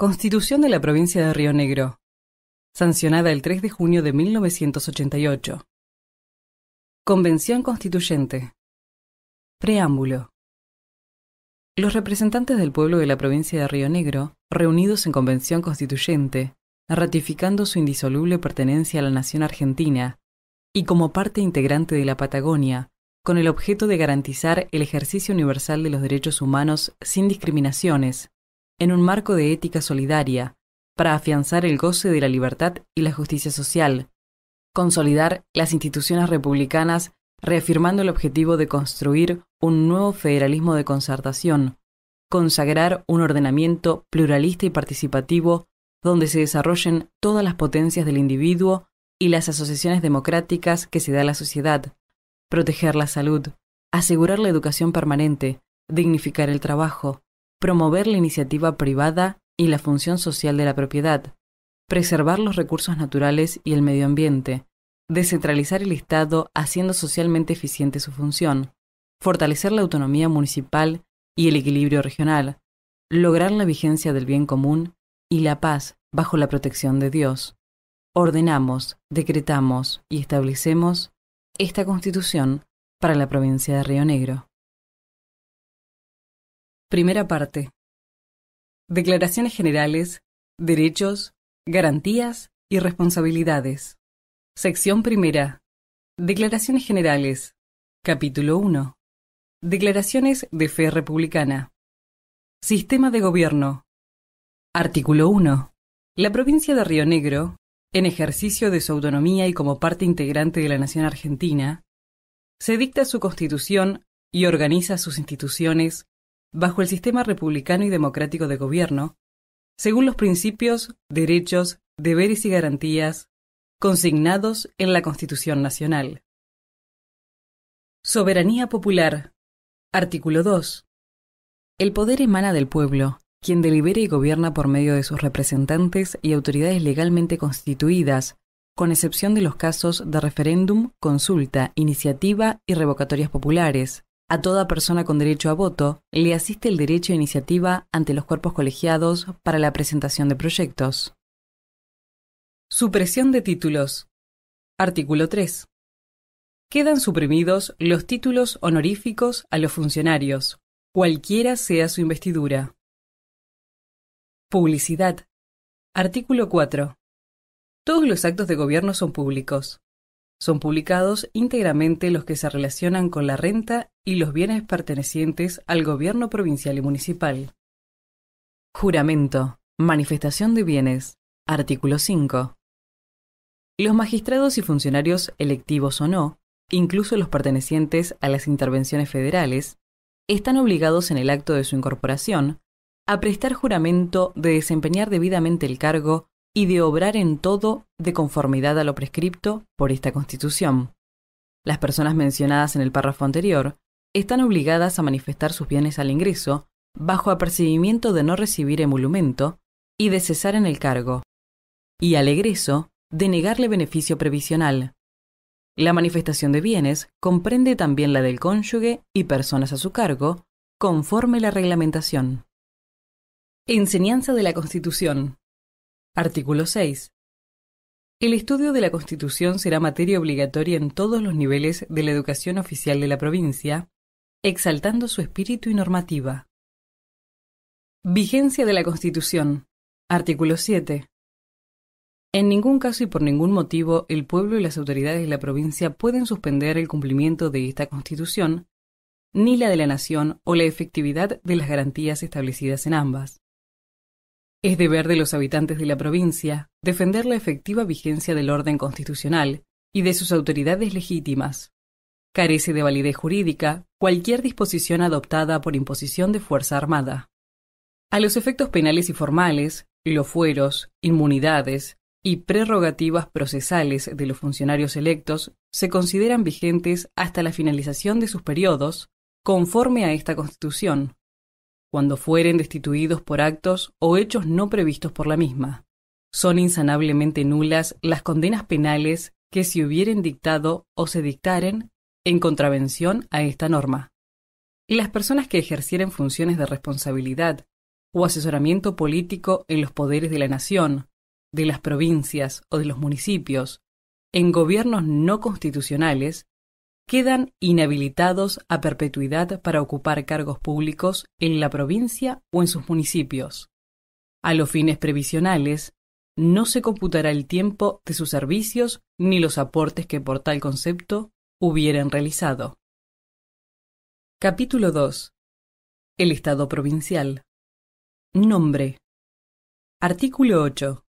Constitución de la provincia de Río Negro, sancionada el 3 de junio de 1988. Convención Constituyente. Preámbulo. Los representantes del pueblo de la provincia de Río Negro, reunidos en Convención Constituyente, ratificando su indisoluble pertenencia a la nación argentina y como parte integrante de la Patagonia, con el objeto de garantizar el ejercicio universal de los derechos humanos sin discriminaciones, en un marco de ética solidaria, para afianzar el goce de la libertad y la justicia social, consolidar las instituciones republicanas reafirmando el objetivo de construir un nuevo federalismo de concertación, consagrar un ordenamiento pluralista y participativo donde se desarrollen todas las potencias del individuo y las asociaciones democráticas que se da a la sociedad, proteger la salud, asegurar la educación permanente, dignificar el trabajo, promover la iniciativa privada y la función social de la propiedad, preservar los recursos naturales y el medio ambiente, descentralizar el Estado haciendo socialmente eficiente su función, fortalecer la autonomía municipal y el equilibrio regional, lograr la vigencia del bien común y la paz bajo la protección de Dios. Ordenamos, decretamos y establecemos esta Constitución para la provincia de Río Negro. Primera parte. Declaraciones generales, derechos, garantías y responsabilidades. Sección primera. Declaraciones generales. Capítulo 1. Declaraciones de fe republicana. Sistema de gobierno. Artículo 1. La provincia de Río Negro, en ejercicio de su autonomía y como parte integrante de la nación argentina, se dicta su constitución y organiza sus instituciones bajo el sistema republicano y democrático de gobierno, según los principios, derechos, deberes y garantías consignados en la Constitución Nacional. Soberanía Popular. Artículo 2. El poder emana del pueblo, quien delibera y gobierna por medio de sus representantes y autoridades legalmente constituidas, con excepción de los casos de referéndum, consulta, iniciativa y revocatorias populares, a toda persona con derecho a voto le asiste el derecho a iniciativa ante los cuerpos colegiados para la presentación de proyectos. Supresión de títulos. Artículo 3. Quedan suprimidos los títulos honoríficos a los funcionarios, cualquiera sea su investidura. Publicidad. Artículo 4. Todos los actos de gobierno son públicos. Son publicados íntegramente los que se relacionan con la renta y los bienes pertenecientes al gobierno provincial y municipal. Juramento. Manifestación de bienes. Artículo 5. Los magistrados y funcionarios electivos o no, incluso los pertenecientes a las intervenciones federales, están obligados en el acto de su incorporación a prestar juramento de desempeñar debidamente el cargo y de obrar en todo de conformidad a lo prescripto por esta Constitución. Las personas mencionadas en el párrafo anterior están obligadas a manifestar sus bienes al ingreso bajo apercibimiento de no recibir emolumento y de cesar en el cargo, y al egreso de negarle beneficio previsional. La manifestación de bienes comprende también la del cónyuge y personas a su cargo, conforme la reglamentación. Enseñanza de la Constitución. Artículo 6. El estudio de la Constitución será materia obligatoria en todos los niveles de la educación oficial de la provincia, exaltando su espíritu y normativa. Vigencia de la Constitución. Artículo 7. En ningún caso y por ningún motivo el pueblo y las autoridades de la provincia pueden suspender el cumplimiento de esta Constitución, ni la de la Nación o la efectividad de las garantías establecidas en ambas. Es deber de los habitantes de la provincia defender la efectiva vigencia del orden constitucional y de sus autoridades legítimas. Carece de validez jurídica cualquier disposición adoptada por imposición de fuerza armada. A los efectos penales y formales, los fueros, inmunidades y prerrogativas procesales de los funcionarios electos se consideran vigentes hasta la finalización de sus periodos conforme a esta Constitución cuando fueren destituidos por actos o hechos no previstos por la misma. Son insanablemente nulas las condenas penales que se hubieren dictado o se dictaren en contravención a esta norma. Y las personas que ejercieren funciones de responsabilidad o asesoramiento político en los poderes de la nación, de las provincias o de los municipios, en gobiernos no constitucionales, quedan inhabilitados a perpetuidad para ocupar cargos públicos en la provincia o en sus municipios. A los fines previsionales, no se computará el tiempo de sus servicios ni los aportes que por tal concepto hubieran realizado. Capítulo 2. El Estado Provincial. Nombre. Artículo 8.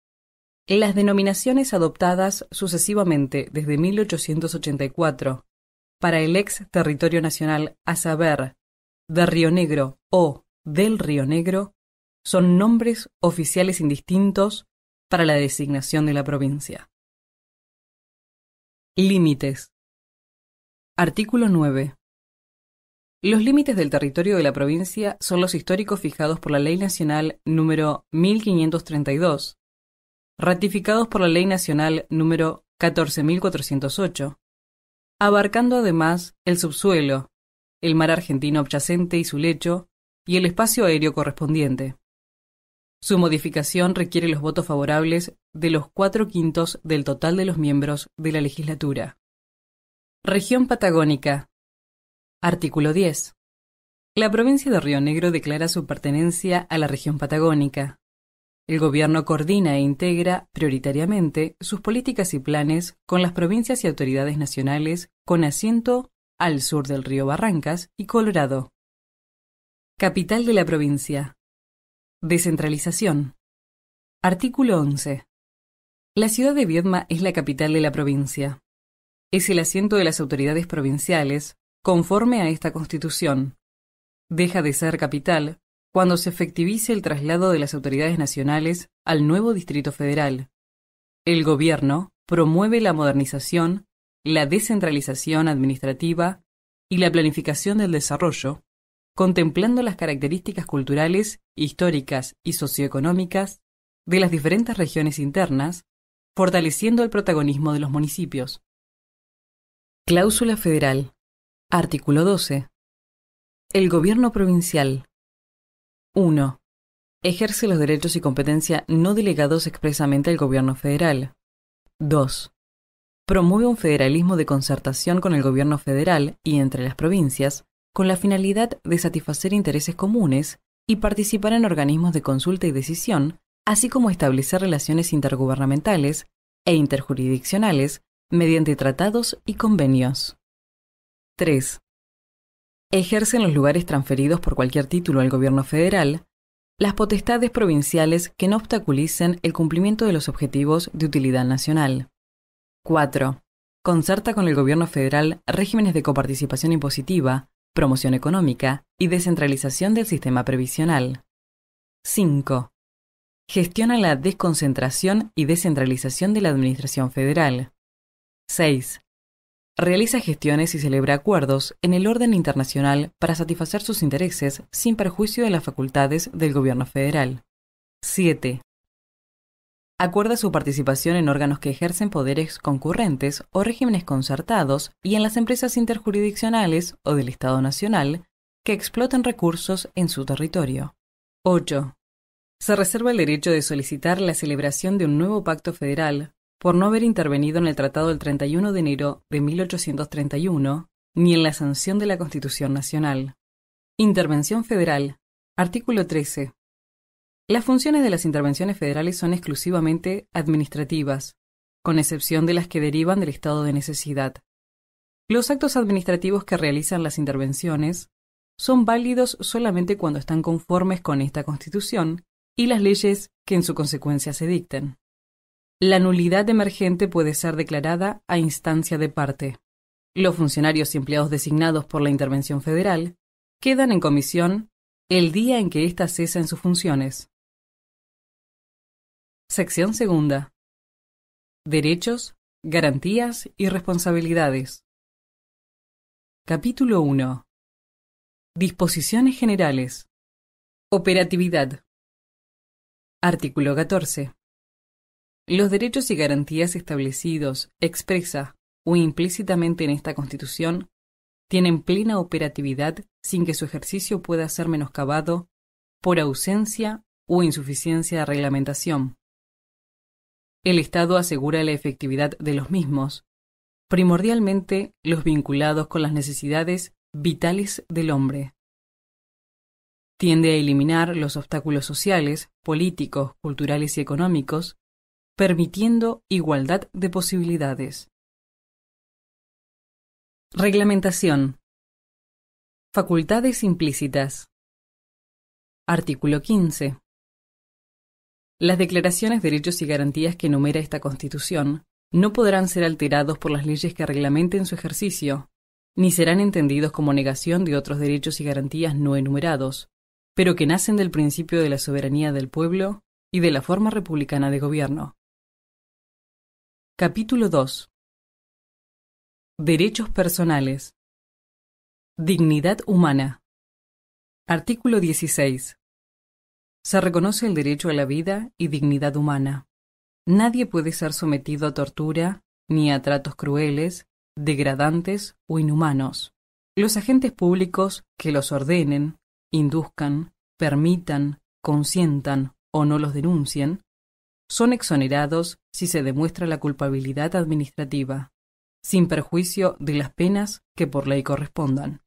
Las denominaciones adoptadas sucesivamente desde 1884 para el ex territorio nacional, a saber, de Río Negro o del Río Negro, son nombres oficiales indistintos para la designación de la provincia. Límites. Artículo 9. Los límites del territorio de la provincia son los históricos fijados por la Ley Nacional número 1532, ratificados por la Ley Nacional número 14408 abarcando además el subsuelo, el mar argentino obyacente y su lecho, y el espacio aéreo correspondiente. Su modificación requiere los votos favorables de los cuatro quintos del total de los miembros de la legislatura. Región Patagónica. Artículo 10. La provincia de Río Negro declara su pertenencia a la región patagónica. El gobierno coordina e integra prioritariamente sus políticas y planes con las provincias y autoridades nacionales con asiento al sur del río Barrancas y Colorado. Capital de la provincia. Descentralización. Artículo 11. La ciudad de Viedma es la capital de la provincia. Es el asiento de las autoridades provinciales, conforme a esta Constitución. Deja de ser capital cuando se efectivice el traslado de las autoridades nacionales al nuevo Distrito Federal. El Gobierno promueve la modernización, la descentralización administrativa y la planificación del desarrollo, contemplando las características culturales, históricas y socioeconómicas de las diferentes regiones internas, fortaleciendo el protagonismo de los municipios. Cláusula Federal. Artículo 12. El Gobierno Provincial 1. Ejerce los derechos y competencia no delegados expresamente al gobierno federal. 2. Promueve un federalismo de concertación con el gobierno federal y entre las provincias, con la finalidad de satisfacer intereses comunes y participar en organismos de consulta y decisión, así como establecer relaciones intergubernamentales e interjurisdiccionales mediante tratados y convenios. 3. Ejercen en los lugares transferidos por cualquier título al gobierno federal las potestades provinciales que no obstaculicen el cumplimiento de los objetivos de utilidad nacional. 4. Concerta con el gobierno federal regímenes de coparticipación impositiva, promoción económica y descentralización del sistema previsional. 5. Gestiona la desconcentración y descentralización de la Administración Federal. 6. Realiza gestiones y celebra acuerdos en el orden internacional para satisfacer sus intereses sin perjuicio de las facultades del gobierno federal. 7. Acuerda su participación en órganos que ejercen poderes concurrentes o regímenes concertados y en las empresas interjurisdiccionales o del Estado Nacional que exploten recursos en su territorio. 8. Se reserva el derecho de solicitar la celebración de un nuevo pacto federal por no haber intervenido en el Tratado del 31 de enero de 1831 ni en la sanción de la Constitución Nacional. Intervención federal. Artículo 13. Las funciones de las intervenciones federales son exclusivamente administrativas, con excepción de las que derivan del estado de necesidad. Los actos administrativos que realizan las intervenciones son válidos solamente cuando están conformes con esta Constitución y las leyes que en su consecuencia se dicten. La nulidad emergente puede ser declarada a instancia de parte. Los funcionarios y empleados designados por la intervención federal quedan en comisión el día en que ésta cesa en sus funciones. Sección segunda. Derechos, garantías y responsabilidades. Capítulo 1. Disposiciones generales. Operatividad. Artículo 14. Los derechos y garantías establecidos, expresa o implícitamente en esta Constitución, tienen plena operatividad sin que su ejercicio pueda ser menoscabado por ausencia o insuficiencia de reglamentación. El Estado asegura la efectividad de los mismos, primordialmente los vinculados con las necesidades vitales del hombre. Tiende a eliminar los obstáculos sociales, políticos, culturales y económicos permitiendo igualdad de posibilidades. Reglamentación. Facultades implícitas. Artículo 15. Las declaraciones, derechos y garantías que enumera esta Constitución no podrán ser alterados por las leyes que reglamenten su ejercicio, ni serán entendidos como negación de otros derechos y garantías no enumerados, pero que nacen del principio de la soberanía del pueblo y de la forma republicana de gobierno. Capítulo 2 Derechos personales Dignidad humana Artículo 16 Se reconoce el derecho a la vida y dignidad humana. Nadie puede ser sometido a tortura, ni a tratos crueles, degradantes o inhumanos. Los agentes públicos que los ordenen, induzcan, permitan, consientan o no los denuncien, son exonerados si se demuestra la culpabilidad administrativa, sin perjuicio de las penas que por ley correspondan.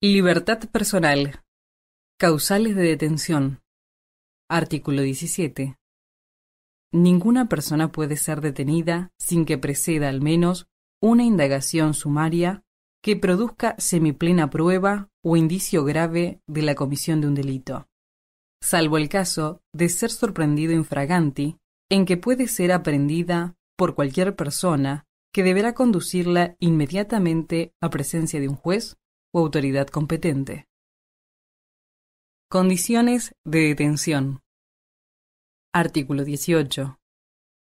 Libertad personal. Causales de detención. Artículo 17. Ninguna persona puede ser detenida sin que preceda al menos una indagación sumaria que produzca semiplena prueba o indicio grave de la comisión de un delito salvo el caso de ser sorprendido infraganti, en que puede ser aprendida por cualquier persona que deberá conducirla inmediatamente a presencia de un juez o autoridad competente. Condiciones de detención. Artículo 18.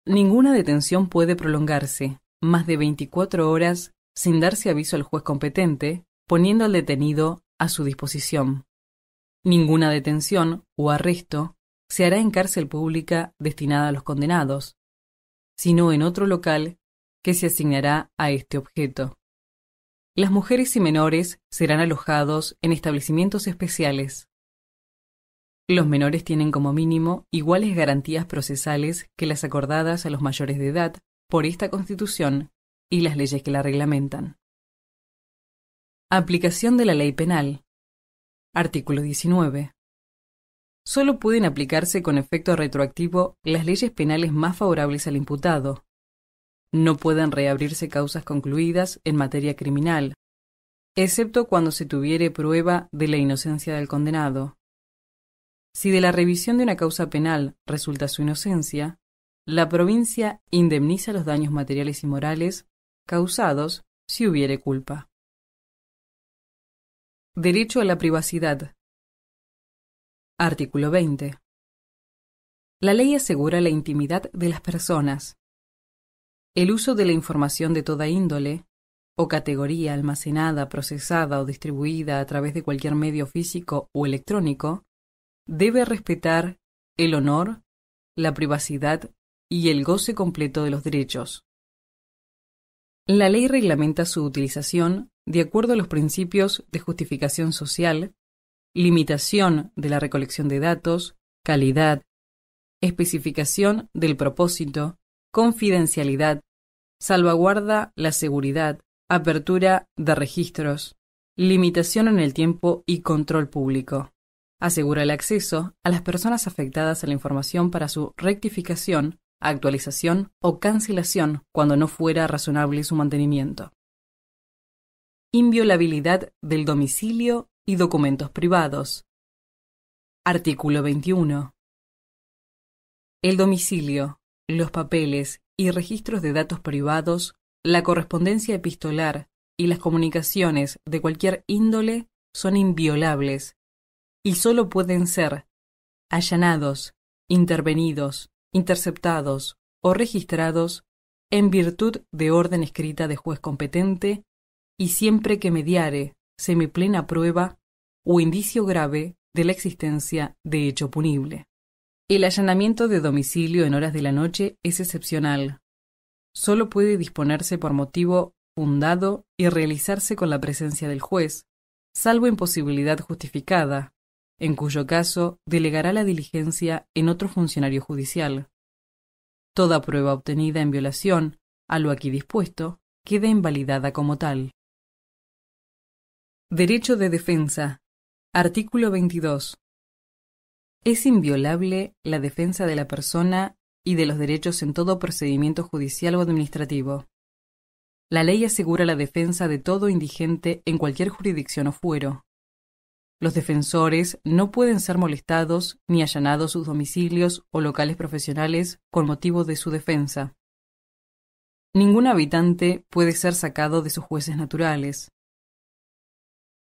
Ninguna detención puede prolongarse más de 24 horas sin darse aviso al juez competente, poniendo al detenido a su disposición. Ninguna detención o arresto se hará en cárcel pública destinada a los condenados, sino en otro local que se asignará a este objeto. Las mujeres y menores serán alojados en establecimientos especiales. Los menores tienen como mínimo iguales garantías procesales que las acordadas a los mayores de edad por esta Constitución y las leyes que la reglamentan. Aplicación de la ley penal. Artículo 19. Solo pueden aplicarse con efecto retroactivo las leyes penales más favorables al imputado. No pueden reabrirse causas concluidas en materia criminal, excepto cuando se tuviere prueba de la inocencia del condenado. Si de la revisión de una causa penal resulta su inocencia, la provincia indemniza los daños materiales y morales causados si hubiere culpa. Derecho a la privacidad. Artículo 20. La ley asegura la intimidad de las personas. El uso de la información de toda índole, o categoría almacenada, procesada o distribuida a través de cualquier medio físico o electrónico, debe respetar el honor, la privacidad y el goce completo de los derechos. La ley reglamenta su utilización, de acuerdo a los principios de justificación social, limitación de la recolección de datos, calidad, especificación del propósito, confidencialidad, salvaguarda la seguridad, apertura de registros, limitación en el tiempo y control público. Asegura el acceso a las personas afectadas a la información para su rectificación, actualización o cancelación cuando no fuera razonable su mantenimiento inviolabilidad del domicilio y documentos privados. Artículo 21. El domicilio, los papeles y registros de datos privados, la correspondencia epistolar y las comunicaciones de cualquier índole son inviolables y sólo pueden ser allanados, intervenidos, interceptados o registrados en virtud de orden escrita de juez competente y siempre que mediare semiplena prueba o indicio grave de la existencia de hecho punible. El allanamiento de domicilio en horas de la noche es excepcional. Solo puede disponerse por motivo fundado y realizarse con la presencia del juez, salvo en posibilidad justificada, en cuyo caso delegará la diligencia en otro funcionario judicial. Toda prueba obtenida en violación a lo aquí dispuesto queda invalidada como tal. Derecho de defensa. Artículo 22. Es inviolable la defensa de la persona y de los derechos en todo procedimiento judicial o administrativo. La ley asegura la defensa de todo indigente en cualquier jurisdicción o fuero. Los defensores no pueden ser molestados ni allanados sus domicilios o locales profesionales con motivo de su defensa. Ningún habitante puede ser sacado de sus jueces naturales.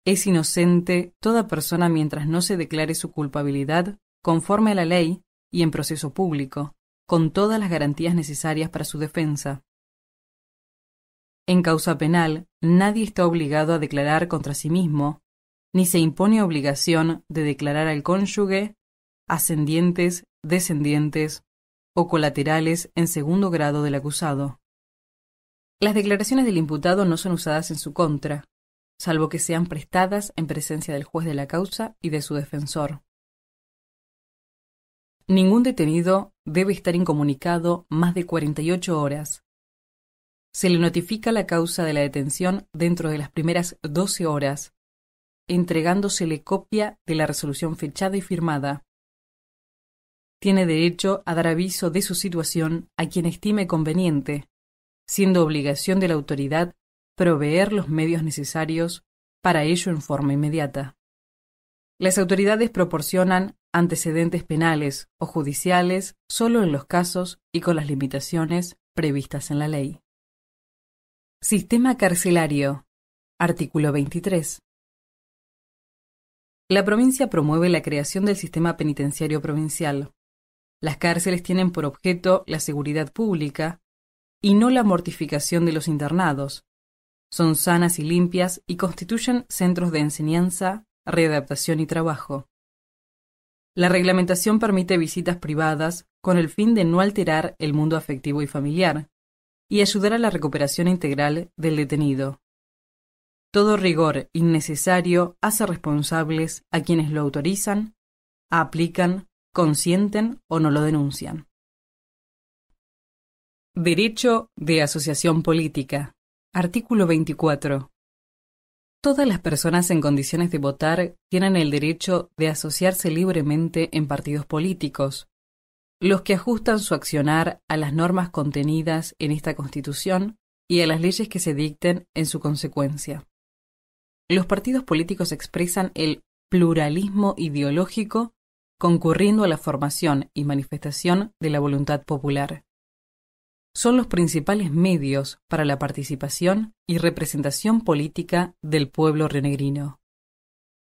Es inocente toda persona mientras no se declare su culpabilidad conforme a la ley y en proceso público, con todas las garantías necesarias para su defensa. En causa penal, nadie está obligado a declarar contra sí mismo, ni se impone obligación de declarar al cónyuge, ascendientes, descendientes o colaterales en segundo grado del acusado. Las declaraciones del imputado no son usadas en su contra, salvo que sean prestadas en presencia del juez de la causa y de su defensor. Ningún detenido debe estar incomunicado más de 48 horas. Se le notifica la causa de la detención dentro de las primeras 12 horas, entregándosele copia de la resolución fechada y firmada. Tiene derecho a dar aviso de su situación a quien estime conveniente, siendo obligación de la autoridad proveer los medios necesarios para ello en forma inmediata. Las autoridades proporcionan antecedentes penales o judiciales solo en los casos y con las limitaciones previstas en la ley. Sistema carcelario. Artículo 23. La provincia promueve la creación del sistema penitenciario provincial. Las cárceles tienen por objeto la seguridad pública y no la mortificación de los internados, son sanas y limpias y constituyen centros de enseñanza, readaptación y trabajo. La reglamentación permite visitas privadas con el fin de no alterar el mundo afectivo y familiar y ayudar a la recuperación integral del detenido. Todo rigor innecesario hace responsables a quienes lo autorizan, aplican, consienten o no lo denuncian. Derecho de asociación política. Artículo 24. Todas las personas en condiciones de votar tienen el derecho de asociarse libremente en partidos políticos. Los que ajustan su accionar a las normas contenidas en esta Constitución y a las leyes que se dicten en su consecuencia. Los partidos políticos expresan el pluralismo ideológico concurriendo a la formación y manifestación de la voluntad popular son los principales medios para la participación y representación política del pueblo renegrino.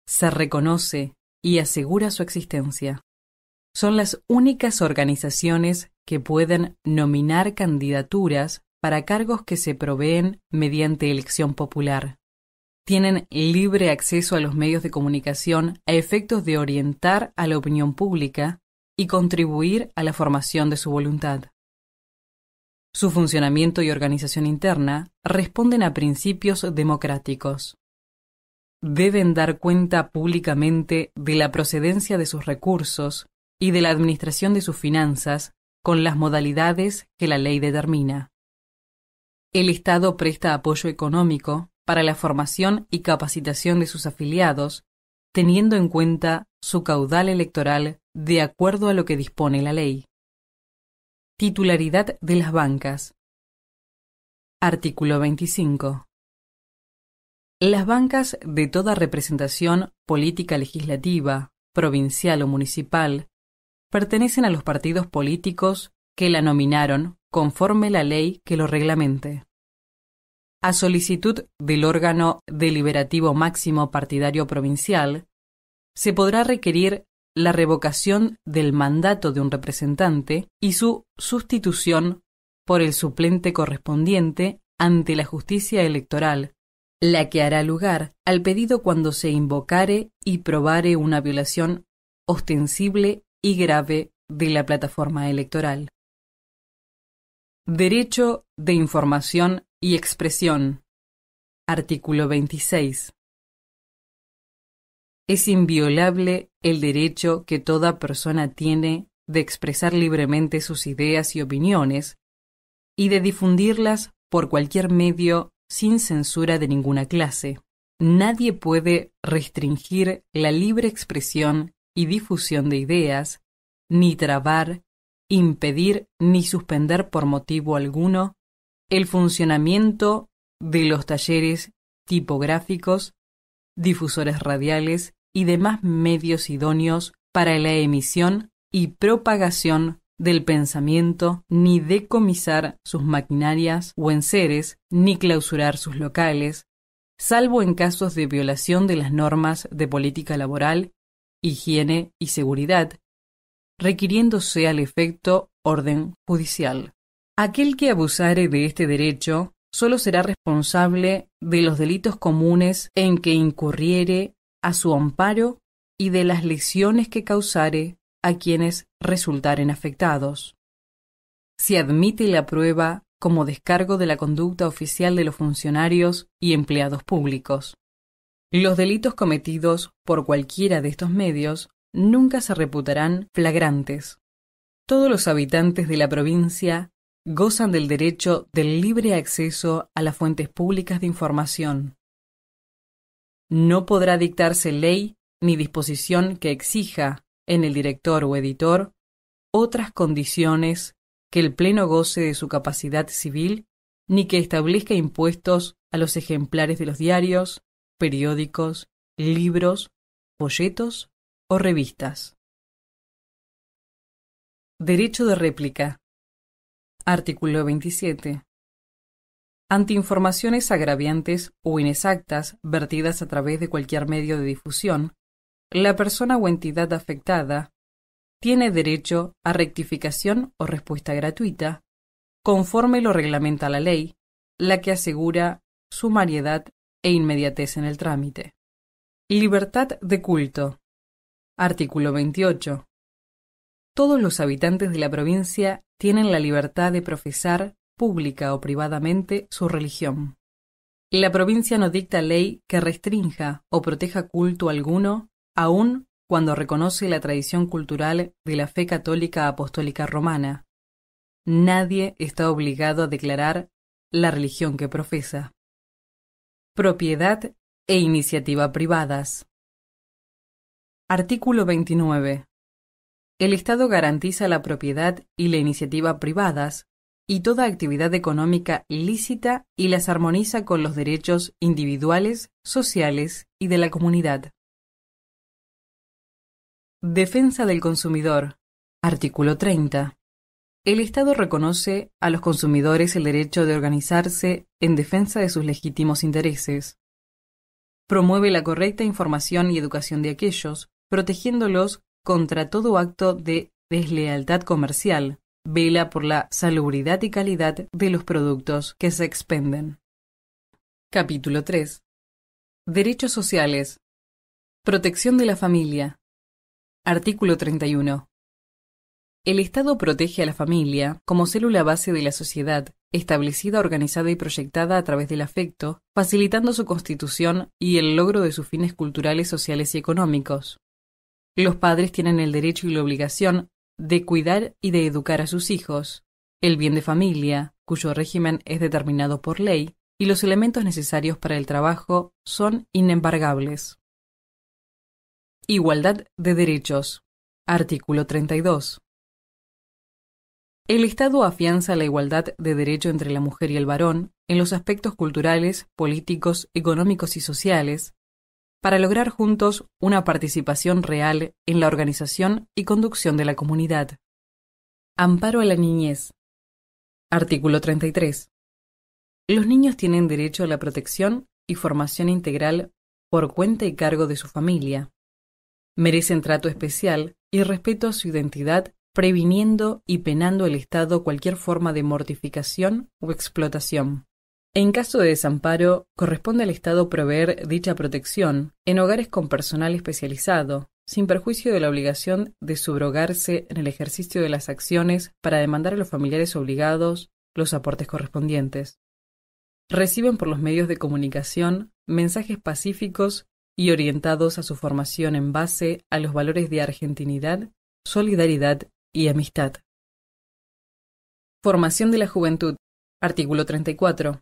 Se reconoce y asegura su existencia. Son las únicas organizaciones que pueden nominar candidaturas para cargos que se proveen mediante elección popular. Tienen libre acceso a los medios de comunicación a efectos de orientar a la opinión pública y contribuir a la formación de su voluntad su funcionamiento y organización interna responden a principios democráticos. Deben dar cuenta públicamente de la procedencia de sus recursos y de la administración de sus finanzas con las modalidades que la ley determina. El Estado presta apoyo económico para la formación y capacitación de sus afiliados, teniendo en cuenta su caudal electoral de acuerdo a lo que dispone la ley. Titularidad de las bancas. Artículo 25. Las bancas de toda representación política legislativa, provincial o municipal, pertenecen a los partidos políticos que la nominaron conforme la ley que lo reglamente. A solicitud del órgano deliberativo máximo partidario provincial, se podrá requerir la revocación del mandato de un representante y su sustitución por el suplente correspondiente ante la justicia electoral, la que hará lugar al pedido cuando se invocare y probare una violación ostensible y grave de la plataforma electoral. Derecho de información y expresión. Artículo 26. Es inviolable el derecho que toda persona tiene de expresar libremente sus ideas y opiniones y de difundirlas por cualquier medio sin censura de ninguna clase. Nadie puede restringir la libre expresión y difusión de ideas, ni trabar, impedir ni suspender por motivo alguno el funcionamiento de los talleres tipográficos, difusores radiales y demás medios idóneos para la emisión y propagación del pensamiento, ni decomisar sus maquinarias o enseres, ni clausurar sus locales, salvo en casos de violación de las normas de política laboral, higiene y seguridad, requiriéndose al efecto orden judicial. Aquel que abusare de este derecho solo será responsable de los delitos comunes en que incurriere a su amparo y de las lesiones que causare a quienes resultaren afectados. Se admite la prueba como descargo de la conducta oficial de los funcionarios y empleados públicos. Los delitos cometidos por cualquiera de estos medios nunca se reputarán flagrantes. Todos los habitantes de la provincia gozan del derecho del libre acceso a las fuentes públicas de información. No podrá dictarse ley ni disposición que exija en el director o editor otras condiciones que el Pleno goce de su capacidad civil, ni que establezca impuestos a los ejemplares de los diarios, periódicos, libros, folletos o revistas. Derecho de réplica. Artículo 27 ante informaciones agraviantes o inexactas vertidas a través de cualquier medio de difusión, la persona o entidad afectada tiene derecho a rectificación o respuesta gratuita, conforme lo reglamenta la ley, la que asegura sumariedad e inmediatez en el trámite. Libertad de culto. Artículo 28. Todos los habitantes de la provincia tienen la libertad de profesar pública o privadamente, su religión. La provincia no dicta ley que restrinja o proteja culto alguno, aun cuando reconoce la tradición cultural de la fe católica apostólica romana. Nadie está obligado a declarar la religión que profesa. Propiedad e iniciativa privadas. Artículo 29. El Estado garantiza la propiedad y la iniciativa privadas y toda actividad económica lícita y las armoniza con los derechos individuales, sociales y de la comunidad. Defensa del consumidor. Artículo 30. El Estado reconoce a los consumidores el derecho de organizarse en defensa de sus legítimos intereses. Promueve la correcta información y educación de aquellos, protegiéndolos contra todo acto de deslealtad comercial, vela por la salubridad y calidad de los productos que se expenden. Capítulo 3. Derechos sociales. Protección de la familia. Artículo 31. El Estado protege a la familia como célula base de la sociedad, establecida, organizada y proyectada a través del afecto, facilitando su constitución y el logro de sus fines culturales, sociales y económicos. Los padres tienen el derecho y la obligación de cuidar y de educar a sus hijos, el bien de familia, cuyo régimen es determinado por ley, y los elementos necesarios para el trabajo son inembargables. Igualdad de derechos. Artículo 32. El Estado afianza la igualdad de derecho entre la mujer y el varón en los aspectos culturales, políticos, económicos y sociales, para lograr juntos una participación real en la organización y conducción de la comunidad. Amparo a la niñez. Artículo 33. Los niños tienen derecho a la protección y formación integral por cuenta y cargo de su familia. Merecen trato especial y respeto a su identidad, previniendo y penando el Estado cualquier forma de mortificación o explotación. En caso de desamparo, corresponde al Estado proveer dicha protección en hogares con personal especializado, sin perjuicio de la obligación de subrogarse en el ejercicio de las acciones para demandar a los familiares obligados los aportes correspondientes. Reciben por los medios de comunicación mensajes pacíficos y orientados a su formación en base a los valores de argentinidad, solidaridad y amistad. Formación de la juventud. Artículo 34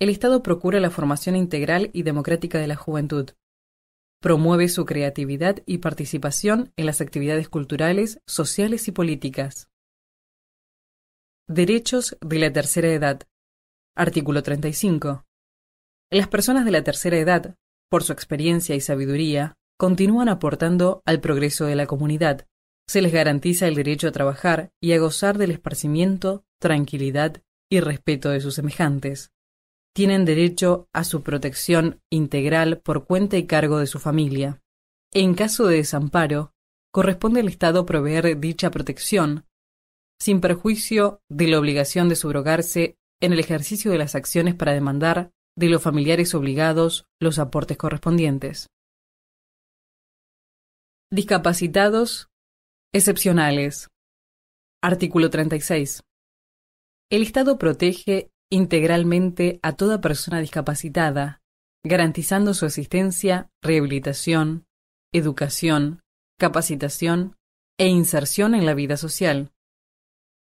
el Estado procura la formación integral y democrática de la juventud. Promueve su creatividad y participación en las actividades culturales, sociales y políticas. Derechos de la tercera edad. Artículo 35. Las personas de la tercera edad, por su experiencia y sabiduría, continúan aportando al progreso de la comunidad. Se les garantiza el derecho a trabajar y a gozar del esparcimiento, tranquilidad y respeto de sus semejantes tienen derecho a su protección integral por cuenta y cargo de su familia. En caso de desamparo, corresponde al Estado proveer dicha protección, sin perjuicio de la obligación de subrogarse en el ejercicio de las acciones para demandar de los familiares obligados los aportes correspondientes. Discapacitados excepcionales. Artículo 36. El Estado protege integralmente a toda persona discapacitada, garantizando su asistencia, rehabilitación, educación, capacitación e inserción en la vida social.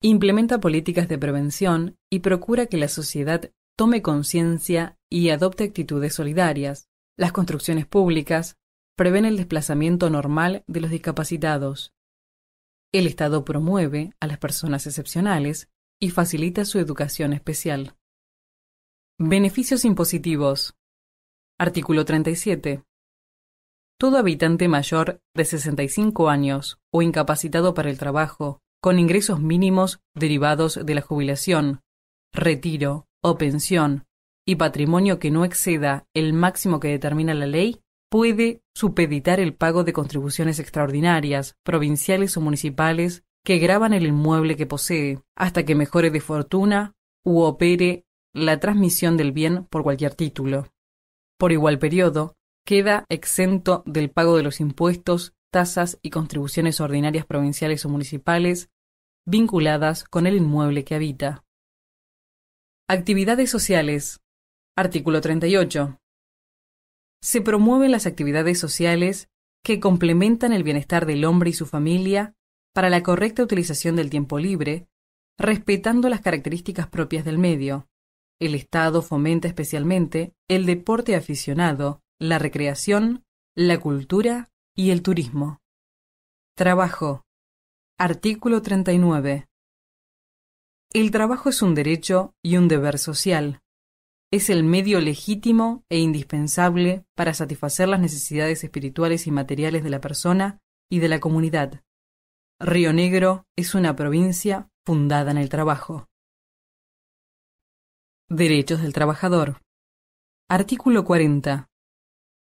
Implementa políticas de prevención y procura que la sociedad tome conciencia y adopte actitudes solidarias. Las construcciones públicas prevén el desplazamiento normal de los discapacitados. El Estado promueve a las personas excepcionales y facilita su educación especial. Beneficios impositivos. Artículo 37. Todo habitante mayor de 65 años o incapacitado para el trabajo, con ingresos mínimos derivados de la jubilación, retiro o pensión, y patrimonio que no exceda el máximo que determina la ley, puede supeditar el pago de contribuciones extraordinarias, provinciales o municipales que graban el inmueble que posee, hasta que mejore de fortuna u opere la transmisión del bien por cualquier título. Por igual periodo, queda exento del pago de los impuestos, tasas y contribuciones ordinarias provinciales o municipales vinculadas con el inmueble que habita. Actividades sociales. Artículo 38. Se promueven las actividades sociales que complementan el bienestar del hombre y su familia para la correcta utilización del tiempo libre, respetando las características propias del medio. El Estado fomenta especialmente el deporte aficionado, la recreación, la cultura y el turismo. Trabajo. Artículo 39. El trabajo es un derecho y un deber social. Es el medio legítimo e indispensable para satisfacer las necesidades espirituales y materiales de la persona y de la comunidad. Río Negro es una provincia fundada en el trabajo. Derechos del trabajador. Artículo 40.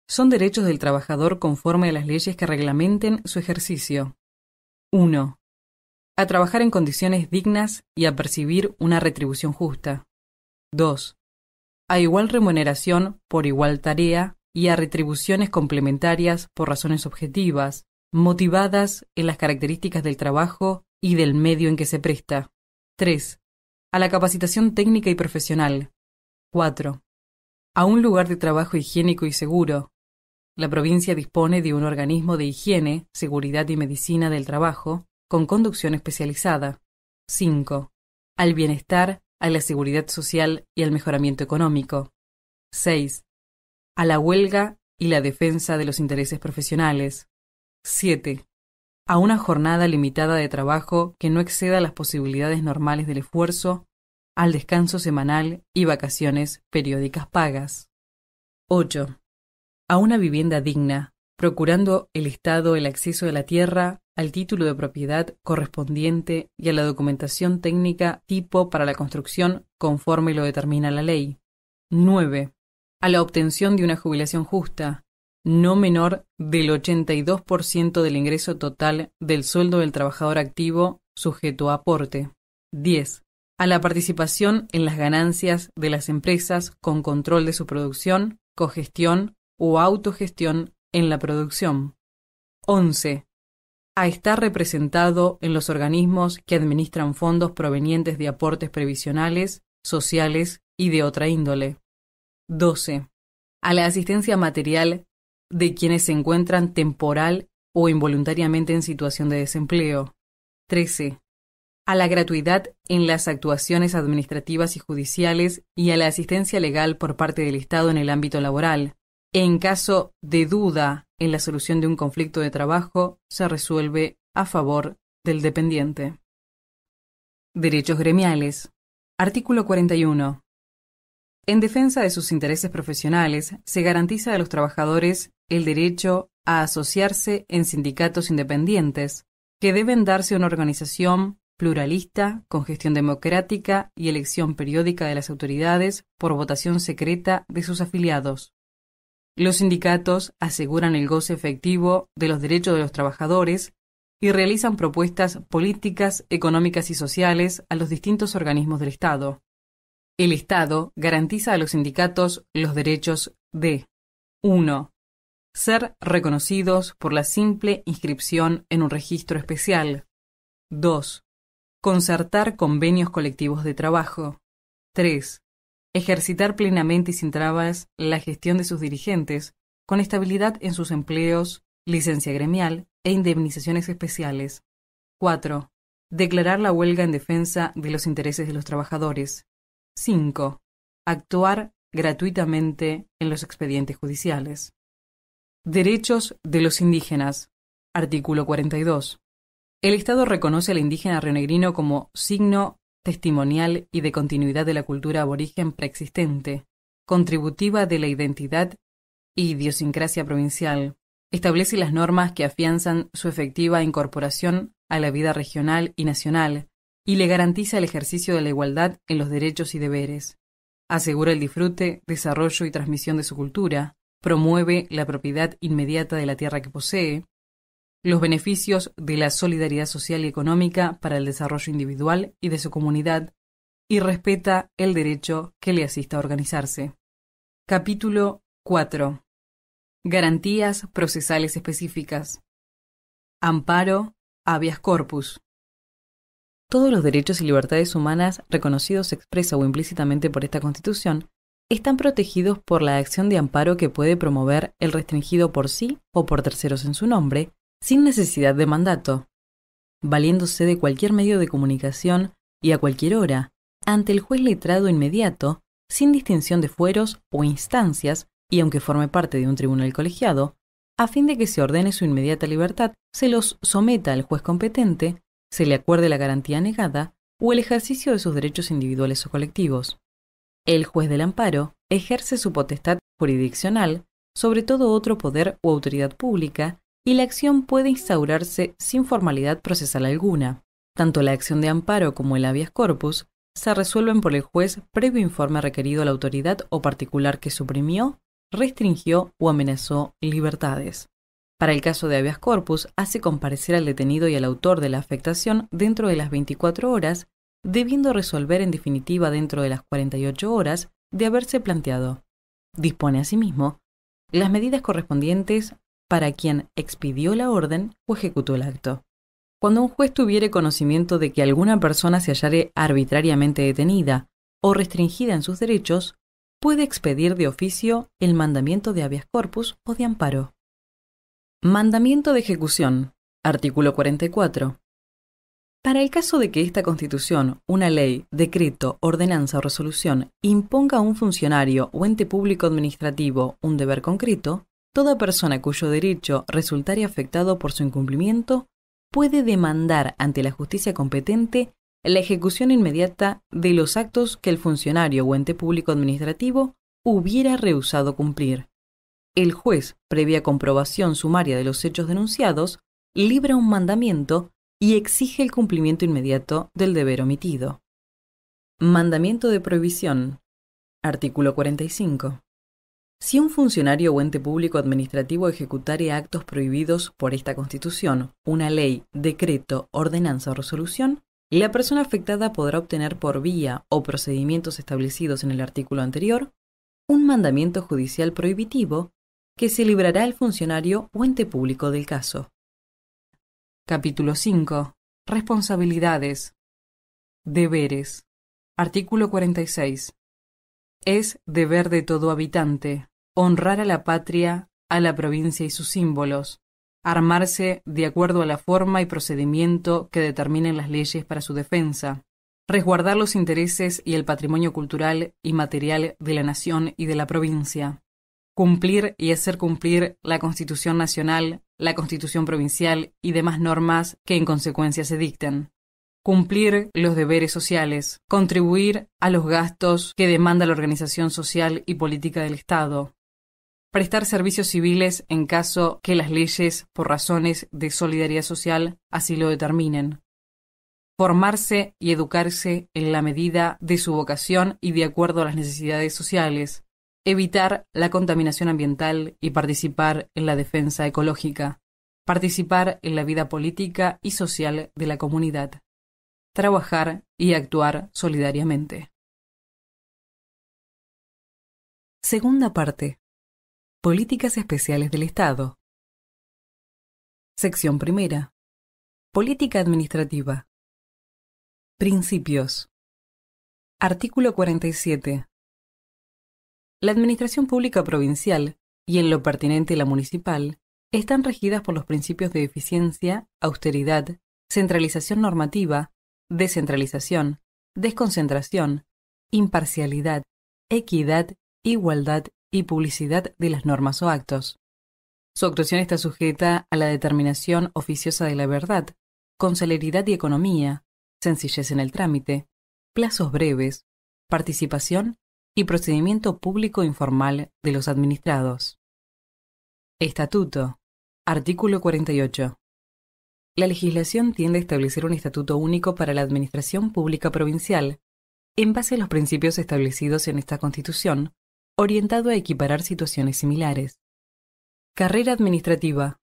Son derechos del trabajador conforme a las leyes que reglamenten su ejercicio. 1. A trabajar en condiciones dignas y a percibir una retribución justa. 2. A igual remuneración por igual tarea y a retribuciones complementarias por razones objetivas, motivadas en las características del trabajo y del medio en que se presta. 3. A la capacitación técnica y profesional. 4. A un lugar de trabajo higiénico y seguro. La provincia dispone de un organismo de higiene, seguridad y medicina del trabajo con conducción especializada. 5. Al bienestar, a la seguridad social y al mejoramiento económico. 6. A la huelga y la defensa de los intereses profesionales. 7. A una jornada limitada de trabajo que no exceda las posibilidades normales del esfuerzo, al descanso semanal y vacaciones periódicas pagas. 8. A una vivienda digna, procurando el Estado el acceso a la tierra, al título de propiedad correspondiente y a la documentación técnica tipo para la construcción conforme lo determina la ley. 9. A la obtención de una jubilación justa, no menor del 82% del ingreso total del sueldo del trabajador activo sujeto a aporte. 10. A la participación en las ganancias de las empresas con control de su producción, cogestión o autogestión en la producción. 11. A estar representado en los organismos que administran fondos provenientes de aportes previsionales, sociales y de otra índole. 12. A la asistencia material de quienes se encuentran temporal o involuntariamente en situación de desempleo. 13. A la gratuidad en las actuaciones administrativas y judiciales y a la asistencia legal por parte del Estado en el ámbito laboral. En caso de duda en la solución de un conflicto de trabajo, se resuelve a favor del dependiente. Derechos gremiales. Artículo 41. En defensa de sus intereses profesionales, se garantiza a los trabajadores el derecho a asociarse en sindicatos independientes, que deben darse una organización pluralista, con gestión democrática y elección periódica de las autoridades por votación secreta de sus afiliados. Los sindicatos aseguran el goce efectivo de los derechos de los trabajadores y realizan propuestas políticas, económicas y sociales a los distintos organismos del Estado. El Estado garantiza a los sindicatos los derechos de ser reconocidos por la simple inscripción en un registro especial. 2. Concertar convenios colectivos de trabajo. 3. Ejercitar plenamente y sin trabas la gestión de sus dirigentes, con estabilidad en sus empleos, licencia gremial e indemnizaciones especiales. 4. Declarar la huelga en defensa de los intereses de los trabajadores. 5. Actuar gratuitamente en los expedientes judiciales. Derechos de los indígenas. Artículo 42. El Estado reconoce al indígena rionegrino como signo testimonial y de continuidad de la cultura aborigen preexistente, contributiva de la identidad y idiosincrasia provincial. Establece las normas que afianzan su efectiva incorporación a la vida regional y nacional y le garantiza el ejercicio de la igualdad en los derechos y deberes. Asegura el disfrute, desarrollo y transmisión de su cultura, promueve la propiedad inmediata de la tierra que posee, los beneficios de la solidaridad social y económica para el desarrollo individual y de su comunidad, y respeta el derecho que le asista a organizarse. Capítulo 4. Garantías procesales específicas. Amparo, habeas corpus. Todos los derechos y libertades humanas reconocidos expresa o implícitamente por esta Constitución están protegidos por la acción de amparo que puede promover el restringido por sí o por terceros en su nombre, sin necesidad de mandato, valiéndose de cualquier medio de comunicación y a cualquier hora, ante el juez letrado inmediato, sin distinción de fueros o instancias, y aunque forme parte de un tribunal colegiado, a fin de que se ordene su inmediata libertad, se los someta al juez competente, se le acuerde la garantía negada o el ejercicio de sus derechos individuales o colectivos. El juez del amparo ejerce su potestad jurisdiccional sobre todo otro poder o autoridad pública y la acción puede instaurarse sin formalidad procesal alguna. Tanto la acción de amparo como el habeas corpus se resuelven por el juez previo informe requerido a la autoridad o particular que suprimió, restringió o amenazó libertades. Para el caso de habeas corpus, hace comparecer al detenido y al autor de la afectación dentro de las 24 horas debiendo resolver en definitiva dentro de las 48 horas de haberse planteado. Dispone asimismo las medidas correspondientes para quien expidió la orden o ejecutó el acto. Cuando un juez tuviere conocimiento de que alguna persona se hallare arbitrariamente detenida o restringida en sus derechos, puede expedir de oficio el mandamiento de habeas corpus o de amparo. Mandamiento de ejecución. Artículo 44. Para el caso de que esta constitución, una ley, decreto, ordenanza o resolución imponga a un funcionario o ente público administrativo un deber concreto, toda persona cuyo derecho resultare afectado por su incumplimiento puede demandar ante la justicia competente la ejecución inmediata de los actos que el funcionario o ente público administrativo hubiera rehusado cumplir. El juez, previa comprobación sumaria de los hechos denunciados, libra un mandamiento y exige el cumplimiento inmediato del deber omitido. Mandamiento de prohibición. Artículo 45. Si un funcionario o ente público administrativo ejecutare actos prohibidos por esta Constitución, una ley, decreto, ordenanza o resolución, la persona afectada podrá obtener por vía o procedimientos establecidos en el artículo anterior un mandamiento judicial prohibitivo que se librará al funcionario o ente público del caso. Capítulo 5. Responsabilidades. Deberes. Artículo 46. Es deber de todo habitante honrar a la patria, a la provincia y sus símbolos, armarse de acuerdo a la forma y procedimiento que determinen las leyes para su defensa, resguardar los intereses y el patrimonio cultural y material de la nación y de la provincia, cumplir y hacer cumplir la Constitución Nacional, la Constitución Provincial y demás normas que en consecuencia se dicten cumplir los deberes sociales, contribuir a los gastos que demanda la organización social y política del Estado, prestar servicios civiles en caso que las leyes, por razones de solidaridad social, así lo determinen, formarse y educarse en la medida de su vocación y de acuerdo a las necesidades sociales, evitar la contaminación ambiental y participar en la defensa ecológica, participar en la vida política y social de la comunidad, trabajar y actuar solidariamente. Segunda parte. Políticas especiales del Estado. Sección primera. Política administrativa. Principios. Artículo 47. La administración pública provincial y en lo pertinente la municipal están regidas por los principios de eficiencia, austeridad, centralización normativa, descentralización, desconcentración, imparcialidad, equidad, igualdad y publicidad de las normas o actos. Su actuación está sujeta a la determinación oficiosa de la verdad, con celeridad y economía, sencillez en el trámite, plazos breves, participación y procedimiento público informal de los administrados. Estatuto. Artículo 48. La legislación tiende a establecer un estatuto único para la Administración Pública Provincial, en base a los principios establecidos en esta Constitución, orientado a equiparar situaciones similares. Carrera administrativa.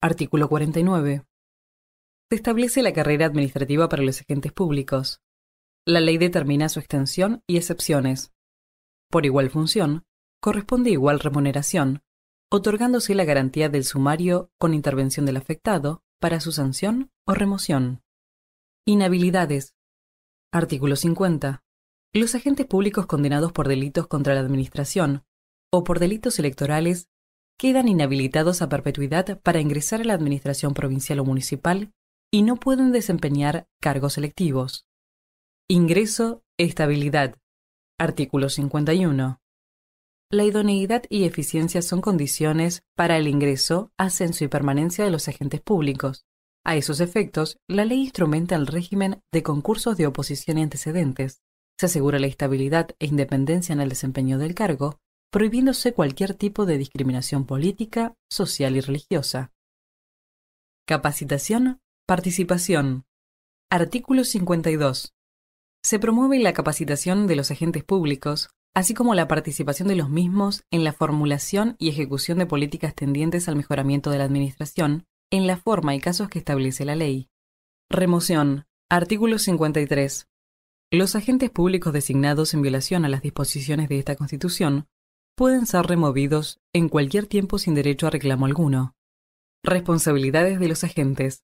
Artículo 49. Se establece la carrera administrativa para los agentes públicos. La ley determina su extensión y excepciones por igual función, corresponde igual remuneración, otorgándose la garantía del sumario con intervención del afectado para su sanción o remoción. Inhabilidades. Artículo 50. Los agentes públicos condenados por delitos contra la Administración o por delitos electorales quedan inhabilitados a perpetuidad para ingresar a la Administración provincial o municipal y no pueden desempeñar cargos electivos. Ingreso, estabilidad. Artículo 51. La idoneidad y eficiencia son condiciones para el ingreso, ascenso y permanencia de los agentes públicos. A esos efectos, la ley instrumenta el régimen de concursos de oposición y antecedentes. Se asegura la estabilidad e independencia en el desempeño del cargo, prohibiéndose cualquier tipo de discriminación política, social y religiosa. Capacitación, participación. Artículo 52. Se promueve la capacitación de los agentes públicos, así como la participación de los mismos en la formulación y ejecución de políticas tendientes al mejoramiento de la Administración, en la forma y casos que establece la ley. Remoción. Artículo 53. Los agentes públicos designados en violación a las disposiciones de esta Constitución pueden ser removidos en cualquier tiempo sin derecho a reclamo alguno. Responsabilidades de los agentes.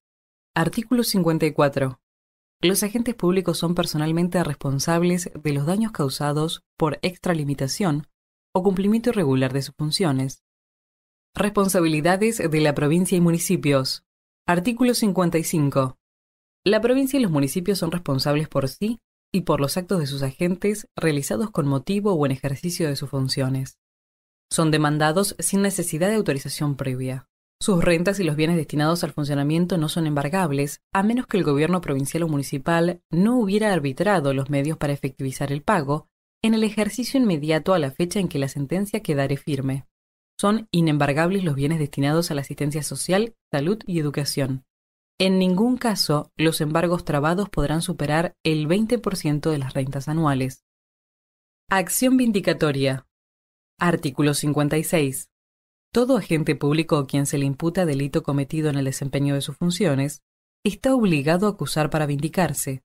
Artículo 54. Los agentes públicos son personalmente responsables de los daños causados por extralimitación o cumplimiento irregular de sus funciones. Responsabilidades de la provincia y municipios. Artículo 55. La provincia y los municipios son responsables por sí y por los actos de sus agentes realizados con motivo o en ejercicio de sus funciones. Son demandados sin necesidad de autorización previa. Sus rentas y los bienes destinados al funcionamiento no son embargables, a menos que el gobierno provincial o municipal no hubiera arbitrado los medios para efectivizar el pago, en el ejercicio inmediato a la fecha en que la sentencia quedare firme. Son inembargables los bienes destinados a la asistencia social, salud y educación. En ningún caso los embargos trabados podrán superar el 20% de las rentas anuales. Acción vindicatoria. Artículo 56. Todo agente público a quien se le imputa delito cometido en el desempeño de sus funciones está obligado a acusar para vindicarse,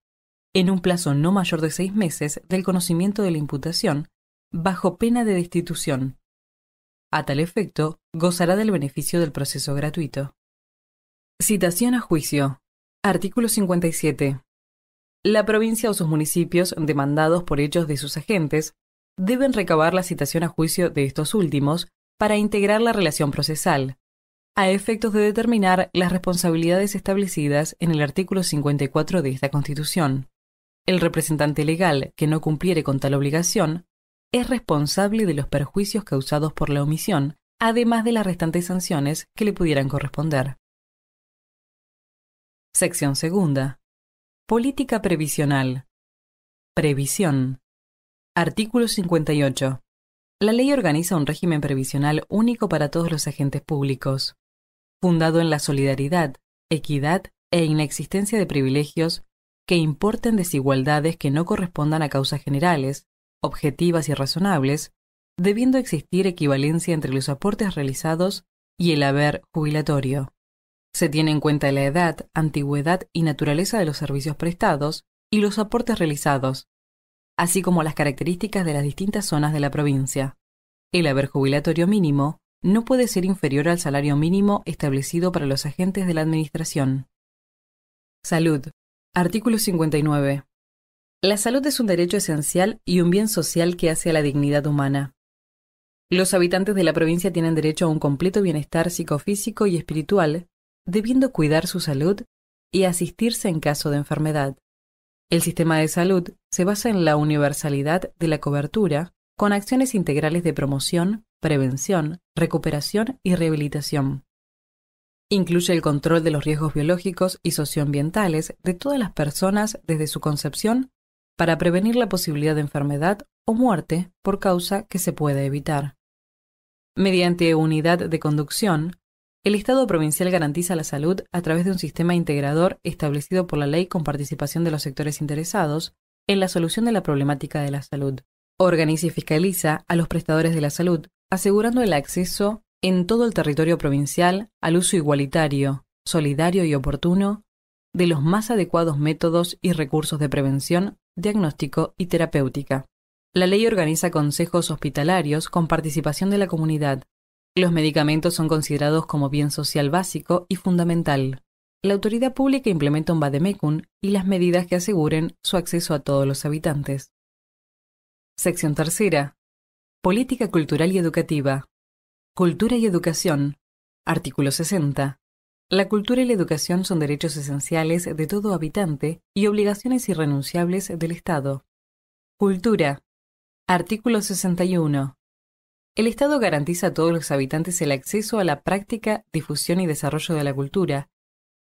en un plazo no mayor de seis meses del conocimiento de la imputación, bajo pena de destitución. A tal efecto, gozará del beneficio del proceso gratuito. Citación a juicio. Artículo 57. La provincia o sus municipios demandados por hechos de sus agentes deben recabar la citación a juicio de estos últimos para integrar la relación procesal, a efectos de determinar las responsabilidades establecidas en el artículo 54 de esta Constitución. El representante legal que no cumpliere con tal obligación es responsable de los perjuicios causados por la omisión, además de las restantes sanciones que le pudieran corresponder. Sección segunda. Política previsional. Previsión. Artículo 58. La ley organiza un régimen previsional único para todos los agentes públicos, fundado en la solidaridad, equidad e inexistencia de privilegios que importen desigualdades que no correspondan a causas generales, objetivas y razonables, debiendo existir equivalencia entre los aportes realizados y el haber jubilatorio. Se tiene en cuenta la edad, antigüedad y naturaleza de los servicios prestados y los aportes realizados, así como las características de las distintas zonas de la provincia. El haber jubilatorio mínimo no puede ser inferior al salario mínimo establecido para los agentes de la Administración. Salud. Artículo 59. La salud es un derecho esencial y un bien social que hace a la dignidad humana. Los habitantes de la provincia tienen derecho a un completo bienestar psicofísico y espiritual, debiendo cuidar su salud y asistirse en caso de enfermedad. El sistema de salud se basa en la universalidad de la cobertura con acciones integrales de promoción, prevención, recuperación y rehabilitación. Incluye el control de los riesgos biológicos y socioambientales de todas las personas desde su concepción para prevenir la posibilidad de enfermedad o muerte por causa que se pueda evitar. Mediante unidad de conducción, el Estado provincial garantiza la salud a través de un sistema integrador establecido por la ley con participación de los sectores interesados en la solución de la problemática de la salud. Organiza y fiscaliza a los prestadores de la salud, asegurando el acceso en todo el territorio provincial al uso igualitario, solidario y oportuno de los más adecuados métodos y recursos de prevención, diagnóstico y terapéutica. La ley organiza consejos hospitalarios con participación de la comunidad, los medicamentos son considerados como bien social básico y fundamental. La autoridad pública implementa un Bademekun y las medidas que aseguren su acceso a todos los habitantes. Sección tercera. Política cultural y educativa. Cultura y educación. Artículo 60. La cultura y la educación son derechos esenciales de todo habitante y obligaciones irrenunciables del Estado. Cultura. Artículo 61. El Estado garantiza a todos los habitantes el acceso a la práctica, difusión y desarrollo de la cultura,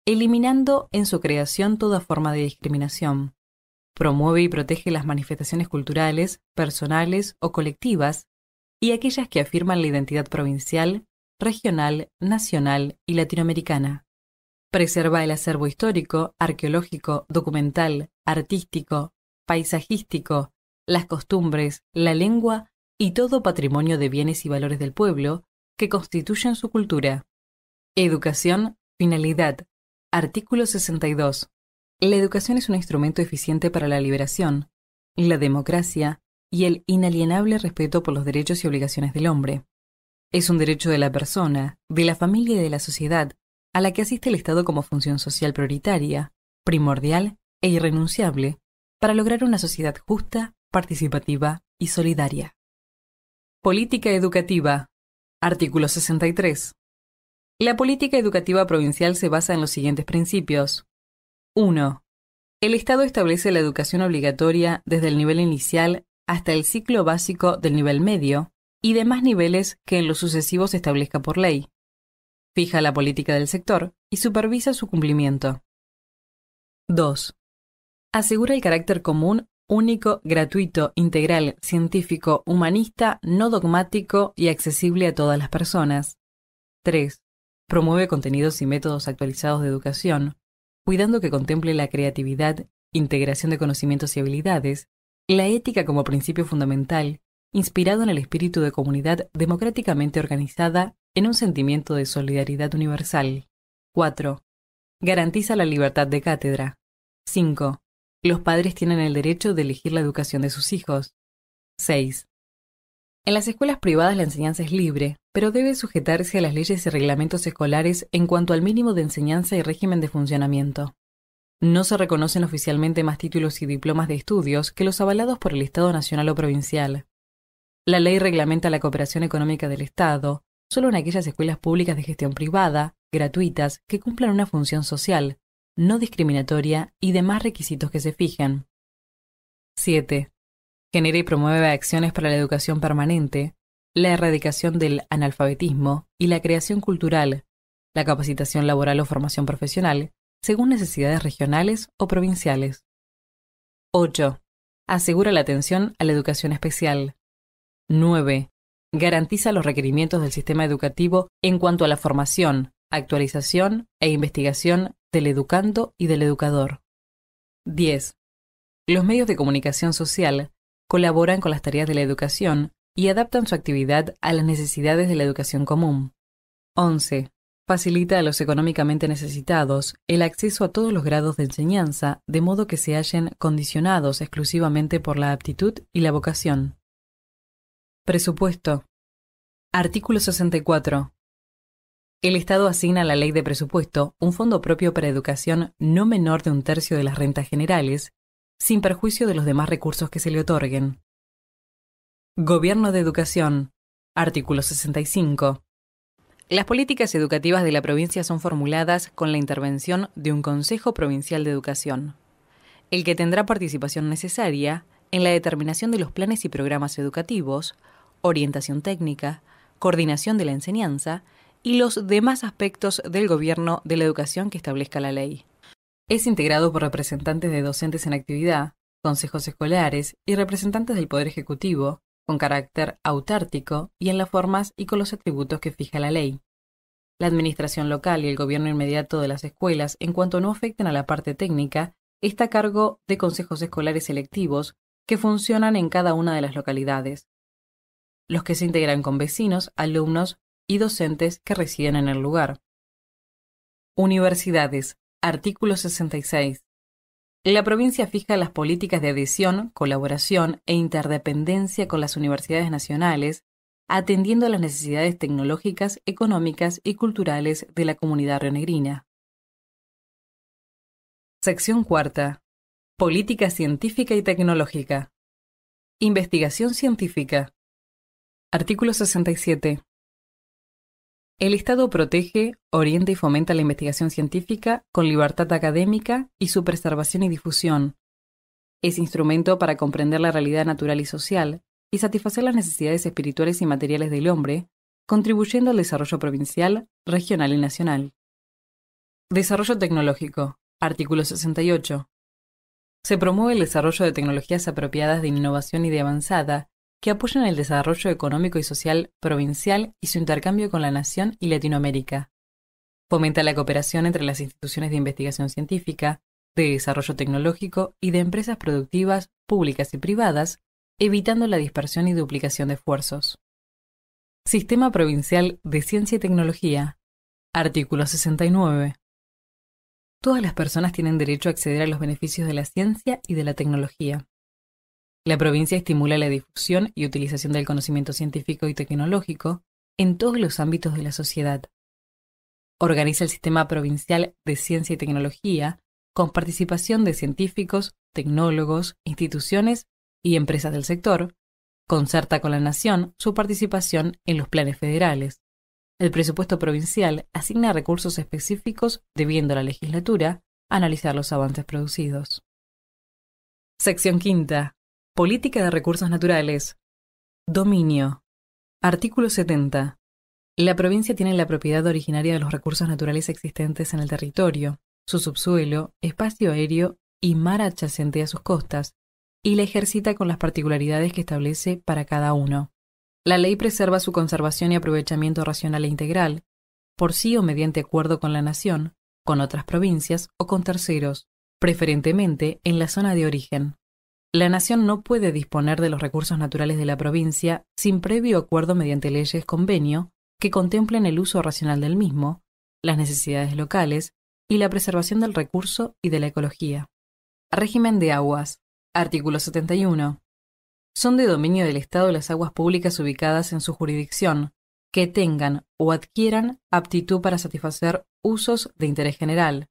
eliminando en su creación toda forma de discriminación. Promueve y protege las manifestaciones culturales, personales o colectivas y aquellas que afirman la identidad provincial, regional, nacional y latinoamericana. Preserva el acervo histórico, arqueológico, documental, artístico, paisajístico, las costumbres, la lengua y todo patrimonio de bienes y valores del pueblo que constituyen su cultura. Educación, finalidad. Artículo 62. La educación es un instrumento eficiente para la liberación, la democracia y el inalienable respeto por los derechos y obligaciones del hombre. Es un derecho de la persona, de la familia y de la sociedad, a la que asiste el Estado como función social prioritaria, primordial e irrenunciable, para lograr una sociedad justa, participativa y solidaria. Política educativa. Artículo 63. La política educativa provincial se basa en los siguientes principios. 1. El Estado establece la educación obligatoria desde el nivel inicial hasta el ciclo básico del nivel medio y demás niveles que en los sucesivos se establezca por ley. Fija la política del sector y supervisa su cumplimiento. 2. Asegura el carácter común único, gratuito, integral, científico, humanista, no dogmático y accesible a todas las personas. 3. Promueve contenidos y métodos actualizados de educación, cuidando que contemple la creatividad, integración de conocimientos y habilidades, la ética como principio fundamental, inspirado en el espíritu de comunidad democráticamente organizada en un sentimiento de solidaridad universal. 4. Garantiza la libertad de cátedra. 5 los padres tienen el derecho de elegir la educación de sus hijos. 6. En las escuelas privadas la enseñanza es libre, pero debe sujetarse a las leyes y reglamentos escolares en cuanto al mínimo de enseñanza y régimen de funcionamiento. No se reconocen oficialmente más títulos y diplomas de estudios que los avalados por el Estado nacional o provincial. La ley reglamenta la cooperación económica del Estado, solo en aquellas escuelas públicas de gestión privada, gratuitas, que cumplan una función social, no discriminatoria y demás requisitos que se fijan. 7. Genera y promueve acciones para la educación permanente, la erradicación del analfabetismo y la creación cultural, la capacitación laboral o formación profesional, según necesidades regionales o provinciales. 8. Asegura la atención a la educación especial. 9. Garantiza los requerimientos del sistema educativo en cuanto a la formación, actualización e investigación del educando y del educador. 10. Los medios de comunicación social colaboran con las tareas de la educación y adaptan su actividad a las necesidades de la educación común. 11. Facilita a los económicamente necesitados el acceso a todos los grados de enseñanza, de modo que se hallen condicionados exclusivamente por la aptitud y la vocación. Presupuesto. Artículo 64. El Estado asigna a la ley de presupuesto un fondo propio para educación no menor de un tercio de las rentas generales, sin perjuicio de los demás recursos que se le otorguen. Gobierno de Educación. Artículo 65. Las políticas educativas de la provincia son formuladas con la intervención de un Consejo Provincial de Educación, el que tendrá participación necesaria en la determinación de los planes y programas educativos, orientación técnica, coordinación de la enseñanza y los demás aspectos del gobierno de la educación que establezca la ley. Es integrado por representantes de docentes en actividad, consejos escolares y representantes del Poder Ejecutivo, con carácter autártico y en las formas y con los atributos que fija la ley. La administración local y el gobierno inmediato de las escuelas, en cuanto no afecten a la parte técnica, está a cargo de consejos escolares selectivos que funcionan en cada una de las localidades. Los que se integran con vecinos, alumnos, y docentes que residen en el lugar. Universidades. Artículo 66. La provincia fija las políticas de adhesión, colaboración e interdependencia con las universidades nacionales, atendiendo a las necesidades tecnológicas, económicas y culturales de la comunidad rionegrina. Sección cuarta. Política científica y tecnológica. Investigación científica. Artículo 67. El Estado protege, orienta y fomenta la investigación científica con libertad académica y su preservación y difusión. Es instrumento para comprender la realidad natural y social y satisfacer las necesidades espirituales y materiales del hombre, contribuyendo al desarrollo provincial, regional y nacional. Desarrollo tecnológico. Artículo 68. Se promueve el desarrollo de tecnologías apropiadas de innovación y de avanzada que apoyan el desarrollo económico y social provincial y su intercambio con la nación y Latinoamérica. Fomenta la cooperación entre las instituciones de investigación científica, de desarrollo tecnológico y de empresas productivas públicas y privadas, evitando la dispersión y duplicación de esfuerzos. Sistema Provincial de Ciencia y Tecnología. Artículo 69. Todas las personas tienen derecho a acceder a los beneficios de la ciencia y de la tecnología. La provincia estimula la difusión y utilización del conocimiento científico y tecnológico en todos los ámbitos de la sociedad. Organiza el Sistema Provincial de Ciencia y Tecnología con participación de científicos, tecnólogos, instituciones y empresas del sector. Concerta con la Nación su participación en los planes federales. El presupuesto provincial asigna recursos específicos debiendo a la legislatura analizar los avances producidos. Sección quinta. Política de Recursos Naturales. Dominio. Artículo 70. La provincia tiene la propiedad originaria de los recursos naturales existentes en el territorio, su subsuelo, espacio aéreo y mar adyacente a sus costas, y la ejercita con las particularidades que establece para cada uno. La ley preserva su conservación y aprovechamiento racional e integral, por sí o mediante acuerdo con la nación, con otras provincias o con terceros, preferentemente en la zona de origen. La nación no puede disponer de los recursos naturales de la provincia sin previo acuerdo mediante leyes convenio que contemplen el uso racional del mismo, las necesidades locales y la preservación del recurso y de la ecología. Régimen de aguas. Artículo 71. Son de dominio del Estado las aguas públicas ubicadas en su jurisdicción, que tengan o adquieran aptitud para satisfacer usos de interés general.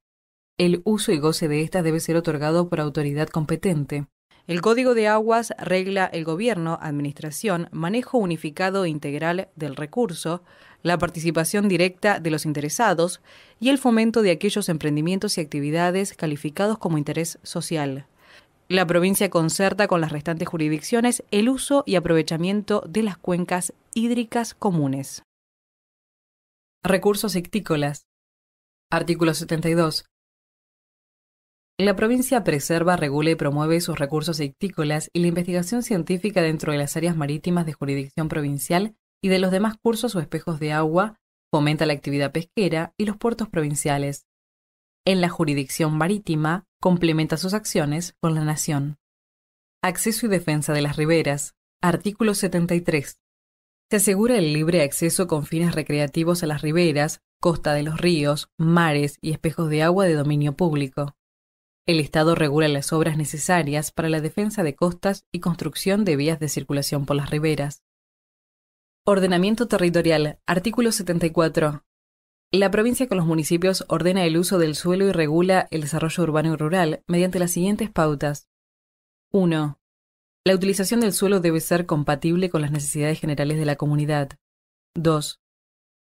El uso y goce de estas debe ser otorgado por autoridad competente. El Código de Aguas regla el gobierno, administración, manejo unificado e integral del recurso, la participación directa de los interesados y el fomento de aquellos emprendimientos y actividades calificados como interés social. La provincia concerta con las restantes jurisdicciones el uso y aprovechamiento de las cuencas hídricas comunes. Recursos ictícolas. Artículo 72. La provincia preserva, regula y promueve sus recursos ictícolas y la investigación científica dentro de las áreas marítimas de jurisdicción provincial y de los demás cursos o espejos de agua, fomenta la actividad pesquera y los puertos provinciales. En la jurisdicción marítima, complementa sus acciones con la Nación. Acceso y defensa de las riberas. Artículo 73. Se asegura el libre acceso con fines recreativos a las riberas, costa de los ríos, mares y espejos de agua de dominio público. El Estado regula las obras necesarias para la defensa de costas y construcción de vías de circulación por las riberas. Ordenamiento territorial. Artículo 74. La provincia con los municipios ordena el uso del suelo y regula el desarrollo urbano y rural mediante las siguientes pautas. 1. La utilización del suelo debe ser compatible con las necesidades generales de la comunidad. 2.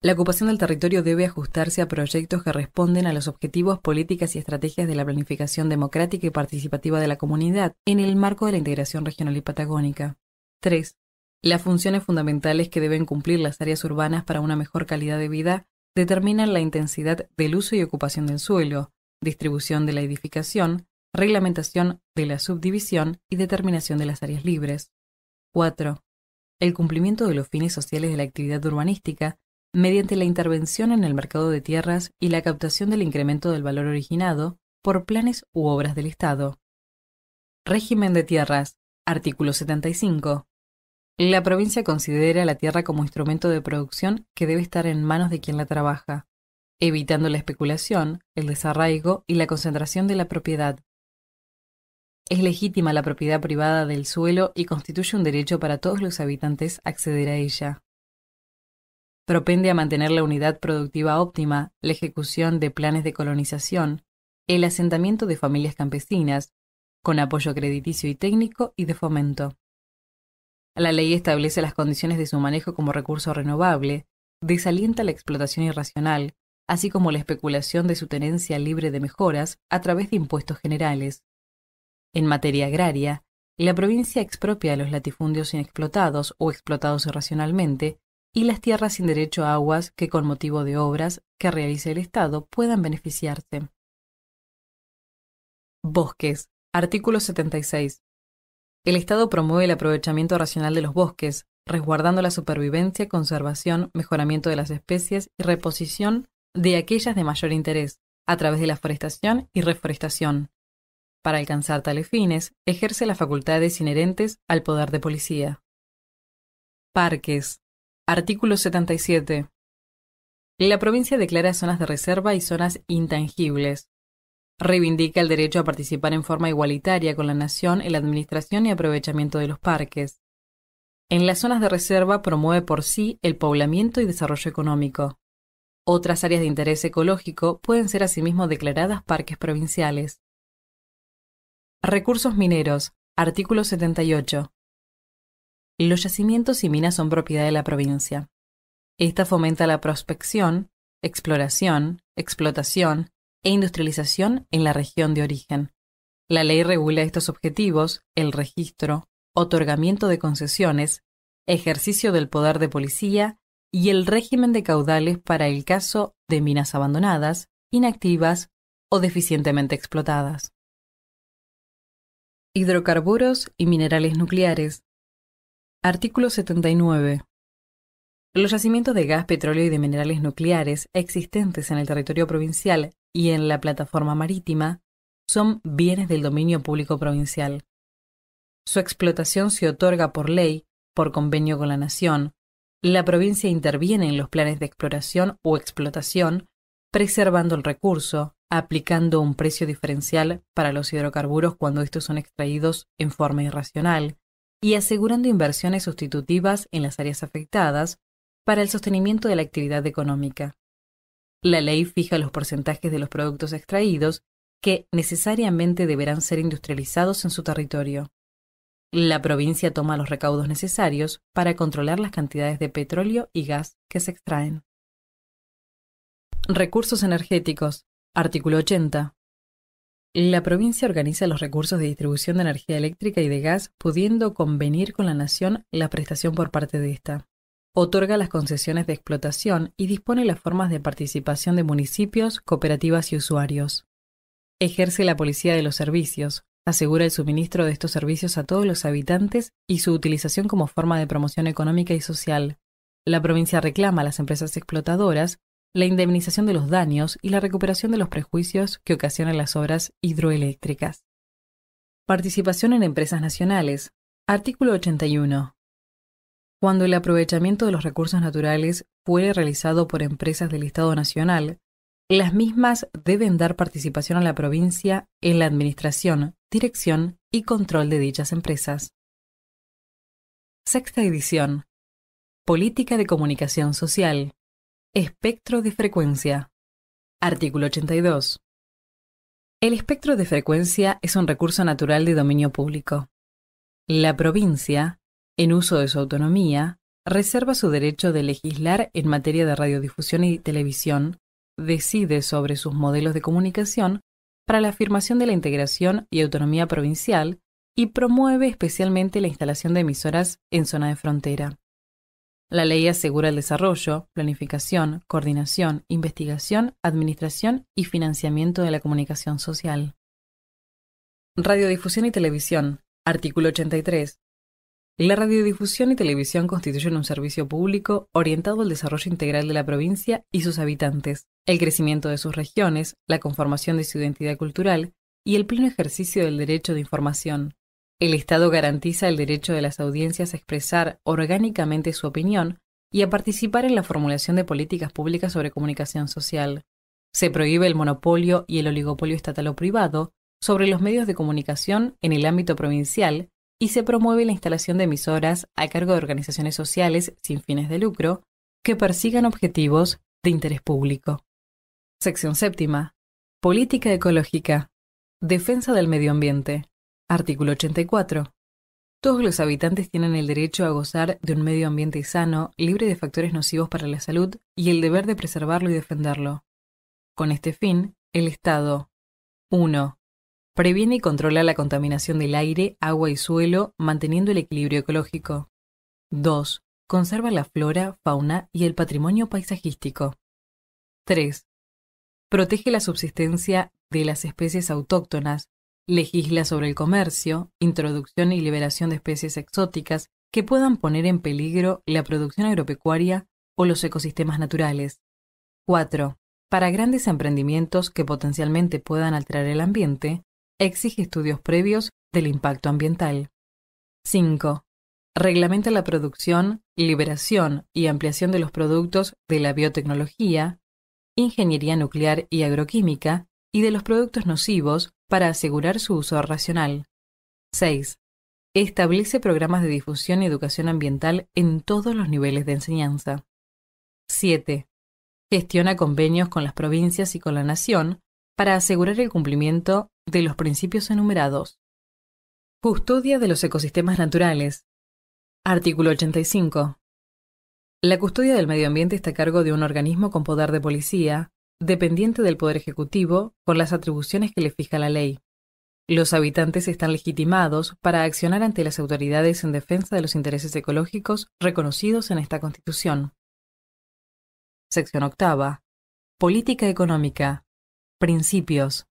La ocupación del territorio debe ajustarse a proyectos que responden a los objetivos, políticas y estrategias de la planificación democrática y participativa de la comunidad en el marco de la integración regional y patagónica. 3. Las funciones fundamentales que deben cumplir las áreas urbanas para una mejor calidad de vida determinan la intensidad del uso y ocupación del suelo, distribución de la edificación, reglamentación de la subdivisión y determinación de las áreas libres. 4. El cumplimiento de los fines sociales de la actividad urbanística mediante la intervención en el mercado de tierras y la captación del incremento del valor originado por planes u obras del Estado. Régimen de tierras. Artículo 75. La provincia considera la tierra como instrumento de producción que debe estar en manos de quien la trabaja, evitando la especulación, el desarraigo y la concentración de la propiedad. Es legítima la propiedad privada del suelo y constituye un derecho para todos los habitantes acceder a ella propende a mantener la unidad productiva óptima, la ejecución de planes de colonización, el asentamiento de familias campesinas, con apoyo crediticio y técnico y de fomento. La ley establece las condiciones de su manejo como recurso renovable, desalienta la explotación irracional, así como la especulación de su tenencia libre de mejoras a través de impuestos generales. En materia agraria, la provincia expropia a los latifundios inexplotados o explotados irracionalmente y las tierras sin derecho a aguas que con motivo de obras que realice el Estado puedan beneficiarse. Bosques. Artículo 76. El Estado promueve el aprovechamiento racional de los bosques, resguardando la supervivencia, conservación, mejoramiento de las especies y reposición de aquellas de mayor interés, a través de la forestación y reforestación. Para alcanzar tales fines, ejerce las facultades inherentes al poder de policía. Parques. Artículo 77. La provincia declara zonas de reserva y zonas intangibles. Reivindica el derecho a participar en forma igualitaria con la nación en la administración y aprovechamiento de los parques. En las zonas de reserva promueve por sí el poblamiento y desarrollo económico. Otras áreas de interés ecológico pueden ser asimismo declaradas parques provinciales. Recursos mineros. Artículo 78. Los yacimientos y minas son propiedad de la provincia. Esta fomenta la prospección, exploración, explotación e industrialización en la región de origen. La ley regula estos objetivos, el registro, otorgamiento de concesiones, ejercicio del poder de policía y el régimen de caudales para el caso de minas abandonadas, inactivas o deficientemente explotadas. Hidrocarburos y minerales nucleares Artículo 79. Los yacimientos de gas, petróleo y de minerales nucleares existentes en el territorio provincial y en la plataforma marítima son bienes del dominio público provincial. Su explotación se otorga por ley, por convenio con la Nación. La provincia interviene en los planes de exploración o explotación, preservando el recurso, aplicando un precio diferencial para los hidrocarburos cuando estos son extraídos en forma irracional, y asegurando inversiones sustitutivas en las áreas afectadas para el sostenimiento de la actividad económica. La ley fija los porcentajes de los productos extraídos que necesariamente deberán ser industrializados en su territorio. La provincia toma los recaudos necesarios para controlar las cantidades de petróleo y gas que se extraen. Recursos energéticos. Artículo 80. La provincia organiza los recursos de distribución de energía eléctrica y de gas, pudiendo convenir con la nación la prestación por parte de ésta. Otorga las concesiones de explotación y dispone las formas de participación de municipios, cooperativas y usuarios. Ejerce la policía de los servicios, asegura el suministro de estos servicios a todos los habitantes y su utilización como forma de promoción económica y social. La provincia reclama a las empresas explotadoras la indemnización de los daños y la recuperación de los prejuicios que ocasionan las obras hidroeléctricas. Participación en empresas nacionales. Artículo 81. Cuando el aprovechamiento de los recursos naturales fuere realizado por empresas del Estado Nacional, las mismas deben dar participación a la provincia en la administración, dirección y control de dichas empresas. Sexta edición. Política de Comunicación Social. Espectro de frecuencia. Artículo 82. El espectro de frecuencia es un recurso natural de dominio público. La provincia, en uso de su autonomía, reserva su derecho de legislar en materia de radiodifusión y televisión, decide sobre sus modelos de comunicación para la afirmación de la integración y autonomía provincial y promueve especialmente la instalación de emisoras en zona de frontera. La ley asegura el desarrollo, planificación, coordinación, investigación, administración y financiamiento de la comunicación social. Radiodifusión y televisión. Artículo 83. La radiodifusión y televisión constituyen un servicio público orientado al desarrollo integral de la provincia y sus habitantes, el crecimiento de sus regiones, la conformación de su identidad cultural y el pleno ejercicio del derecho de información. El Estado garantiza el derecho de las audiencias a expresar orgánicamente su opinión y a participar en la formulación de políticas públicas sobre comunicación social. Se prohíbe el monopolio y el oligopolio estatal o privado sobre los medios de comunicación en el ámbito provincial y se promueve la instalación de emisoras a cargo de organizaciones sociales sin fines de lucro que persigan objetivos de interés público. Sección séptima. Política ecológica. Defensa del medio ambiente. Artículo 84. Todos los habitantes tienen el derecho a gozar de un medio ambiente sano, libre de factores nocivos para la salud, y el deber de preservarlo y defenderlo. Con este fin, el Estado 1. Previene y controla la contaminación del aire, agua y suelo, manteniendo el equilibrio ecológico. 2. Conserva la flora, fauna y el patrimonio paisajístico. 3. Protege la subsistencia de las especies autóctonas, Legisla sobre el comercio, introducción y liberación de especies exóticas que puedan poner en peligro la producción agropecuaria o los ecosistemas naturales. 4. Para grandes emprendimientos que potencialmente puedan alterar el ambiente, exige estudios previos del impacto ambiental. 5. Reglamenta la producción, liberación y ampliación de los productos de la biotecnología, ingeniería nuclear y agroquímica y de los productos nocivos para asegurar su uso racional. 6. Establece programas de difusión y educación ambiental en todos los niveles de enseñanza. 7. Gestiona convenios con las provincias y con la nación para asegurar el cumplimiento de los principios enumerados. Custodia de los ecosistemas naturales. Artículo 85. La custodia del medio ambiente está a cargo de un organismo con poder de policía, dependiente del Poder Ejecutivo, con las atribuciones que le fija la ley. Los habitantes están legitimados para accionar ante las autoridades en defensa de los intereses ecológicos reconocidos en esta Constitución. Sección octava. Política económica. Principios.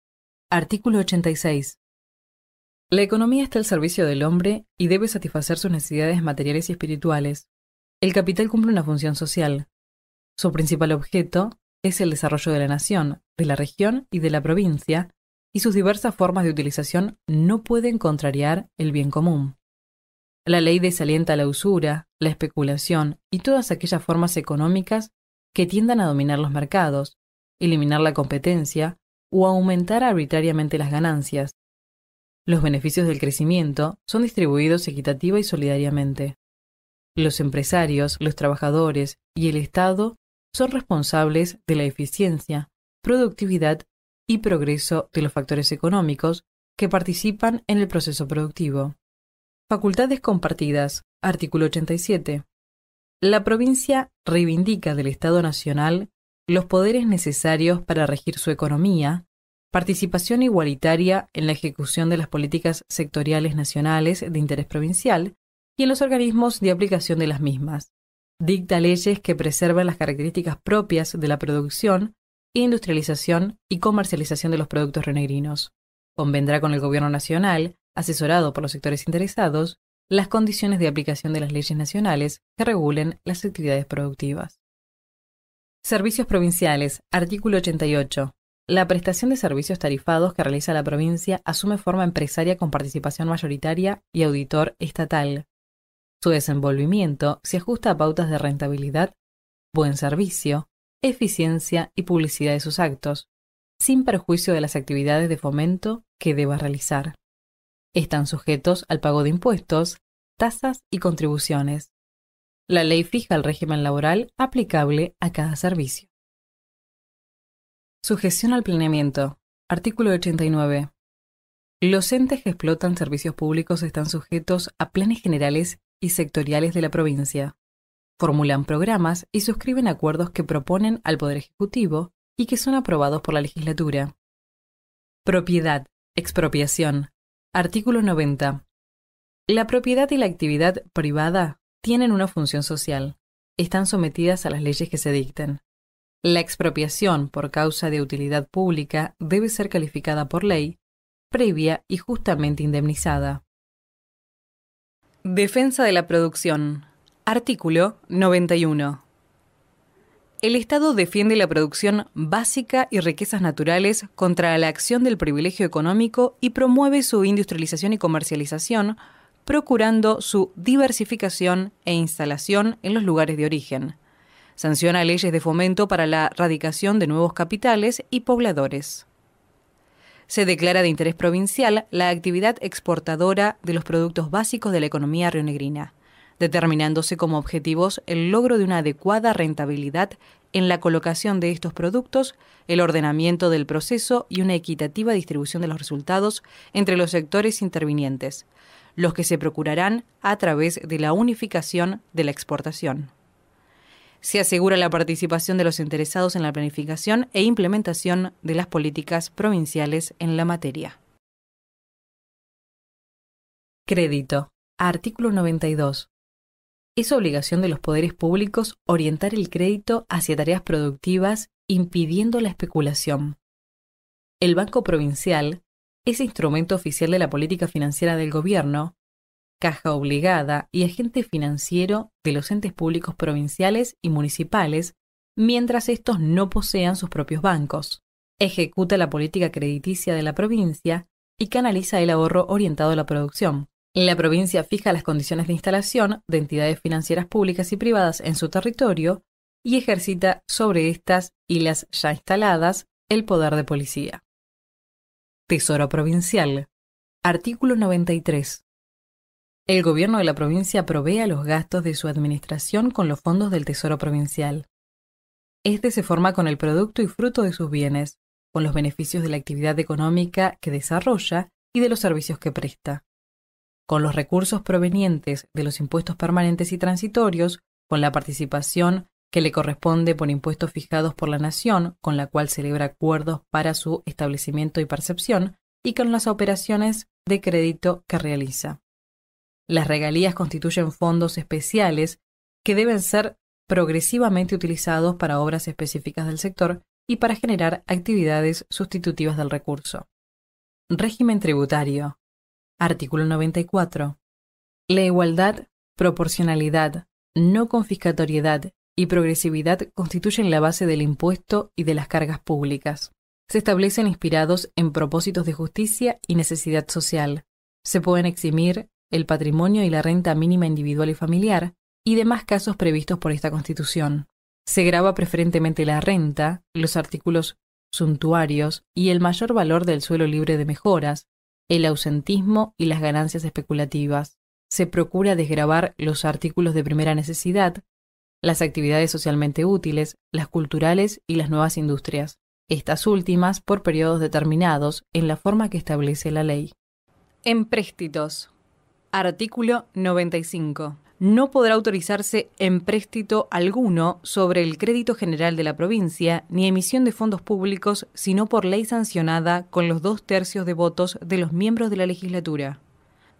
Artículo 86. La economía está al servicio del hombre y debe satisfacer sus necesidades materiales y espirituales. El capital cumple una función social. Su principal objeto es el desarrollo de la nación, de la región y de la provincia, y sus diversas formas de utilización no pueden contrariar el bien común. La ley desalienta la usura, la especulación y todas aquellas formas económicas que tiendan a dominar los mercados, eliminar la competencia o aumentar arbitrariamente las ganancias. Los beneficios del crecimiento son distribuidos equitativa y solidariamente. Los empresarios, los trabajadores y el Estado son responsables de la eficiencia, productividad y progreso de los factores económicos que participan en el proceso productivo. Facultades compartidas. Artículo 87. La provincia reivindica del Estado Nacional los poderes necesarios para regir su economía, participación igualitaria en la ejecución de las políticas sectoriales nacionales de interés provincial y en los organismos de aplicación de las mismas, dicta leyes que preservan las características propias de la producción, industrialización y comercialización de los productos renegrinos. Convendrá con el Gobierno Nacional, asesorado por los sectores interesados, las condiciones de aplicación de las leyes nacionales que regulen las actividades productivas. Servicios provinciales. Artículo 88. La prestación de servicios tarifados que realiza la provincia asume forma empresaria con participación mayoritaria y auditor estatal su desenvolvimiento se ajusta a pautas de rentabilidad, buen servicio, eficiencia y publicidad de sus actos, sin perjuicio de las actividades de fomento que deba realizar. Están sujetos al pago de impuestos, tasas y contribuciones. La ley fija el régimen laboral aplicable a cada servicio. Sujeción al planeamiento. Artículo 89. Los entes que explotan servicios públicos están sujetos a planes generales y sectoriales de la provincia. Formulan programas y suscriben acuerdos que proponen al Poder Ejecutivo y que son aprobados por la legislatura. Propiedad, expropiación. Artículo 90. La propiedad y la actividad privada tienen una función social. Están sometidas a las leyes que se dicten. La expropiación por causa de utilidad pública debe ser calificada por ley, previa y justamente indemnizada. Defensa de la producción. Artículo 91. El Estado defiende la producción básica y riquezas naturales contra la acción del privilegio económico y promueve su industrialización y comercialización, procurando su diversificación e instalación en los lugares de origen. Sanciona leyes de fomento para la radicación de nuevos capitales y pobladores. Se declara de interés provincial la actividad exportadora de los productos básicos de la economía rionegrina, determinándose como objetivos el logro de una adecuada rentabilidad en la colocación de estos productos, el ordenamiento del proceso y una equitativa distribución de los resultados entre los sectores intervinientes, los que se procurarán a través de la unificación de la exportación. Se asegura la participación de los interesados en la planificación e implementación de las políticas provinciales en la materia. Crédito. Artículo 92. Es obligación de los poderes públicos orientar el crédito hacia tareas productivas, impidiendo la especulación. El Banco Provincial es instrumento oficial de la política financiera del Gobierno caja obligada y agente financiero de los entes públicos provinciales y municipales, mientras estos no posean sus propios bancos. Ejecuta la política crediticia de la provincia y canaliza el ahorro orientado a la producción. La provincia fija las condiciones de instalación de entidades financieras públicas y privadas en su territorio y ejercita sobre estas y las ya instaladas el poder de policía. Tesoro Provincial. Artículo 93. El gobierno de la provincia provee a los gastos de su administración con los fondos del Tesoro Provincial. Este se forma con el producto y fruto de sus bienes, con los beneficios de la actividad económica que desarrolla y de los servicios que presta. Con los recursos provenientes de los impuestos permanentes y transitorios, con la participación que le corresponde por impuestos fijados por la Nación, con la cual celebra acuerdos para su establecimiento y percepción, y con las operaciones de crédito que realiza. Las regalías constituyen fondos especiales que deben ser progresivamente utilizados para obras específicas del sector y para generar actividades sustitutivas del recurso. Régimen tributario. Artículo 94. La igualdad, proporcionalidad, no confiscatoriedad y progresividad constituyen la base del impuesto y de las cargas públicas. Se establecen inspirados en propósitos de justicia y necesidad social. Se pueden eximir el patrimonio y la renta mínima individual y familiar, y demás casos previstos por esta Constitución. Se graba preferentemente la renta, los artículos suntuarios y el mayor valor del suelo libre de mejoras, el ausentismo y las ganancias especulativas. Se procura desgravar los artículos de primera necesidad, las actividades socialmente útiles, las culturales y las nuevas industrias, estas últimas por periodos determinados en la forma que establece la ley. Empréstitos. Artículo 95. No podrá autorizarse empréstito alguno sobre el crédito general de la provincia ni emisión de fondos públicos sino por ley sancionada con los dos tercios de votos de los miembros de la legislatura.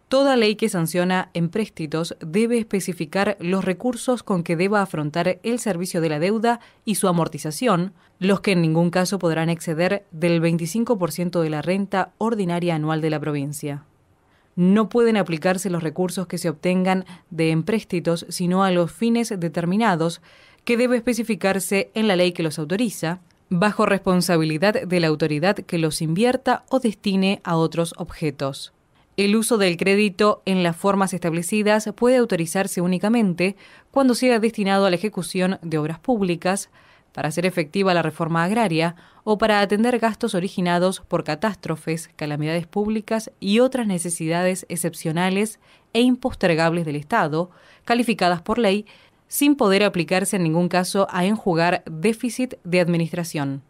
Toda ley que sanciona empréstitos debe especificar los recursos con que deba afrontar el servicio de la deuda y su amortización, los que en ningún caso podrán exceder del 25% de la renta ordinaria anual de la provincia no pueden aplicarse los recursos que se obtengan de empréstitos, sino a los fines determinados que debe especificarse en la ley que los autoriza, bajo responsabilidad de la autoridad que los invierta o destine a otros objetos. El uso del crédito en las formas establecidas puede autorizarse únicamente cuando sea destinado a la ejecución de obras públicas, para hacer efectiva la reforma agraria o para atender gastos originados por catástrofes, calamidades públicas y otras necesidades excepcionales e impostergables del Estado, calificadas por ley, sin poder aplicarse en ningún caso a enjugar déficit de administración.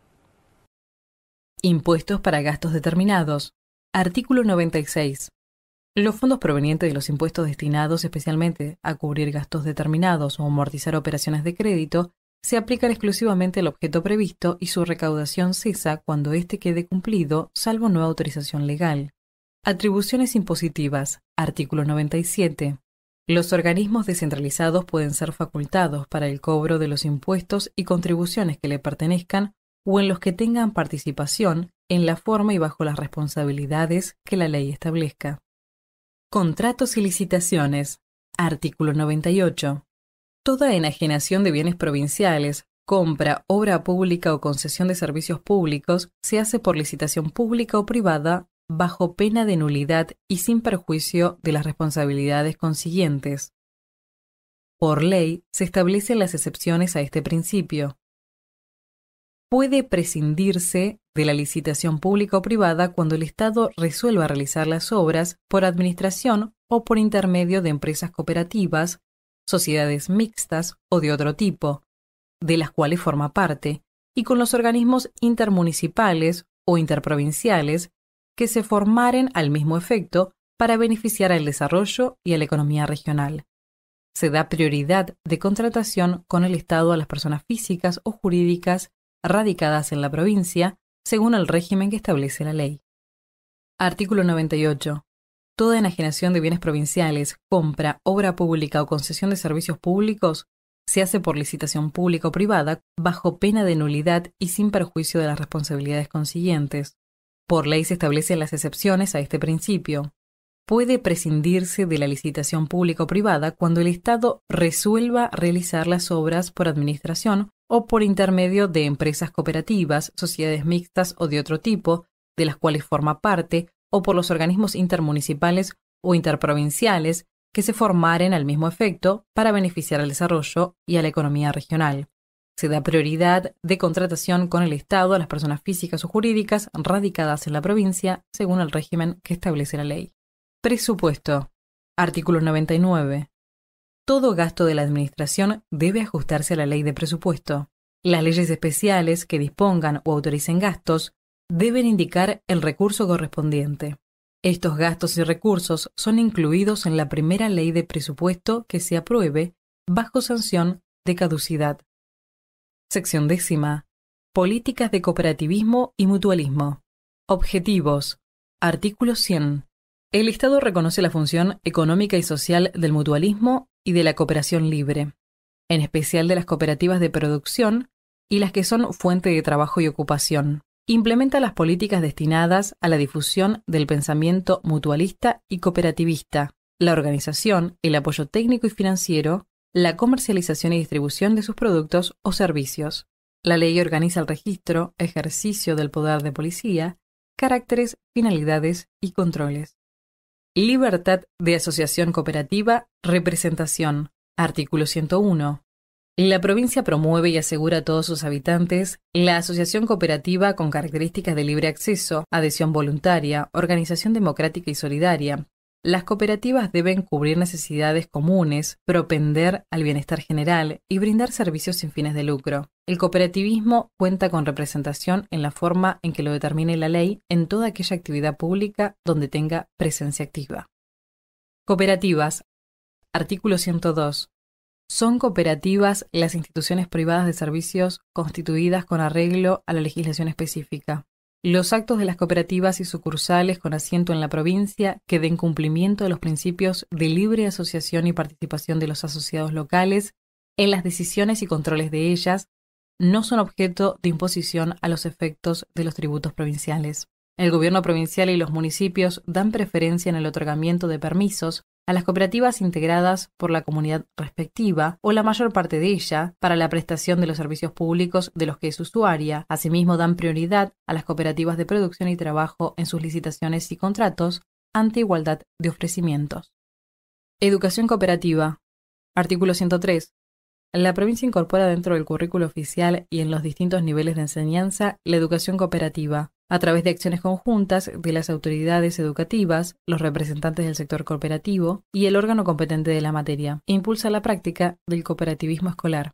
Impuestos para gastos determinados. Artículo 96. Los fondos provenientes de los impuestos destinados especialmente a cubrir gastos determinados o amortizar operaciones de crédito se aplican exclusivamente al objeto previsto y su recaudación cesa cuando éste quede cumplido, salvo nueva autorización legal. Atribuciones impositivas. Artículo 97. Los organismos descentralizados pueden ser facultados para el cobro de los impuestos y contribuciones que le pertenezcan o en los que tengan participación en la forma y bajo las responsabilidades que la ley establezca. Contratos y licitaciones. Artículo 98. Toda enajenación de bienes provinciales, compra, obra pública o concesión de servicios públicos se hace por licitación pública o privada bajo pena de nulidad y sin perjuicio de las responsabilidades consiguientes. Por ley se establecen las excepciones a este principio. Puede prescindirse de la licitación pública o privada cuando el Estado resuelva realizar las obras por administración o por intermedio de empresas cooperativas sociedades mixtas o de otro tipo, de las cuales forma parte, y con los organismos intermunicipales o interprovinciales que se formaren al mismo efecto para beneficiar al desarrollo y a la economía regional. Se da prioridad de contratación con el Estado a las personas físicas o jurídicas radicadas en la provincia, según el régimen que establece la ley. Artículo 98 toda enajenación de bienes provinciales, compra, obra pública o concesión de servicios públicos se hace por licitación pública o privada bajo pena de nulidad y sin perjuicio de las responsabilidades consiguientes. Por ley se establecen las excepciones a este principio. Puede prescindirse de la licitación pública o privada cuando el Estado resuelva realizar las obras por administración o por intermedio de empresas cooperativas, sociedades mixtas o de otro tipo, de las cuales forma parte, o por los organismos intermunicipales o interprovinciales que se formaren al mismo efecto para beneficiar al desarrollo y a la economía regional. Se da prioridad de contratación con el Estado a las personas físicas o jurídicas radicadas en la provincia según el régimen que establece la ley. Presupuesto. Artículo 99. Todo gasto de la Administración debe ajustarse a la ley de presupuesto. Las leyes especiales que dispongan o autoricen gastos deben indicar el recurso correspondiente. Estos gastos y recursos son incluidos en la primera ley de presupuesto que se apruebe bajo sanción de caducidad. Sección décima. Políticas de cooperativismo y mutualismo. Objetivos. Artículo 100. El Estado reconoce la función económica y social del mutualismo y de la cooperación libre, en especial de las cooperativas de producción y las que son fuente de trabajo y ocupación implementa las políticas destinadas a la difusión del pensamiento mutualista y cooperativista, la organización, el apoyo técnico y financiero, la comercialización y distribución de sus productos o servicios. La ley organiza el registro, ejercicio del poder de policía, caracteres, finalidades y controles. Libertad de asociación cooperativa, representación. Artículo 101. La provincia promueve y asegura a todos sus habitantes la asociación cooperativa con características de libre acceso, adhesión voluntaria, organización democrática y solidaria. Las cooperativas deben cubrir necesidades comunes, propender al bienestar general y brindar servicios sin fines de lucro. El cooperativismo cuenta con representación en la forma en que lo determine la ley en toda aquella actividad pública donde tenga presencia activa. Cooperativas. Artículo 102. ¿Son cooperativas las instituciones privadas de servicios constituidas con arreglo a la legislación específica? Los actos de las cooperativas y sucursales con asiento en la provincia que den cumplimiento a los principios de libre asociación y participación de los asociados locales en las decisiones y controles de ellas no son objeto de imposición a los efectos de los tributos provinciales. El gobierno provincial y los municipios dan preferencia en el otorgamiento de permisos a las cooperativas integradas por la comunidad respectiva o la mayor parte de ella para la prestación de los servicios públicos de los que es usuaria. Asimismo, dan prioridad a las cooperativas de producción y trabajo en sus licitaciones y contratos ante igualdad de ofrecimientos. Educación cooperativa. Artículo 103. La provincia incorpora dentro del currículo oficial y en los distintos niveles de enseñanza la educación cooperativa, a través de acciones conjuntas de las autoridades educativas, los representantes del sector cooperativo y el órgano competente de la materia. Impulsa la práctica del cooperativismo escolar.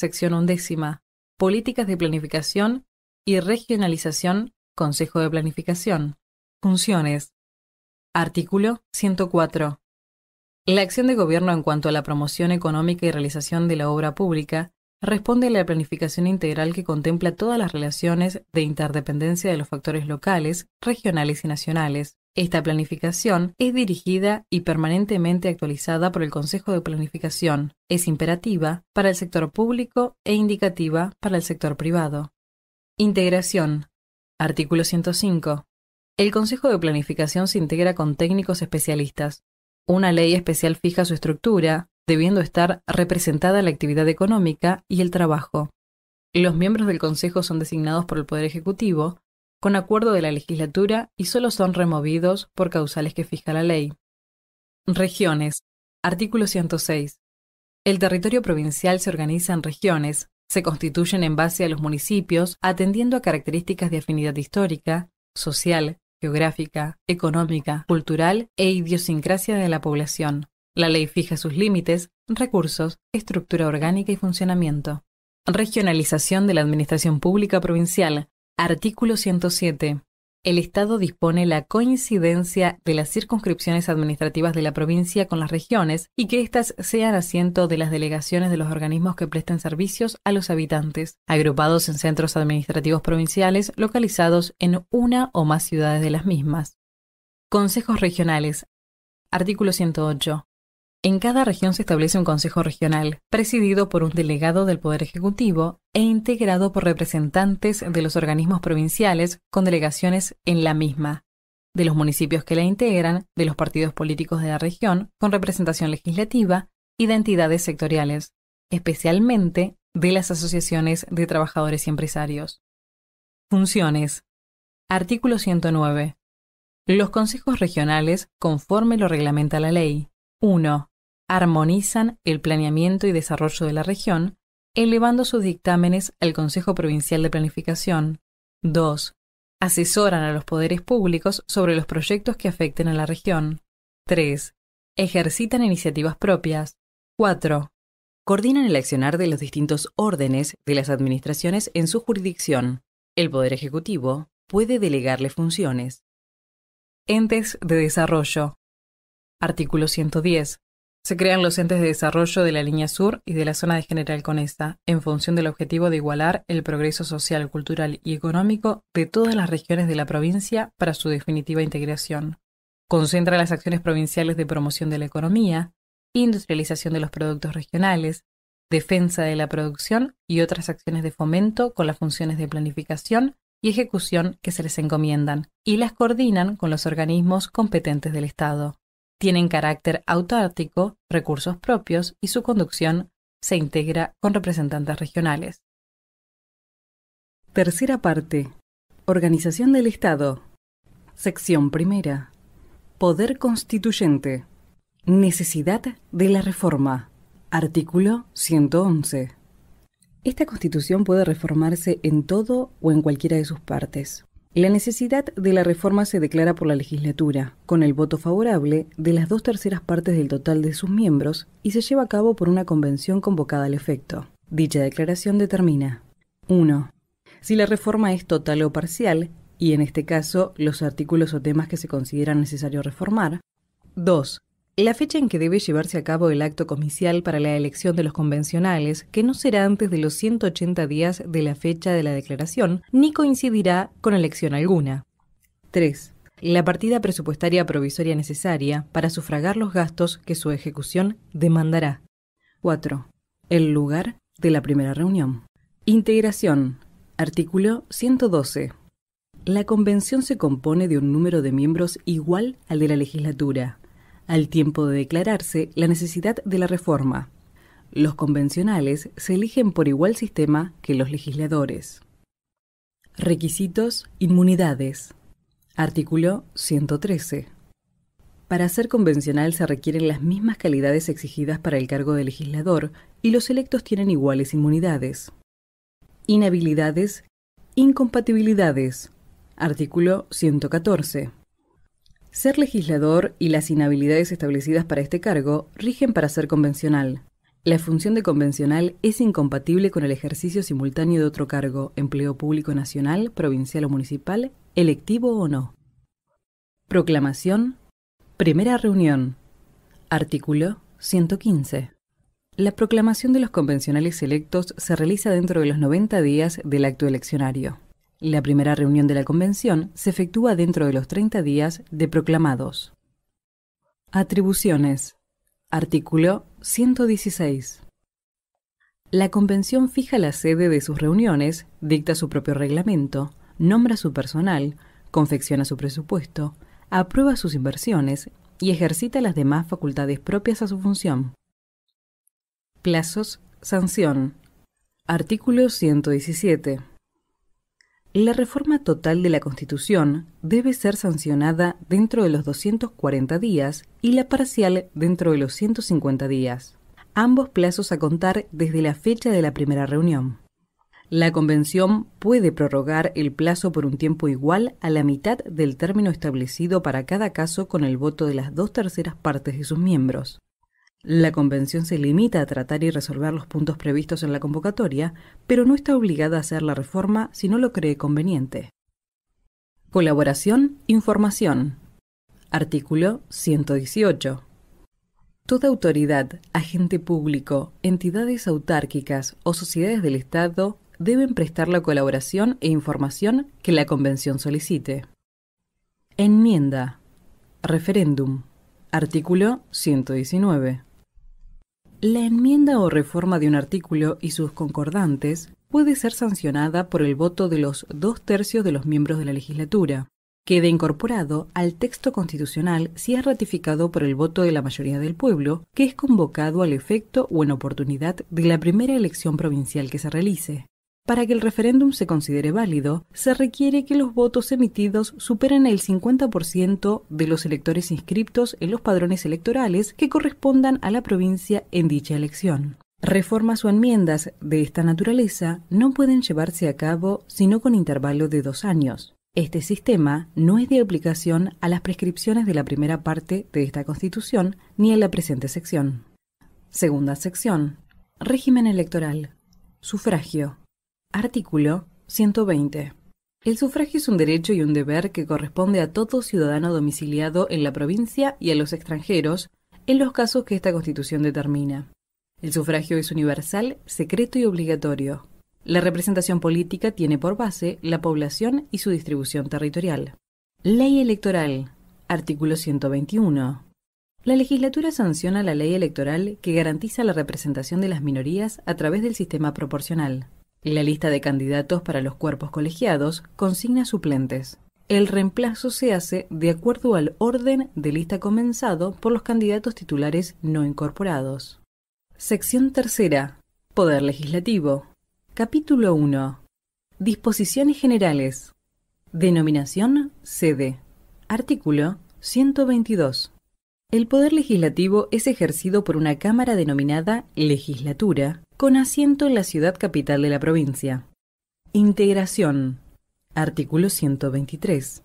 Sección undécima. Políticas de planificación y regionalización. Consejo de Planificación. Funciones. Artículo 104. La acción de gobierno en cuanto a la promoción económica y realización de la obra pública responde a la planificación integral que contempla todas las relaciones de interdependencia de los factores locales, regionales y nacionales. Esta planificación es dirigida y permanentemente actualizada por el Consejo de Planificación. Es imperativa para el sector público e indicativa para el sector privado. Integración. Artículo 105. El Consejo de Planificación se integra con técnicos especialistas. Una ley especial fija su estructura, debiendo estar representada la actividad económica y el trabajo. Los miembros del Consejo son designados por el Poder Ejecutivo, con acuerdo de la legislatura, y solo son removidos por causales que fija la ley. Regiones. Artículo 106. El territorio provincial se organiza en regiones, se constituyen en base a los municipios, atendiendo a características de afinidad histórica, social, geográfica, económica, cultural e idiosincrasia de la población. La ley fija sus límites, recursos, estructura orgánica y funcionamiento. Regionalización de la Administración Pública Provincial. Artículo 107. El Estado dispone la coincidencia de las circunscripciones administrativas de la provincia con las regiones y que éstas sean asiento de las delegaciones de los organismos que presten servicios a los habitantes, agrupados en centros administrativos provinciales localizados en una o más ciudades de las mismas. Consejos regionales. Artículo 108. En cada región se establece un Consejo Regional, presidido por un delegado del Poder Ejecutivo e integrado por representantes de los organismos provinciales con delegaciones en la misma, de los municipios que la integran, de los partidos políticos de la región con representación legislativa y de entidades sectoriales, especialmente de las asociaciones de trabajadores y empresarios. Funciones. Artículo 109. Los consejos regionales conforme lo reglamenta la ley. 1 armonizan el planeamiento y desarrollo de la región, elevando sus dictámenes al Consejo Provincial de Planificación. 2. Asesoran a los poderes públicos sobre los proyectos que afecten a la región. 3. Ejercitan iniciativas propias. 4. Coordinan el accionar de los distintos órdenes de las administraciones en su jurisdicción. El Poder Ejecutivo puede delegarle funciones. Entes de desarrollo. Artículo 110. Se crean los entes de desarrollo de la línea sur y de la zona de General Conesa, en función del objetivo de igualar el progreso social, cultural y económico de todas las regiones de la provincia para su definitiva integración. Concentra las acciones provinciales de promoción de la economía, industrialización de los productos regionales, defensa de la producción y otras acciones de fomento con las funciones de planificación y ejecución que se les encomiendan, y las coordinan con los organismos competentes del Estado tienen carácter autártico, recursos propios y su conducción se integra con representantes regionales. Tercera parte. Organización del Estado. Sección primera. Poder constituyente. Necesidad de la reforma. Artículo 111. Esta constitución puede reformarse en todo o en cualquiera de sus partes. La necesidad de la reforma se declara por la legislatura, con el voto favorable de las dos terceras partes del total de sus miembros, y se lleva a cabo por una convención convocada al efecto. Dicha declaración determina 1. Si la reforma es total o parcial, y en este caso los artículos o temas que se consideran necesario reformar. 2. La fecha en que debe llevarse a cabo el acto comicial para la elección de los convencionales, que no será antes de los 180 días de la fecha de la declaración, ni coincidirá con elección alguna. 3. La partida presupuestaria provisoria necesaria para sufragar los gastos que su ejecución demandará. 4. El lugar de la primera reunión. Integración. Artículo 112. La convención se compone de un número de miembros igual al de la legislatura, al tiempo de declararse la necesidad de la reforma. Los convencionales se eligen por igual sistema que los legisladores. Requisitos, inmunidades. Artículo 113. Para ser convencional se requieren las mismas calidades exigidas para el cargo de legislador y los electos tienen iguales inmunidades. Inhabilidades, incompatibilidades. Artículo 114. Ser legislador y las inhabilidades establecidas para este cargo rigen para ser convencional. La función de convencional es incompatible con el ejercicio simultáneo de otro cargo, empleo público nacional, provincial o municipal, electivo o no. Proclamación. Primera reunión. Artículo 115. La proclamación de los convencionales electos se realiza dentro de los 90 días del acto eleccionario. La primera reunión de la Convención se efectúa dentro de los 30 días de proclamados. Atribuciones. Artículo 116. La Convención fija la sede de sus reuniones, dicta su propio reglamento, nombra su personal, confecciona su presupuesto, aprueba sus inversiones y ejercita las demás facultades propias a su función. Plazos. Sanción. Artículo 117. La reforma total de la Constitución debe ser sancionada dentro de los 240 días y la parcial dentro de los 150 días, ambos plazos a contar desde la fecha de la primera reunión. La Convención puede prorrogar el plazo por un tiempo igual a la mitad del término establecido para cada caso con el voto de las dos terceras partes de sus miembros. La convención se limita a tratar y resolver los puntos previstos en la convocatoria, pero no está obligada a hacer la reforma si no lo cree conveniente. Colaboración, información. Artículo 118. Toda autoridad, agente público, entidades autárquicas o sociedades del Estado deben prestar la colaboración e información que la Convención solicite. Enmienda. Referéndum. Artículo 119. La enmienda o reforma de un artículo y sus concordantes puede ser sancionada por el voto de los dos tercios de los miembros de la legislatura. Queda incorporado al texto constitucional si es ratificado por el voto de la mayoría del pueblo, que es convocado al efecto o en oportunidad de la primera elección provincial que se realice. Para que el referéndum se considere válido, se requiere que los votos emitidos superen el 50% de los electores inscriptos en los padrones electorales que correspondan a la provincia en dicha elección. Reformas o enmiendas de esta naturaleza no pueden llevarse a cabo sino con intervalo de dos años. Este sistema no es de aplicación a las prescripciones de la primera parte de esta Constitución ni en la presente sección. Segunda sección. Régimen electoral. Sufragio Artículo 120. El sufragio es un derecho y un deber que corresponde a todo ciudadano domiciliado en la provincia y a los extranjeros, en los casos que esta Constitución determina. El sufragio es universal, secreto y obligatorio. La representación política tiene por base la población y su distribución territorial. Ley electoral. Artículo 121. La legislatura sanciona la ley electoral que garantiza la representación de las minorías a través del sistema proporcional. La lista de candidatos para los cuerpos colegiados consigna suplentes. El reemplazo se hace de acuerdo al orden de lista comenzado por los candidatos titulares no incorporados. Sección tercera. Poder legislativo. Capítulo 1. Disposiciones generales. Denominación sede. Artículo 122. El poder legislativo es ejercido por una Cámara denominada legislatura, con asiento en la ciudad capital de la provincia. Integración. Artículo 123.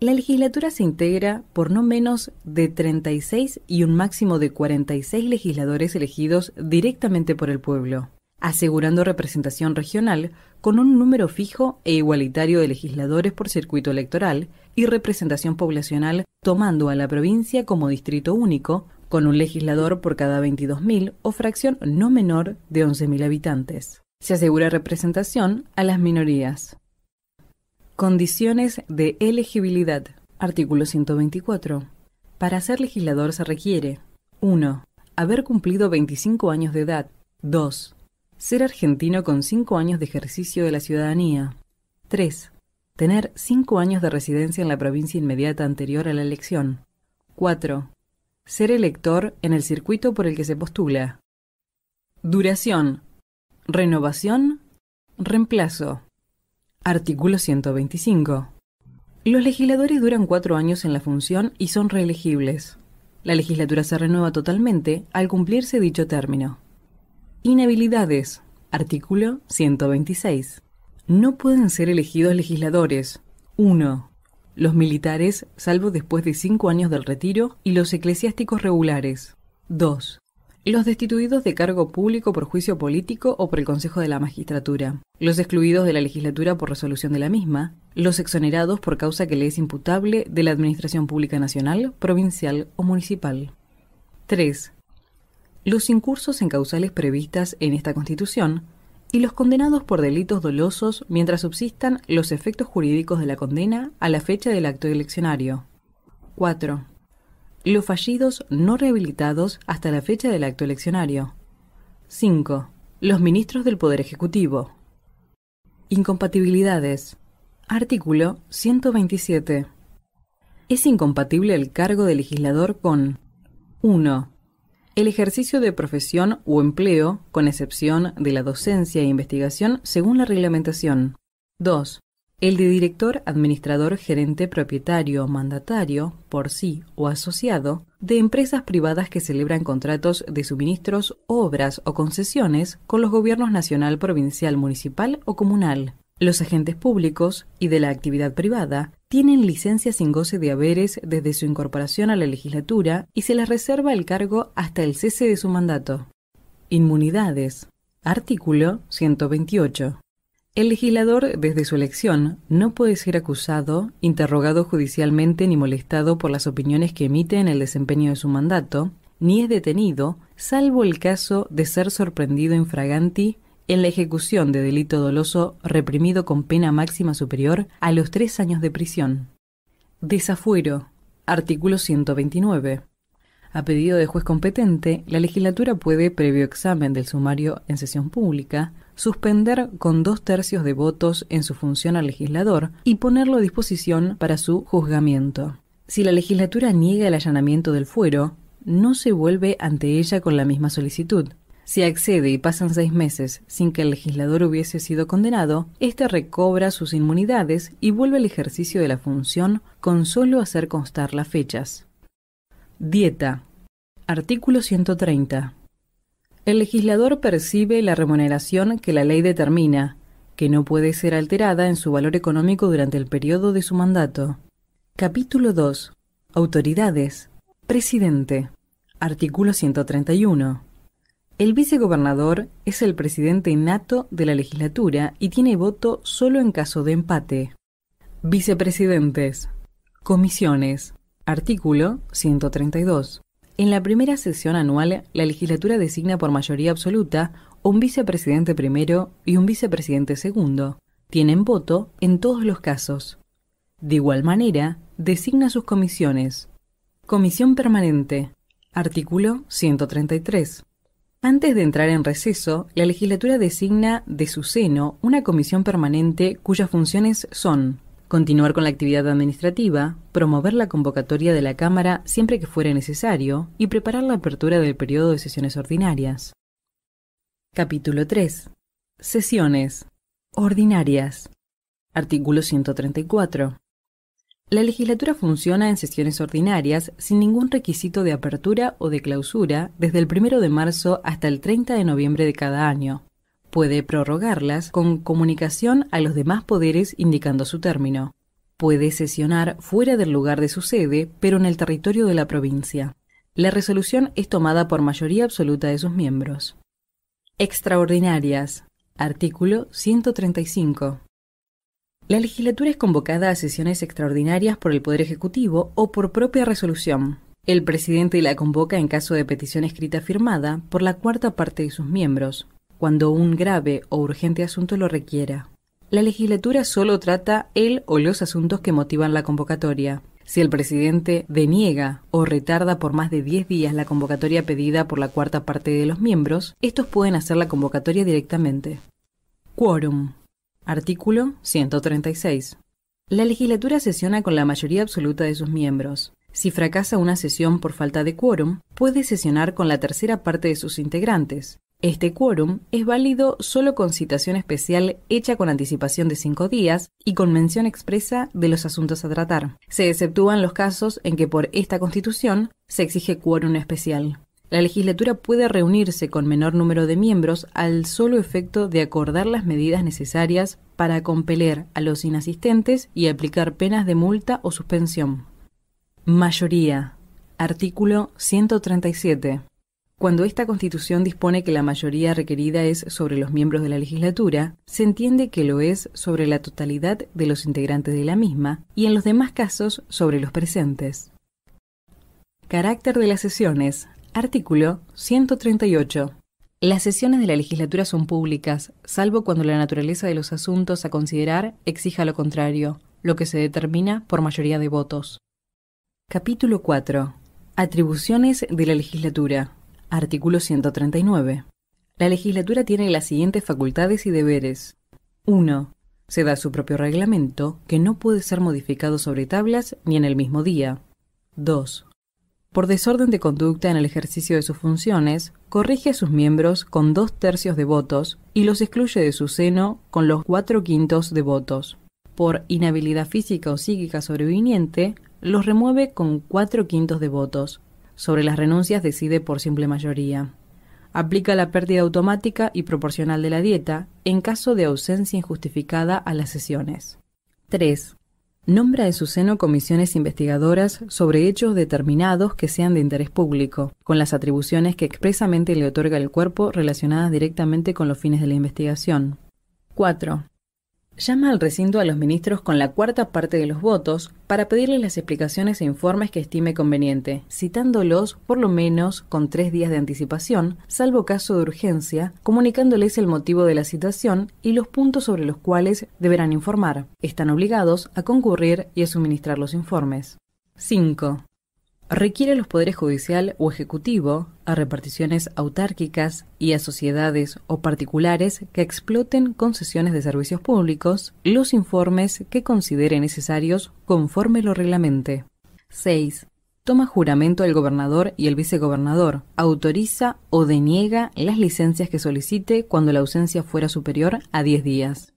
La legislatura se integra por no menos de 36 y un máximo de 46 legisladores elegidos directamente por el pueblo, asegurando representación regional con un número fijo e igualitario de legisladores por circuito electoral y representación poblacional tomando a la provincia como distrito único con un legislador por cada 22.000 o fracción no menor de 11.000 habitantes. Se asegura representación a las minorías. Condiciones de elegibilidad. Artículo 124. Para ser legislador se requiere 1. Haber cumplido 25 años de edad. 2. Ser argentino con 5 años de ejercicio de la ciudadanía. 3. Tener 5 años de residencia en la provincia inmediata anterior a la elección. 4. Ser elector en el circuito por el que se postula. Duración. Renovación. Reemplazo. Artículo 125. Los legisladores duran cuatro años en la función y son reelegibles. La legislatura se renueva totalmente al cumplirse dicho término. Inhabilidades. Artículo 126. No pueden ser elegidos legisladores. 1 los militares, salvo después de cinco años del retiro, y los eclesiásticos regulares. 2. Los destituidos de cargo público por juicio político o por el Consejo de la Magistratura, los excluidos de la legislatura por resolución de la misma, los exonerados por causa que le es imputable de la Administración Pública Nacional, Provincial o Municipal. 3. Los incursos en causales previstas en esta Constitución, y los condenados por delitos dolosos mientras subsistan los efectos jurídicos de la condena a la fecha del acto eleccionario. 4. Los fallidos no rehabilitados hasta la fecha del acto eleccionario. 5. Los ministros del Poder Ejecutivo. Incompatibilidades. Artículo 127. Es incompatible el cargo de legislador con 1. El ejercicio de profesión o empleo, con excepción de la docencia e investigación según la reglamentación. 2. El de director, administrador, gerente, propietario, mandatario, por sí o asociado, de empresas privadas que celebran contratos de suministros, obras o concesiones con los gobiernos nacional, provincial, municipal o comunal, los agentes públicos y de la actividad privada, tienen licencia sin goce de haberes desde su incorporación a la legislatura y se les reserva el cargo hasta el cese de su mandato. Inmunidades. Artículo 128. El legislador, desde su elección, no puede ser acusado, interrogado judicialmente ni molestado por las opiniones que emite en el desempeño de su mandato, ni es detenido, salvo el caso de ser sorprendido infraganti en la ejecución de delito doloso reprimido con pena máxima superior a los tres años de prisión. Desafuero. Artículo 129. A pedido de juez competente, la legislatura puede, previo examen del sumario en sesión pública, suspender con dos tercios de votos en su función al legislador y ponerlo a disposición para su juzgamiento. Si la legislatura niega el allanamiento del fuero, no se vuelve ante ella con la misma solicitud, si accede y pasan seis meses sin que el legislador hubiese sido condenado, éste recobra sus inmunidades y vuelve al ejercicio de la función con solo hacer constar las fechas. Dieta. Artículo 130. El legislador percibe la remuneración que la ley determina, que no puede ser alterada en su valor económico durante el periodo de su mandato. Capítulo 2. Autoridades. Presidente. Artículo 131. El vicegobernador es el presidente nato de la legislatura y tiene voto solo en caso de empate. Vicepresidentes. Comisiones. Artículo 132. En la primera sesión anual, la legislatura designa por mayoría absoluta un vicepresidente primero y un vicepresidente segundo. Tienen voto en todos los casos. De igual manera, designa sus comisiones. Comisión permanente. Artículo 133. Antes de entrar en receso, la legislatura designa de su seno una comisión permanente cuyas funciones son continuar con la actividad administrativa, promover la convocatoria de la Cámara siempre que fuera necesario y preparar la apertura del periodo de sesiones ordinarias. Capítulo 3. Sesiones ordinarias. Artículo 134. La legislatura funciona en sesiones ordinarias sin ningún requisito de apertura o de clausura desde el 1 de marzo hasta el 30 de noviembre de cada año. Puede prorrogarlas con comunicación a los demás poderes indicando su término. Puede sesionar fuera del lugar de su sede, pero en el territorio de la provincia. La resolución es tomada por mayoría absoluta de sus miembros. Extraordinarias. Artículo 135. La legislatura es convocada a sesiones extraordinarias por el Poder Ejecutivo o por propia resolución. El presidente la convoca en caso de petición escrita firmada por la cuarta parte de sus miembros, cuando un grave o urgente asunto lo requiera. La legislatura solo trata el o los asuntos que motivan la convocatoria. Si el presidente deniega o retarda por más de 10 días la convocatoria pedida por la cuarta parte de los miembros, estos pueden hacer la convocatoria directamente. Quórum. Artículo 136. La legislatura sesiona con la mayoría absoluta de sus miembros. Si fracasa una sesión por falta de quórum, puede sesionar con la tercera parte de sus integrantes. Este quórum es válido solo con citación especial hecha con anticipación de cinco días y con mención expresa de los asuntos a tratar. Se exceptúan los casos en que por esta Constitución se exige quórum especial la legislatura puede reunirse con menor número de miembros al solo efecto de acordar las medidas necesarias para compeler a los inasistentes y aplicar penas de multa o suspensión. Mayoría. Artículo 137. Cuando esta Constitución dispone que la mayoría requerida es sobre los miembros de la legislatura, se entiende que lo es sobre la totalidad de los integrantes de la misma y en los demás casos sobre los presentes. Carácter de las sesiones. Artículo 138. Las sesiones de la legislatura son públicas, salvo cuando la naturaleza de los asuntos a considerar exija lo contrario, lo que se determina por mayoría de votos. Capítulo 4. Atribuciones de la legislatura. Artículo 139. La legislatura tiene las siguientes facultades y deberes. 1. Se da su propio reglamento, que no puede ser modificado sobre tablas ni en el mismo día. 2 por desorden de conducta en el ejercicio de sus funciones, corrige a sus miembros con dos tercios de votos y los excluye de su seno con los cuatro quintos de votos. Por inhabilidad física o psíquica sobreviniente, los remueve con cuatro quintos de votos. Sobre las renuncias decide por simple mayoría. Aplica la pérdida automática y proporcional de la dieta en caso de ausencia injustificada a las sesiones. 3. Nombra en su seno comisiones investigadoras sobre hechos determinados que sean de interés público, con las atribuciones que expresamente le otorga el cuerpo relacionadas directamente con los fines de la investigación. 4 llama al recinto a los ministros con la cuarta parte de los votos para pedirles las explicaciones e informes que estime conveniente, citándolos por lo menos con tres días de anticipación, salvo caso de urgencia, comunicándoles el motivo de la citación y los puntos sobre los cuales deberán informar. Están obligados a concurrir y a suministrar los informes. 5 requiere a los poderes judicial o ejecutivo, a reparticiones autárquicas y a sociedades o particulares que exploten concesiones de servicios públicos los informes que considere necesarios conforme lo reglamente. 6. Toma juramento al gobernador y el vicegobernador. Autoriza o deniega las licencias que solicite cuando la ausencia fuera superior a 10 días.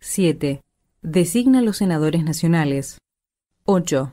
7. Designa a los senadores nacionales. 8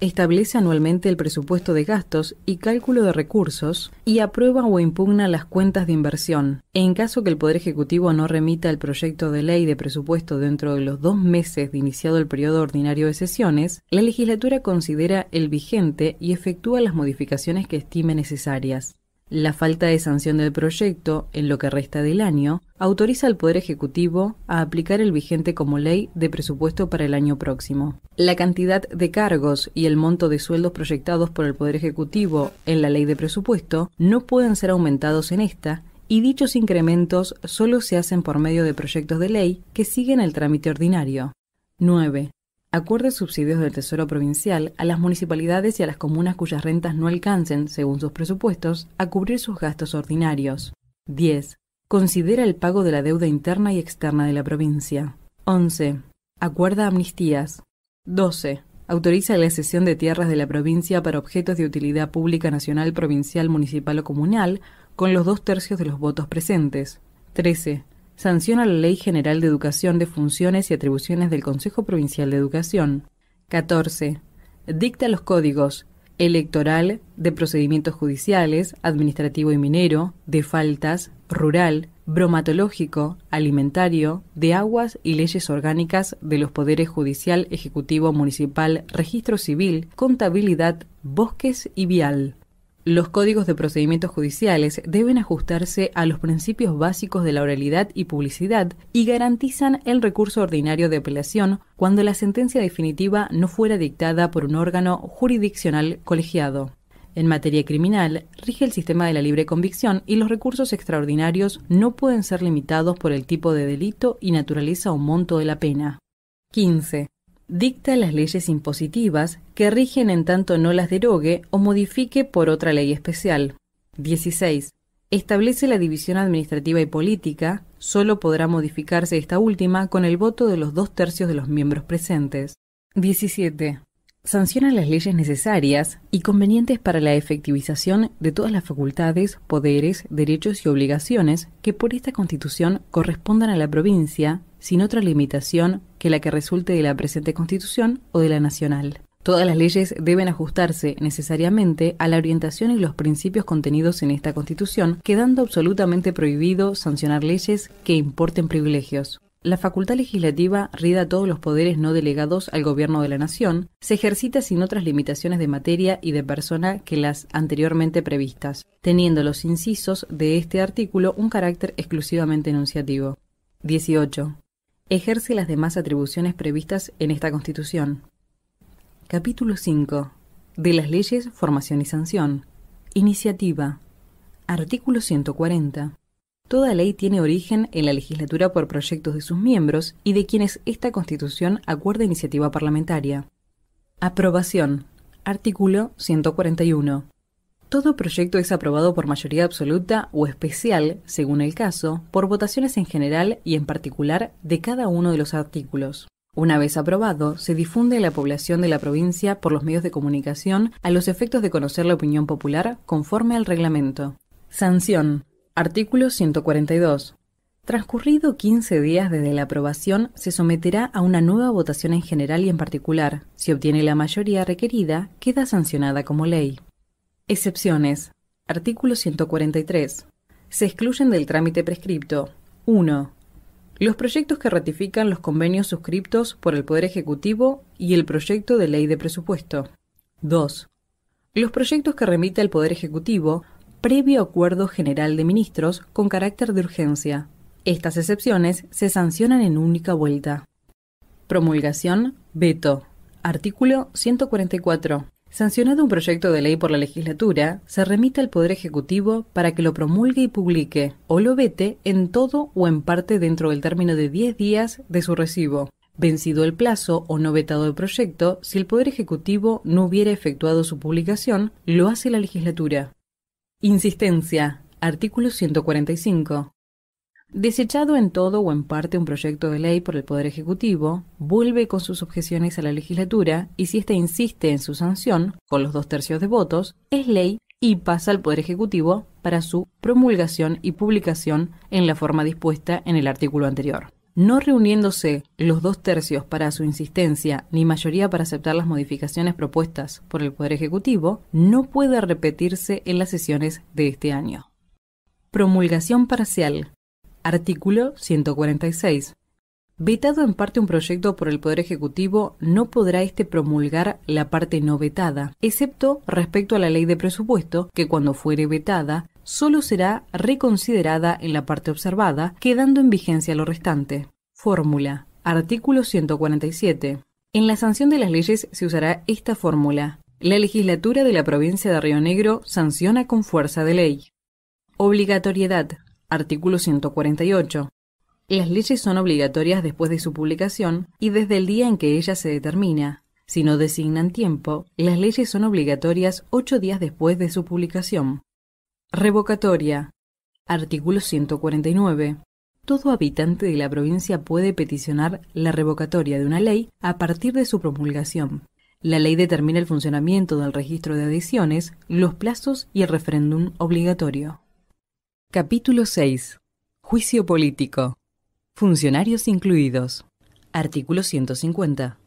establece anualmente el presupuesto de gastos y cálculo de recursos y aprueba o impugna las cuentas de inversión. En caso que el Poder Ejecutivo no remita el proyecto de ley de presupuesto dentro de los dos meses de iniciado el periodo ordinario de sesiones, la legislatura considera el vigente y efectúa las modificaciones que estime necesarias. La falta de sanción del proyecto, en lo que resta del año, autoriza al Poder Ejecutivo a aplicar el vigente como ley de presupuesto para el año próximo. La cantidad de cargos y el monto de sueldos proyectados por el Poder Ejecutivo en la ley de presupuesto no pueden ser aumentados en esta y dichos incrementos solo se hacen por medio de proyectos de ley que siguen el trámite ordinario. 9. Acuerde subsidios del Tesoro Provincial a las municipalidades y a las comunas cuyas rentas no alcancen, según sus presupuestos, a cubrir sus gastos ordinarios. 10. Considera el pago de la deuda interna y externa de la provincia. 11. Acuerda amnistías. 12. Autoriza la cesión de tierras de la provincia para objetos de utilidad pública nacional, provincial, municipal o comunal, con los dos tercios de los votos presentes. 13. Sanciona la Ley General de Educación de Funciones y Atribuciones del Consejo Provincial de Educación. 14. Dicta los códigos electoral, de procedimientos judiciales, administrativo y minero, de faltas, rural, bromatológico, alimentario, de aguas y leyes orgánicas de los poderes judicial, ejecutivo, municipal, registro civil, contabilidad, bosques y vial. Los códigos de procedimientos judiciales deben ajustarse a los principios básicos de la oralidad y publicidad y garantizan el recurso ordinario de apelación cuando la sentencia definitiva no fuera dictada por un órgano jurisdiccional colegiado. En materia criminal, rige el sistema de la libre convicción y los recursos extraordinarios no pueden ser limitados por el tipo de delito y naturaleza o monto de la pena. 15. Dicta las leyes impositivas que rigen en tanto no las derogue o modifique por otra ley especial. 16. Establece la división administrativa y política, solo podrá modificarse esta última con el voto de los dos tercios de los miembros presentes. 17 sanciona las leyes necesarias y convenientes para la efectivización de todas las facultades, poderes, derechos y obligaciones que por esta Constitución correspondan a la provincia, sin otra limitación que la que resulte de la presente Constitución o de la nacional. Todas las leyes deben ajustarse necesariamente a la orientación y los principios contenidos en esta Constitución, quedando absolutamente prohibido sancionar leyes que importen privilegios. La facultad legislativa rida todos los poderes no delegados al Gobierno de la Nación, se ejercita sin otras limitaciones de materia y de persona que las anteriormente previstas, teniendo los incisos de este artículo un carácter exclusivamente enunciativo. 18. Ejerce las demás atribuciones previstas en esta Constitución. Capítulo 5. De las leyes, formación y sanción. Iniciativa. Artículo 140. Toda ley tiene origen en la legislatura por proyectos de sus miembros y de quienes esta Constitución acuerda iniciativa parlamentaria. Aprobación. Artículo 141. Todo proyecto es aprobado por mayoría absoluta o especial, según el caso, por votaciones en general y en particular de cada uno de los artículos. Una vez aprobado, se difunde a la población de la provincia por los medios de comunicación a los efectos de conocer la opinión popular conforme al reglamento. Sanción. Artículo 142. Transcurrido 15 días desde la aprobación, se someterá a una nueva votación en general y en particular. Si obtiene la mayoría requerida, queda sancionada como ley. Excepciones. Artículo 143. Se excluyen del trámite prescripto. 1. Los proyectos que ratifican los convenios suscriptos por el Poder Ejecutivo y el proyecto de ley de presupuesto. 2. Los proyectos que remite el Poder Ejecutivo previo acuerdo general de ministros con carácter de urgencia. Estas excepciones se sancionan en única vuelta. Promulgación, veto. Artículo 144. Sancionado un proyecto de ley por la legislatura, se remite al Poder Ejecutivo para que lo promulgue y publique, o lo vete en todo o en parte dentro del término de 10 días de su recibo, vencido el plazo o no vetado el proyecto, si el Poder Ejecutivo no hubiera efectuado su publicación, lo hace la legislatura. Insistencia. Artículo 145. Desechado en todo o en parte un proyecto de ley por el Poder Ejecutivo, vuelve con sus objeciones a la legislatura y si ésta insiste en su sanción, con los dos tercios de votos, es ley y pasa al Poder Ejecutivo para su promulgación y publicación en la forma dispuesta en el artículo anterior no reuniéndose los dos tercios para su insistencia ni mayoría para aceptar las modificaciones propuestas por el Poder Ejecutivo, no puede repetirse en las sesiones de este año. Promulgación parcial. Artículo 146. Vetado en parte un proyecto por el Poder Ejecutivo, no podrá éste promulgar la parte no vetada, excepto respecto a la ley de presupuesto, que cuando fuere vetada solo será reconsiderada en la parte observada, quedando en vigencia lo restante. Fórmula. Artículo 147. En la sanción de las leyes se usará esta fórmula. La legislatura de la provincia de Río Negro sanciona con fuerza de ley. Obligatoriedad. Artículo 148. Las leyes son obligatorias después de su publicación y desde el día en que ella se determina. Si no designan tiempo, las leyes son obligatorias ocho días después de su publicación. Revocatoria. Artículo 149. Todo habitante de la provincia puede peticionar la revocatoria de una ley a partir de su promulgación. La ley determina el funcionamiento del registro de adiciones, los plazos y el referéndum obligatorio. Capítulo 6. Juicio político. Funcionarios incluidos. Artículo 150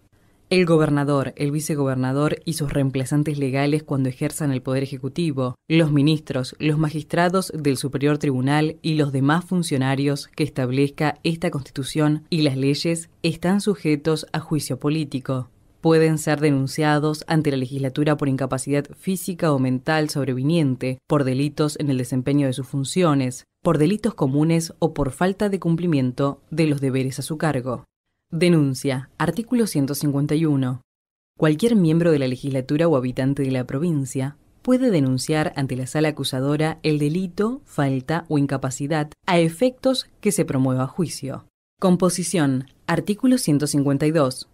el gobernador, el vicegobernador y sus reemplazantes legales cuando ejerzan el poder ejecutivo, los ministros, los magistrados del Superior Tribunal y los demás funcionarios que establezca esta Constitución y las leyes están sujetos a juicio político pueden ser denunciados ante la legislatura por incapacidad física o mental sobreviniente, por delitos en el desempeño de sus funciones, por delitos comunes o por falta de cumplimiento de los deberes a su cargo. Denuncia. Artículo 151. Cualquier miembro de la legislatura o habitante de la provincia puede denunciar ante la sala acusadora el delito, falta o incapacidad a efectos que se promueva a juicio. Composición. Artículo 152.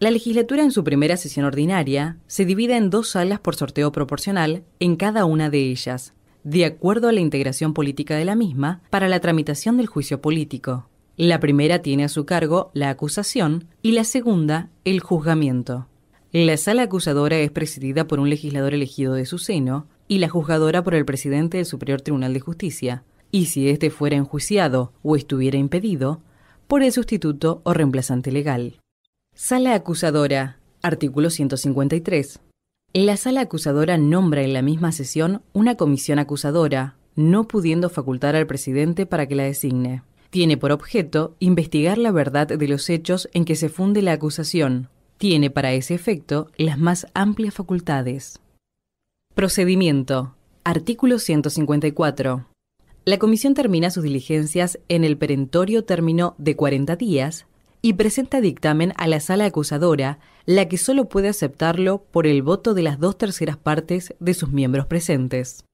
La legislatura en su primera sesión ordinaria se divide en dos salas por sorteo proporcional en cada una de ellas, de acuerdo a la integración política de la misma, para la tramitación del juicio político. La primera tiene a su cargo la acusación y la segunda el juzgamiento. La sala acusadora es presidida por un legislador elegido de su seno y la juzgadora por el presidente del Superior Tribunal de Justicia, y si éste fuera enjuiciado o estuviera impedido, por el sustituto o reemplazante legal. Sala acusadora, artículo 153. La sala acusadora nombra en la misma sesión una comisión acusadora, no pudiendo facultar al presidente para que la designe. Tiene por objeto investigar la verdad de los hechos en que se funde la acusación. Tiene para ese efecto las más amplias facultades. Procedimiento. Artículo 154. La comisión termina sus diligencias en el perentorio término de 40 días y presenta dictamen a la sala acusadora, la que solo puede aceptarlo por el voto de las dos terceras partes de sus miembros presentes.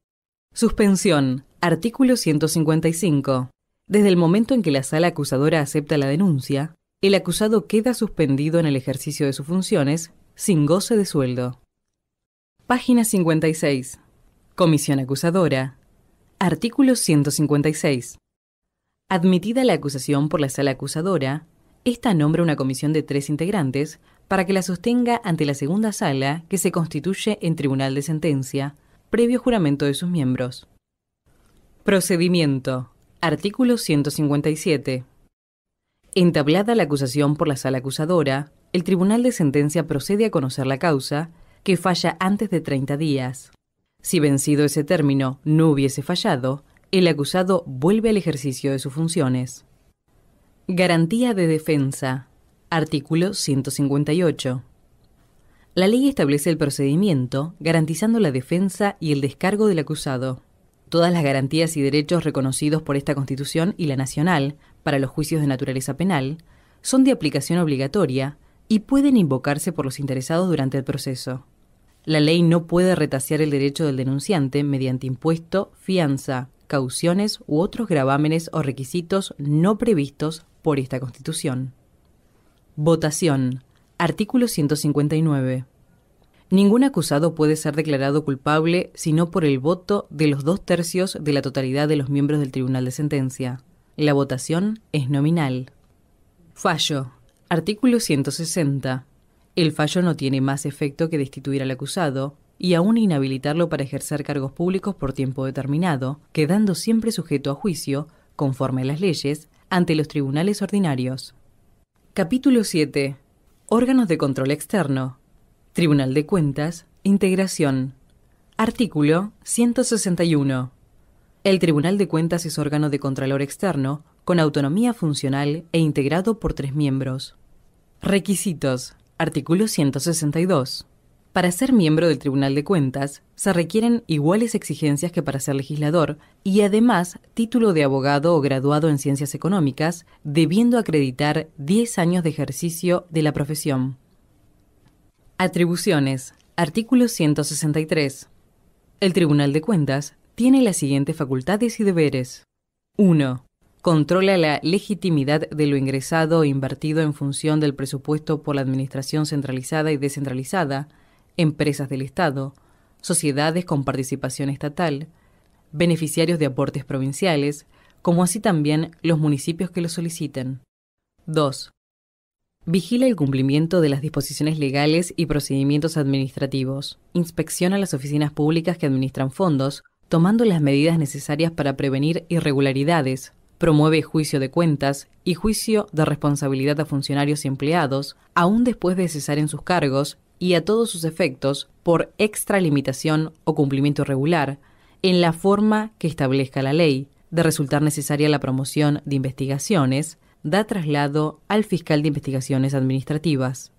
Suspensión. Artículo 155. Desde el momento en que la sala acusadora acepta la denuncia, el acusado queda suspendido en el ejercicio de sus funciones sin goce de sueldo. Página 56. Comisión acusadora. Artículo 156. Admitida la acusación por la sala acusadora, esta nombra una comisión de tres integrantes para que la sostenga ante la segunda sala que se constituye en tribunal de sentencia, previo juramento de sus miembros. Procedimiento. Artículo 157. Entablada la acusación por la sala acusadora, el tribunal de sentencia procede a conocer la causa, que falla antes de 30 días. Si vencido ese término no hubiese fallado, el acusado vuelve al ejercicio de sus funciones. Garantía de defensa. Artículo 158. La ley establece el procedimiento garantizando la defensa y el descargo del acusado todas las garantías y derechos reconocidos por esta Constitución y la nacional para los juicios de naturaleza penal, son de aplicación obligatoria y pueden invocarse por los interesados durante el proceso. La ley no puede retasear el derecho del denunciante mediante impuesto, fianza, cauciones u otros gravámenes o requisitos no previstos por esta Constitución. Votación. Artículo 159. Ningún acusado puede ser declarado culpable sino por el voto de los dos tercios de la totalidad de los miembros del Tribunal de Sentencia. La votación es nominal. Fallo. Artículo 160. El fallo no tiene más efecto que destituir al acusado y aún inhabilitarlo para ejercer cargos públicos por tiempo determinado, quedando siempre sujeto a juicio, conforme a las leyes, ante los tribunales ordinarios. Capítulo 7. Órganos de control externo. Tribunal de Cuentas, Integración. Artículo 161. El Tribunal de Cuentas es órgano de Contralor Externo, con autonomía funcional e integrado por tres miembros. Requisitos. Artículo 162. Para ser miembro del Tribunal de Cuentas, se requieren iguales exigencias que para ser legislador y además título de abogado o graduado en ciencias económicas, debiendo acreditar 10 años de ejercicio de la profesión. Atribuciones. Artículo 163. El Tribunal de Cuentas tiene las siguientes facultades y deberes. 1. Controla la legitimidad de lo ingresado o invertido en función del presupuesto por la Administración centralizada y descentralizada, empresas del Estado, sociedades con participación estatal, beneficiarios de aportes provinciales, como así también los municipios que lo soliciten. 2 Vigila el cumplimiento de las disposiciones legales y procedimientos administrativos. Inspecciona las oficinas públicas que administran fondos, tomando las medidas necesarias para prevenir irregularidades. Promueve juicio de cuentas y juicio de responsabilidad a funcionarios y empleados, aún después de cesar en sus cargos y a todos sus efectos por extralimitación o cumplimiento irregular, en la forma que establezca la ley, de resultar necesaria la promoción de investigaciones, da traslado al fiscal de investigaciones administrativas.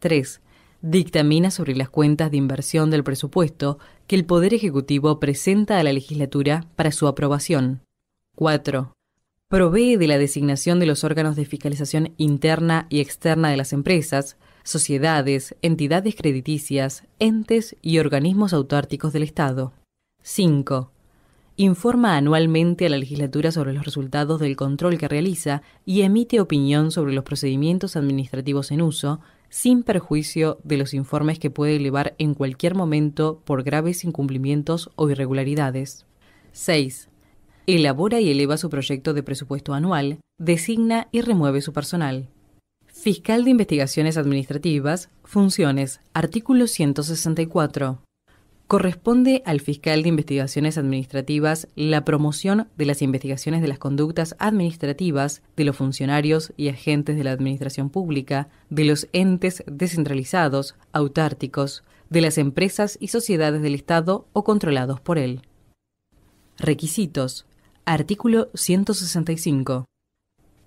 3. Dictamina sobre las cuentas de inversión del presupuesto que el Poder Ejecutivo presenta a la legislatura para su aprobación. 4. Provee de la designación de los órganos de fiscalización interna y externa de las empresas, sociedades, entidades crediticias, entes y organismos autárticos del Estado. 5 informa anualmente a la legislatura sobre los resultados del control que realiza y emite opinión sobre los procedimientos administrativos en uso, sin perjuicio de los informes que puede elevar en cualquier momento por graves incumplimientos o irregularidades. 6. Elabora y eleva su proyecto de presupuesto anual, designa y remueve su personal. Fiscal de Investigaciones Administrativas, Funciones, artículo 164 corresponde al fiscal de investigaciones administrativas la promoción de las investigaciones de las conductas administrativas de los funcionarios y agentes de la administración pública, de los entes descentralizados, autárticos, de las empresas y sociedades del Estado o controlados por él. Requisitos. Artículo 165.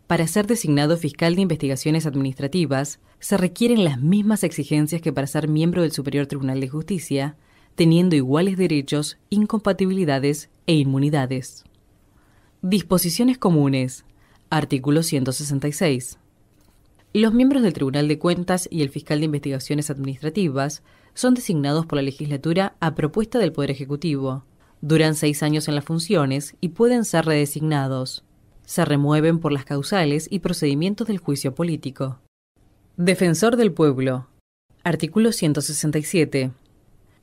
Para ser designado fiscal de investigaciones administrativas, se requieren las mismas exigencias que para ser miembro del Superior Tribunal de Justicia, teniendo iguales derechos, incompatibilidades e inmunidades. Disposiciones comunes. Artículo 166. Los miembros del Tribunal de Cuentas y el Fiscal de Investigaciones Administrativas son designados por la legislatura a propuesta del Poder Ejecutivo. Duran seis años en las funciones y pueden ser redesignados. Se remueven por las causales y procedimientos del juicio político. Defensor del Pueblo. Artículo 167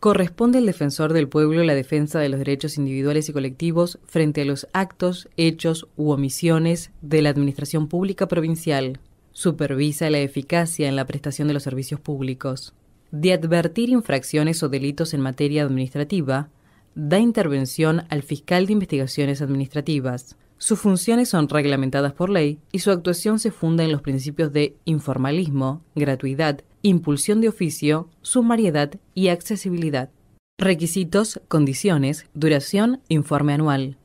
corresponde al defensor del pueblo la defensa de los derechos individuales y colectivos frente a los actos, hechos u omisiones de la Administración Pública Provincial. Supervisa la eficacia en la prestación de los servicios públicos. De advertir infracciones o delitos en materia administrativa, da intervención al fiscal de investigaciones administrativas sus funciones son reglamentadas por ley y su actuación se funda en los principios de informalismo, gratuidad, impulsión de oficio, sumariedad y accesibilidad. Requisitos, condiciones, duración, informe anual.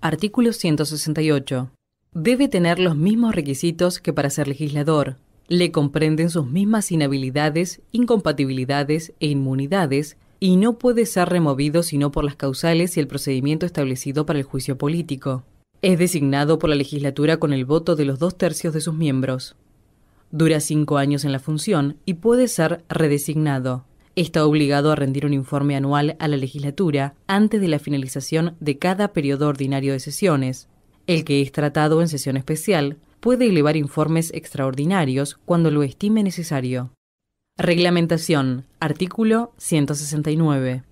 Artículo 168. Debe tener los mismos requisitos que para ser legislador. Le comprenden sus mismas inhabilidades, incompatibilidades e inmunidades, y no puede ser removido sino por las causales y el procedimiento establecido para el juicio político. Es designado por la legislatura con el voto de los dos tercios de sus miembros. Dura cinco años en la función y puede ser redesignado. Está obligado a rendir un informe anual a la legislatura antes de la finalización de cada periodo ordinario de sesiones. El que es tratado en sesión especial puede elevar informes extraordinarios cuando lo estime necesario. Reglamentación. Artículo 169.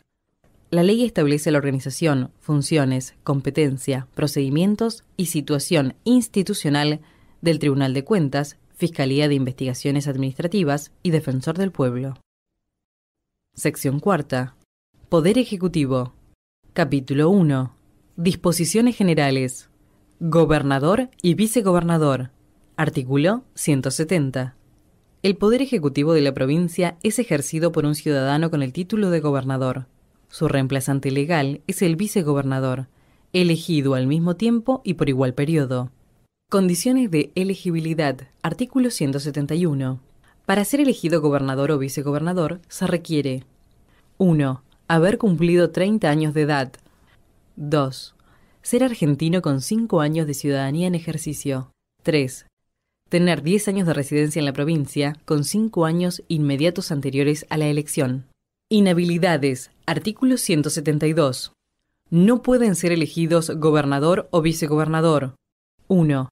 La ley establece la organización, funciones, competencia, procedimientos y situación institucional del Tribunal de Cuentas, Fiscalía de Investigaciones Administrativas y Defensor del Pueblo. Sección cuarta. Poder Ejecutivo. Capítulo 1. Disposiciones Generales. Gobernador y Vicegobernador. Artículo 170. El poder ejecutivo de la provincia es ejercido por un ciudadano con el título de gobernador su reemplazante legal es el vicegobernador, elegido al mismo tiempo y por igual periodo. Condiciones de elegibilidad. Artículo 171. Para ser elegido gobernador o vicegobernador se requiere 1. Haber cumplido 30 años de edad. 2. Ser argentino con 5 años de ciudadanía en ejercicio. 3. Tener 10 años de residencia en la provincia con 5 años inmediatos anteriores a la elección. Inhabilidades. Artículo 172. No pueden ser elegidos gobernador o vicegobernador. 1.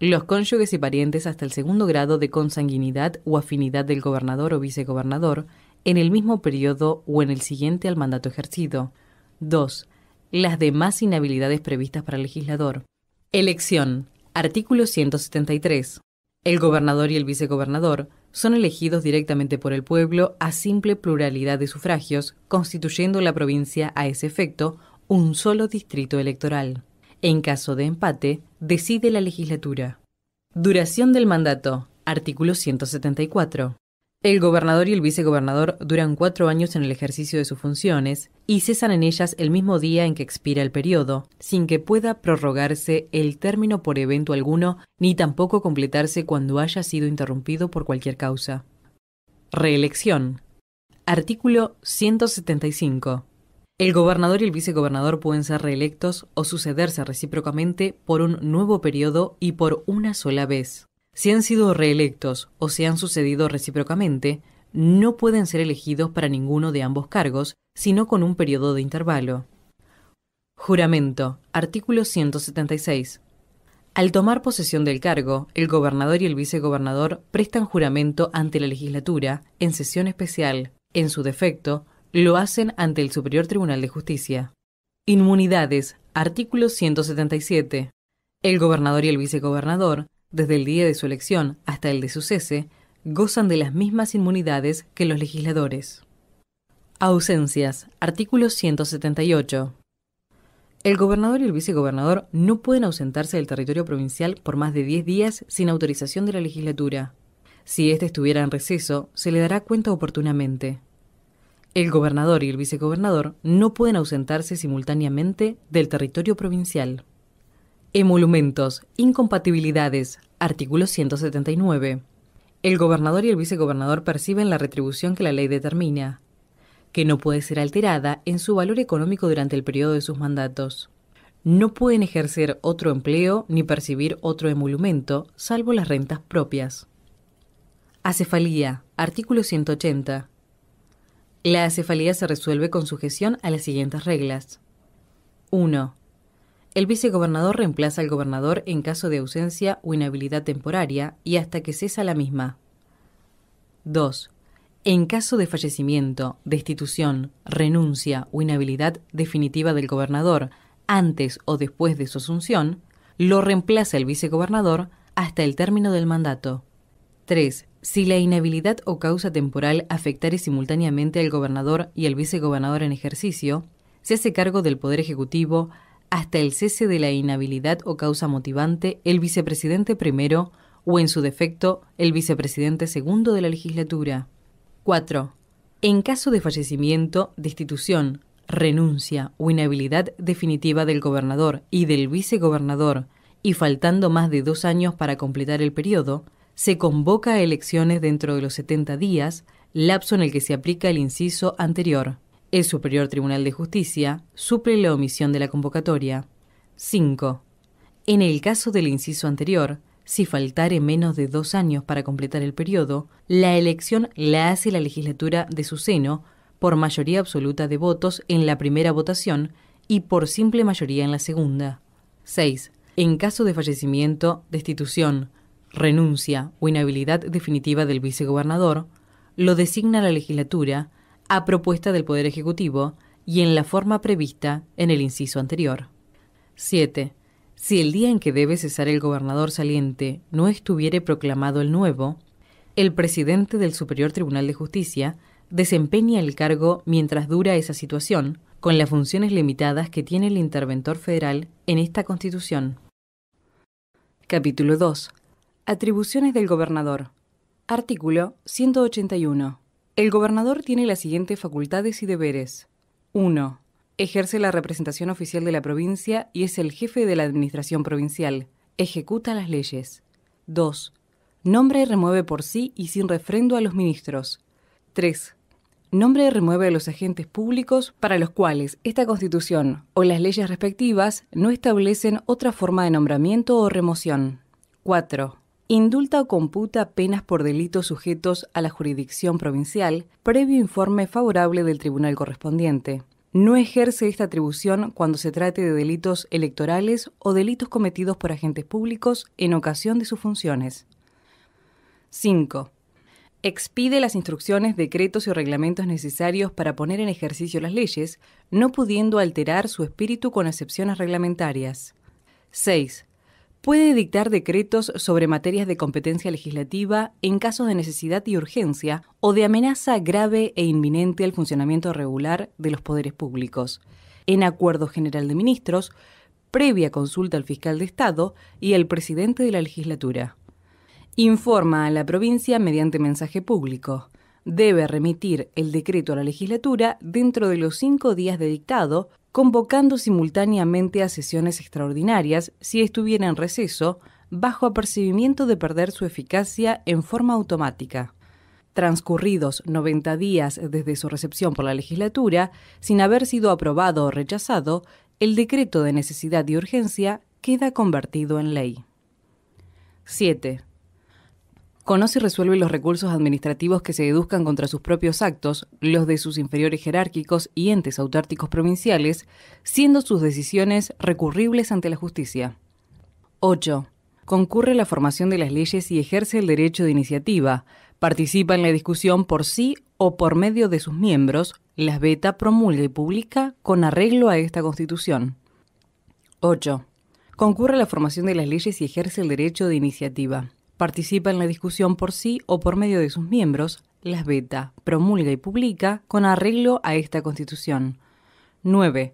Los cónyuges y parientes hasta el segundo grado de consanguinidad o afinidad del gobernador o vicegobernador en el mismo periodo o en el siguiente al mandato ejercido. 2. Las demás inhabilidades previstas para el legislador. Elección. Artículo 173. El gobernador y el vicegobernador son elegidos directamente por el pueblo a simple pluralidad de sufragios, constituyendo la provincia a ese efecto un solo distrito electoral. En caso de empate, decide la legislatura. Duración del mandato. Artículo 174. El gobernador y el vicegobernador duran cuatro años en el ejercicio de sus funciones y cesan en ellas el mismo día en que expira el periodo, sin que pueda prorrogarse el término por evento alguno, ni tampoco completarse cuando haya sido interrumpido por cualquier causa. Reelección. Artículo 175. El gobernador y el vicegobernador pueden ser reelectos o sucederse recíprocamente por un nuevo periodo y por una sola vez si han sido reelectos o se han sucedido recíprocamente, no pueden ser elegidos para ninguno de ambos cargos, sino con un periodo de intervalo. Juramento. Artículo 176. Al tomar posesión del cargo, el gobernador y el vicegobernador prestan juramento ante la legislatura, en sesión especial. En su defecto, lo hacen ante el Superior Tribunal de Justicia. Inmunidades. Artículo 177. El gobernador y el vicegobernador desde el día de su elección hasta el de su cese, gozan de las mismas inmunidades que los legisladores. Ausencias. Artículo 178. El gobernador y el vicegobernador no pueden ausentarse del territorio provincial por más de 10 días sin autorización de la legislatura. Si éste estuviera en receso, se le dará cuenta oportunamente. El gobernador y el vicegobernador no pueden ausentarse simultáneamente del territorio provincial. Emolumentos, incompatibilidades, artículo 179. El gobernador y el vicegobernador perciben la retribución que la ley determina, que no puede ser alterada en su valor económico durante el periodo de sus mandatos. No pueden ejercer otro empleo ni percibir otro emolumento, salvo las rentas propias. Acefalía, artículo 180. La acefalía se resuelve con sujeción a las siguientes reglas. 1. El vicegobernador reemplaza al gobernador en caso de ausencia o inhabilidad temporaria y hasta que cesa la misma. 2. En caso de fallecimiento, destitución, renuncia o inhabilidad definitiva del gobernador antes o después de su asunción, lo reemplaza el vicegobernador hasta el término del mandato. 3. Si la inhabilidad o causa temporal afectare simultáneamente al gobernador y al vicegobernador en ejercicio, se hace cargo del Poder Ejecutivo hasta el cese de la inhabilidad o causa motivante el vicepresidente primero o en su defecto el vicepresidente segundo de la legislatura. 4. En caso de fallecimiento, destitución, renuncia o inhabilidad definitiva del gobernador y del vicegobernador, y faltando más de dos años para completar el periodo, se convoca a elecciones dentro de los 70 días, lapso en el que se aplica el inciso anterior. El Superior Tribunal de Justicia suple la omisión de la convocatoria. 5. En el caso del inciso anterior, si faltare menos de dos años para completar el periodo, la elección la hace la legislatura de su seno por mayoría absoluta de votos en la primera votación y por simple mayoría en la segunda. 6. En caso de fallecimiento, destitución, renuncia o inhabilidad definitiva del vicegobernador, lo designa la legislatura a propuesta del Poder Ejecutivo y en la forma prevista en el inciso anterior. 7. Si el día en que debe cesar el gobernador saliente no estuviere proclamado el nuevo, el presidente del Superior Tribunal de Justicia desempeña el cargo mientras dura esa situación, con las funciones limitadas que tiene el interventor federal en esta Constitución. Capítulo 2. Atribuciones del gobernador. Artículo 181. El gobernador tiene las siguientes facultades y deberes. 1. Ejerce la representación oficial de la provincia y es el jefe de la administración provincial. Ejecuta las leyes. 2. Nombra y remueve por sí y sin refrendo a los ministros. 3. Nombra y remueve a los agentes públicos para los cuales esta Constitución o las leyes respectivas no establecen otra forma de nombramiento o remoción. 4 indulta o computa penas por delitos sujetos a la jurisdicción provincial, previo informe favorable del tribunal correspondiente. No ejerce esta atribución cuando se trate de delitos electorales o delitos cometidos por agentes públicos en ocasión de sus funciones. 5. Expide las instrucciones, decretos y reglamentos necesarios para poner en ejercicio las leyes, no pudiendo alterar su espíritu con excepciones reglamentarias. 6 puede dictar decretos sobre materias de competencia legislativa en casos de necesidad y urgencia o de amenaza grave e inminente al funcionamiento regular de los poderes públicos, en acuerdo general de ministros, previa consulta al fiscal de Estado y al presidente de la legislatura. Informa a la provincia mediante mensaje público debe remitir el decreto a la legislatura dentro de los cinco días de dictado, convocando simultáneamente a sesiones extraordinarias si estuviera en receso, bajo apercibimiento de perder su eficacia en forma automática. Transcurridos 90 días desde su recepción por la legislatura, sin haber sido aprobado o rechazado, el decreto de necesidad y urgencia queda convertido en ley. 7 conoce y resuelve los recursos administrativos que se deduzcan contra sus propios actos, los de sus inferiores jerárquicos y entes autárticos provinciales, siendo sus decisiones recurribles ante la justicia. 8. Concurre a la formación de las leyes y ejerce el derecho de iniciativa. Participa en la discusión por sí o por medio de sus miembros, las beta promulga y publica con arreglo a esta Constitución. 8. Concurre a la formación de las leyes y ejerce el derecho de iniciativa participa en la discusión por sí o por medio de sus miembros, las veta, promulga y publica con arreglo a esta Constitución. 9.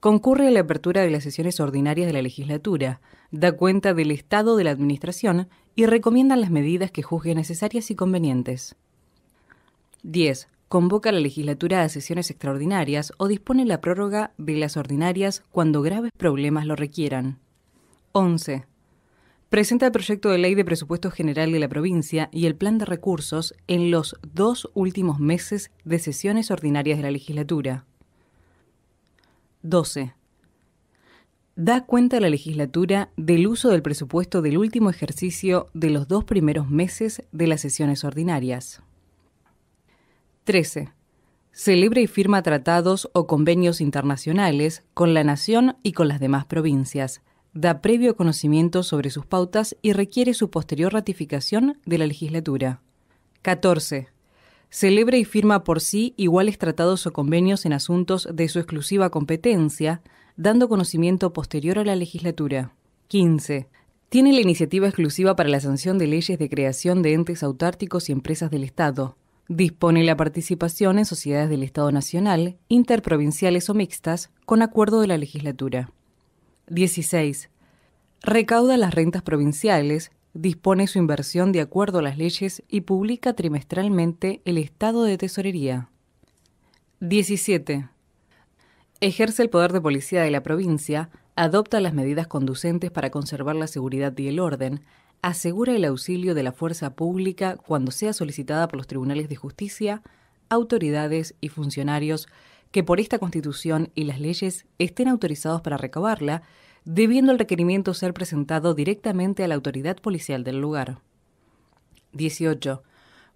Concurre a la apertura de las sesiones ordinarias de la legislatura, da cuenta del estado de la Administración y recomienda las medidas que juzgue necesarias y convenientes. 10. Convoca a la legislatura a sesiones extraordinarias o dispone la prórroga de las ordinarias cuando graves problemas lo requieran. 11 presenta el proyecto de ley de presupuesto general de la provincia y el plan de recursos en los dos últimos meses de sesiones ordinarias de la legislatura. 12. Da cuenta a la legislatura del uso del presupuesto del último ejercicio de los dos primeros meses de las sesiones ordinarias. 13. Celebra y firma tratados o convenios internacionales con la Nación y con las demás provincias da previo conocimiento sobre sus pautas y requiere su posterior ratificación de la legislatura. 14. Celebra y firma por sí iguales tratados o convenios en asuntos de su exclusiva competencia, dando conocimiento posterior a la legislatura. 15. Tiene la iniciativa exclusiva para la sanción de leyes de creación de entes autárticos y empresas del Estado. Dispone la participación en sociedades del Estado Nacional, interprovinciales o mixtas, con acuerdo de la legislatura. 16. Recauda las rentas provinciales, dispone su inversión de acuerdo a las leyes y publica trimestralmente el estado de tesorería. 17. Ejerce el poder de policía de la provincia, adopta las medidas conducentes para conservar la seguridad y el orden, asegura el auxilio de la fuerza pública cuando sea solicitada por los tribunales de justicia, autoridades y funcionarios que por esta Constitución y las leyes estén autorizados para recabarla, debiendo el requerimiento ser presentado directamente a la autoridad policial del lugar. 18.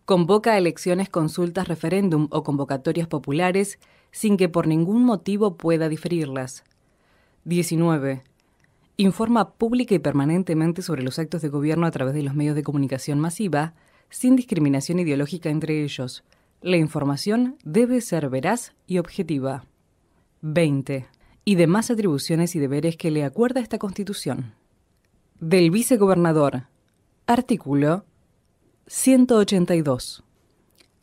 Convoca elecciones, consultas, referéndum o convocatorias populares sin que por ningún motivo pueda diferirlas. 19. Informa pública y permanentemente sobre los actos de gobierno a través de los medios de comunicación masiva, sin discriminación ideológica entre ellos, la información debe ser veraz y objetiva. 20. Y demás atribuciones y deberes que le acuerda esta Constitución. Del vicegobernador. Artículo 182.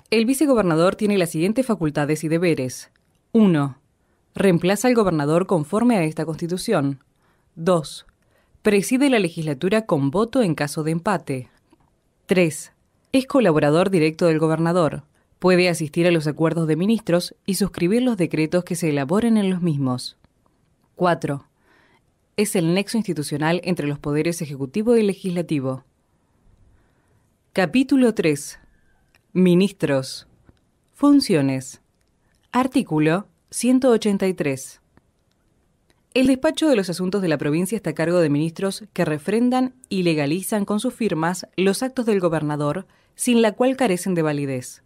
El vicegobernador tiene las siguientes facultades y deberes. 1. Reemplaza al gobernador conforme a esta Constitución. 2. Preside la legislatura con voto en caso de empate. 3. Es colaborador directo del gobernador. Puede asistir a los acuerdos de ministros y suscribir los decretos que se elaboren en los mismos. 4. Es el nexo institucional entre los poderes ejecutivo y legislativo. Capítulo 3. Ministros. Funciones. Artículo 183. El despacho de los asuntos de la provincia está a cargo de ministros que refrendan y legalizan con sus firmas los actos del gobernador, sin la cual carecen de validez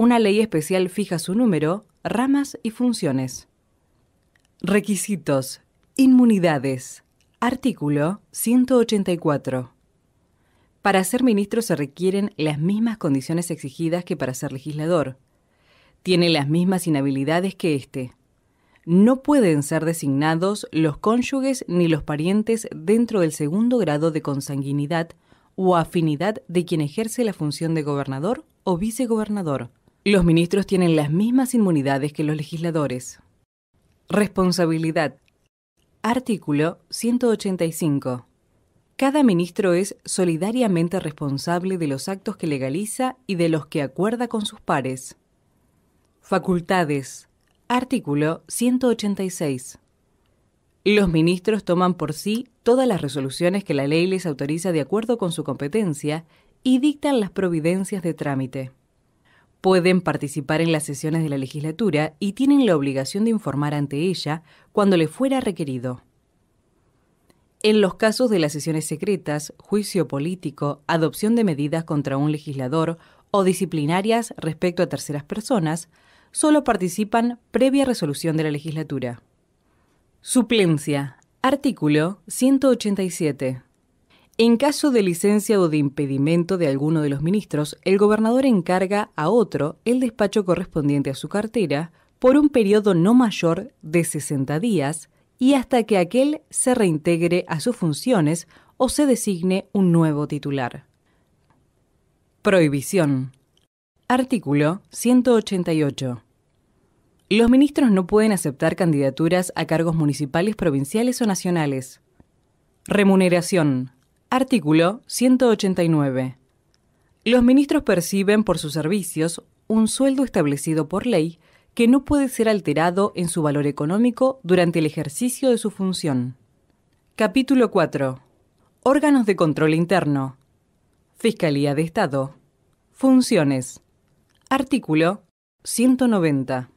una ley especial fija su número, ramas y funciones. Requisitos. Inmunidades. Artículo 184. Para ser ministro se requieren las mismas condiciones exigidas que para ser legislador. Tiene las mismas inhabilidades que éste. No pueden ser designados los cónyuges ni los parientes dentro del segundo grado de consanguinidad o afinidad de quien ejerce la función de gobernador o vicegobernador los ministros tienen las mismas inmunidades que los legisladores. Responsabilidad. Artículo 185. Cada ministro es solidariamente responsable de los actos que legaliza y de los que acuerda con sus pares. Facultades. Artículo 186. Los ministros toman por sí todas las resoluciones que la ley les autoriza de acuerdo con su competencia y dictan las providencias de trámite pueden participar en las sesiones de la legislatura y tienen la obligación de informar ante ella cuando le fuera requerido. En los casos de las sesiones secretas, juicio político, adopción de medidas contra un legislador o disciplinarias respecto a terceras personas, solo participan previa resolución de la legislatura. Suplencia. Artículo 187. En caso de licencia o de impedimento de alguno de los ministros, el gobernador encarga a otro el despacho correspondiente a su cartera por un periodo no mayor de 60 días y hasta que aquel se reintegre a sus funciones o se designe un nuevo titular. Prohibición. Artículo 188. Los ministros no pueden aceptar candidaturas a cargos municipales, provinciales o nacionales. Remuneración. Artículo 189. Los ministros perciben por sus servicios un sueldo establecido por ley que no puede ser alterado en su valor económico durante el ejercicio de su función. Capítulo 4. Órganos de control interno. Fiscalía de Estado. Funciones. Artículo 190.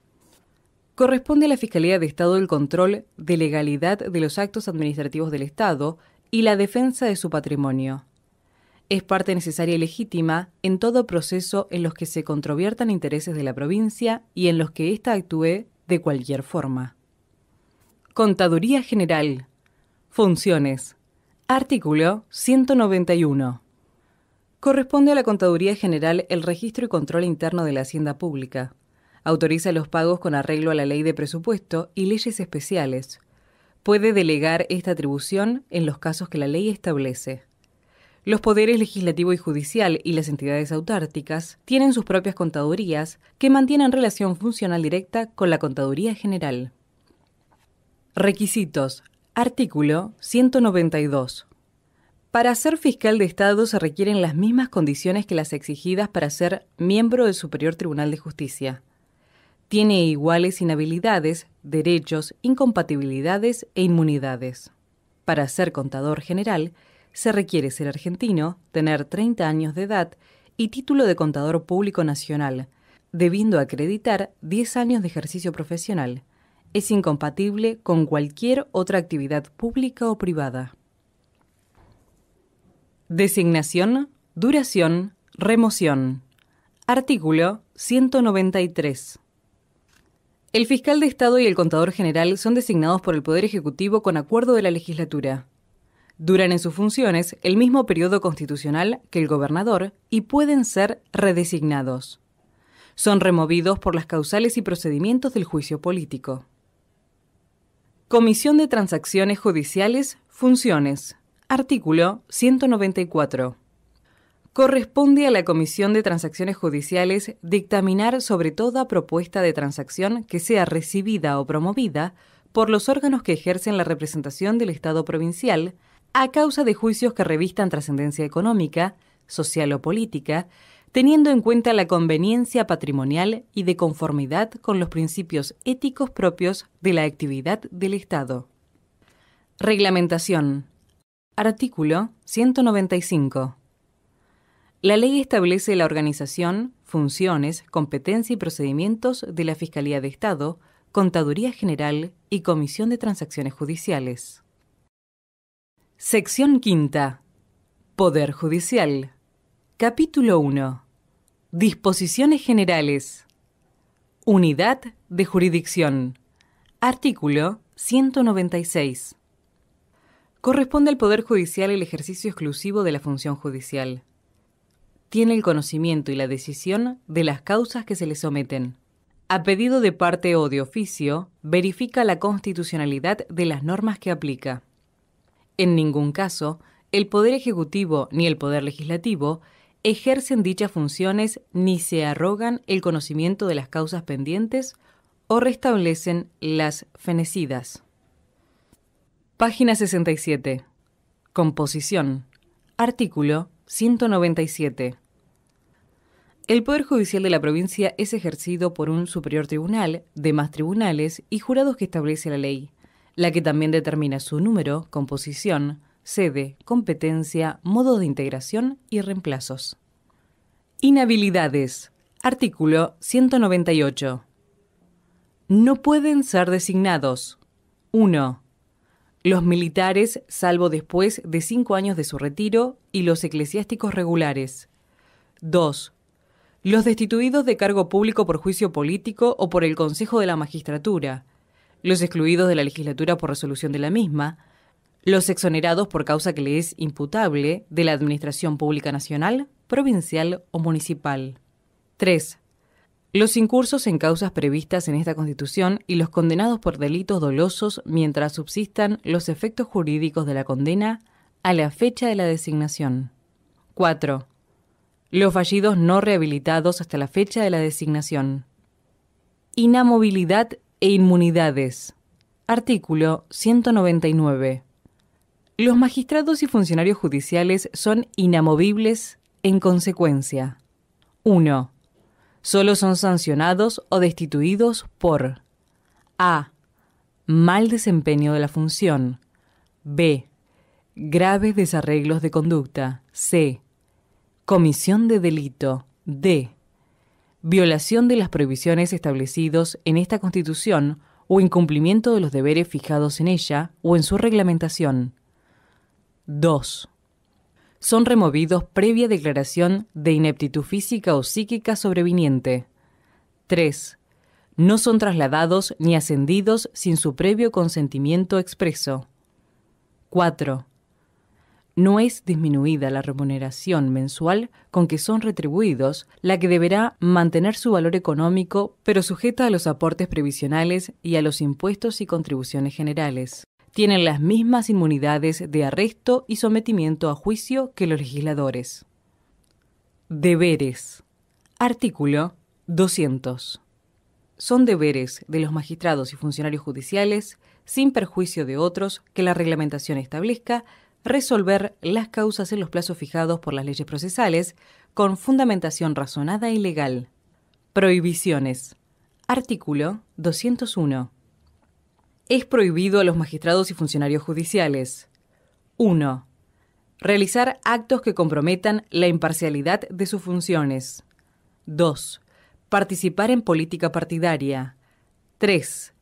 Corresponde a la Fiscalía de Estado el control de legalidad de los actos administrativos del Estado y la defensa de su patrimonio. Es parte necesaria y legítima en todo proceso en los que se controviertan intereses de la provincia y en los que ésta actúe de cualquier forma. Contaduría General. Funciones. Artículo 191. Corresponde a la Contaduría General el registro y control interno de la Hacienda Pública. Autoriza los pagos con arreglo a la ley de presupuesto y leyes especiales puede delegar esta atribución en los casos que la ley establece. Los poderes legislativo y judicial y las entidades autárticas tienen sus propias contadurías que mantienen relación funcional directa con la contaduría general. Requisitos. Artículo 192. Para ser fiscal de Estado se requieren las mismas condiciones que las exigidas para ser miembro del Superior Tribunal de Justicia tiene iguales inhabilidades, derechos, incompatibilidades e inmunidades. Para ser contador general, se requiere ser argentino, tener 30 años de edad y título de contador público nacional, debiendo acreditar 10 años de ejercicio profesional. Es incompatible con cualquier otra actividad pública o privada. Designación, duración, remoción. Artículo 193. El fiscal de Estado y el contador general son designados por el Poder Ejecutivo con acuerdo de la legislatura. Duran en sus funciones el mismo periodo constitucional que el gobernador y pueden ser redesignados. Son removidos por las causales y procedimientos del juicio político. Comisión de Transacciones Judiciales, Funciones. Artículo 194 corresponde a la Comisión de Transacciones Judiciales dictaminar sobre toda propuesta de transacción que sea recibida o promovida por los órganos que ejercen la representación del Estado provincial a causa de juicios que revistan trascendencia económica, social o política, teniendo en cuenta la conveniencia patrimonial y de conformidad con los principios éticos propios de la actividad del Estado. Reglamentación. Artículo 195. La ley establece la organización, funciones, competencia y procedimientos de la Fiscalía de Estado, Contaduría General y Comisión de Transacciones Judiciales. Sección quinta. Poder Judicial. Capítulo 1. Disposiciones Generales. Unidad de Jurisdicción. Artículo 196. Corresponde al Poder Judicial el ejercicio exclusivo de la función judicial tiene el conocimiento y la decisión de las causas que se le someten. A pedido de parte o de oficio, verifica la constitucionalidad de las normas que aplica. En ningún caso, el Poder Ejecutivo ni el Poder Legislativo ejercen dichas funciones ni se arrogan el conocimiento de las causas pendientes o restablecen las fenecidas. Página 67. Composición. Artículo 197. El Poder Judicial de la provincia es ejercido por un superior tribunal, demás tribunales y jurados que establece la ley, la que también determina su número, composición, sede, competencia, modo de integración y reemplazos. Inhabilidades. Artículo 198. No pueden ser designados 1. Los militares, salvo después de cinco años de su retiro, y los eclesiásticos regulares. 2 los destituidos de cargo público por juicio político o por el Consejo de la Magistratura, los excluidos de la legislatura por resolución de la misma, los exonerados por causa que le es imputable de la Administración Pública Nacional, provincial o municipal. 3. Los incursos en causas previstas en esta Constitución y los condenados por delitos dolosos mientras subsistan los efectos jurídicos de la condena a la fecha de la designación. 4 los fallidos no rehabilitados hasta la fecha de la designación. Inamovilidad e inmunidades. Artículo 199. Los magistrados y funcionarios judiciales son inamovibles en consecuencia. 1. Solo son sancionados o destituidos por A. Mal desempeño de la función. B. Graves desarreglos de conducta. C comisión de delito D. violación de las prohibiciones establecidos en esta Constitución o incumplimiento de los deberes fijados en ella o en su reglamentación. 2. Son removidos previa declaración de ineptitud física o psíquica sobreviniente. 3. No son trasladados ni ascendidos sin su previo consentimiento expreso. 4 no es disminuida la remuneración mensual con que son retribuidos, la que deberá mantener su valor económico, pero sujeta a los aportes previsionales y a los impuestos y contribuciones generales. Tienen las mismas inmunidades de arresto y sometimiento a juicio que los legisladores. Deberes. Artículo 200. Son deberes de los magistrados y funcionarios judiciales, sin perjuicio de otros que la reglamentación establezca, resolver las causas en los plazos fijados por las leyes procesales con fundamentación razonada y legal. Prohibiciones. Artículo 201. Es prohibido a los magistrados y funcionarios judiciales. 1. Realizar actos que comprometan la imparcialidad de sus funciones. 2. Participar en política partidaria. 3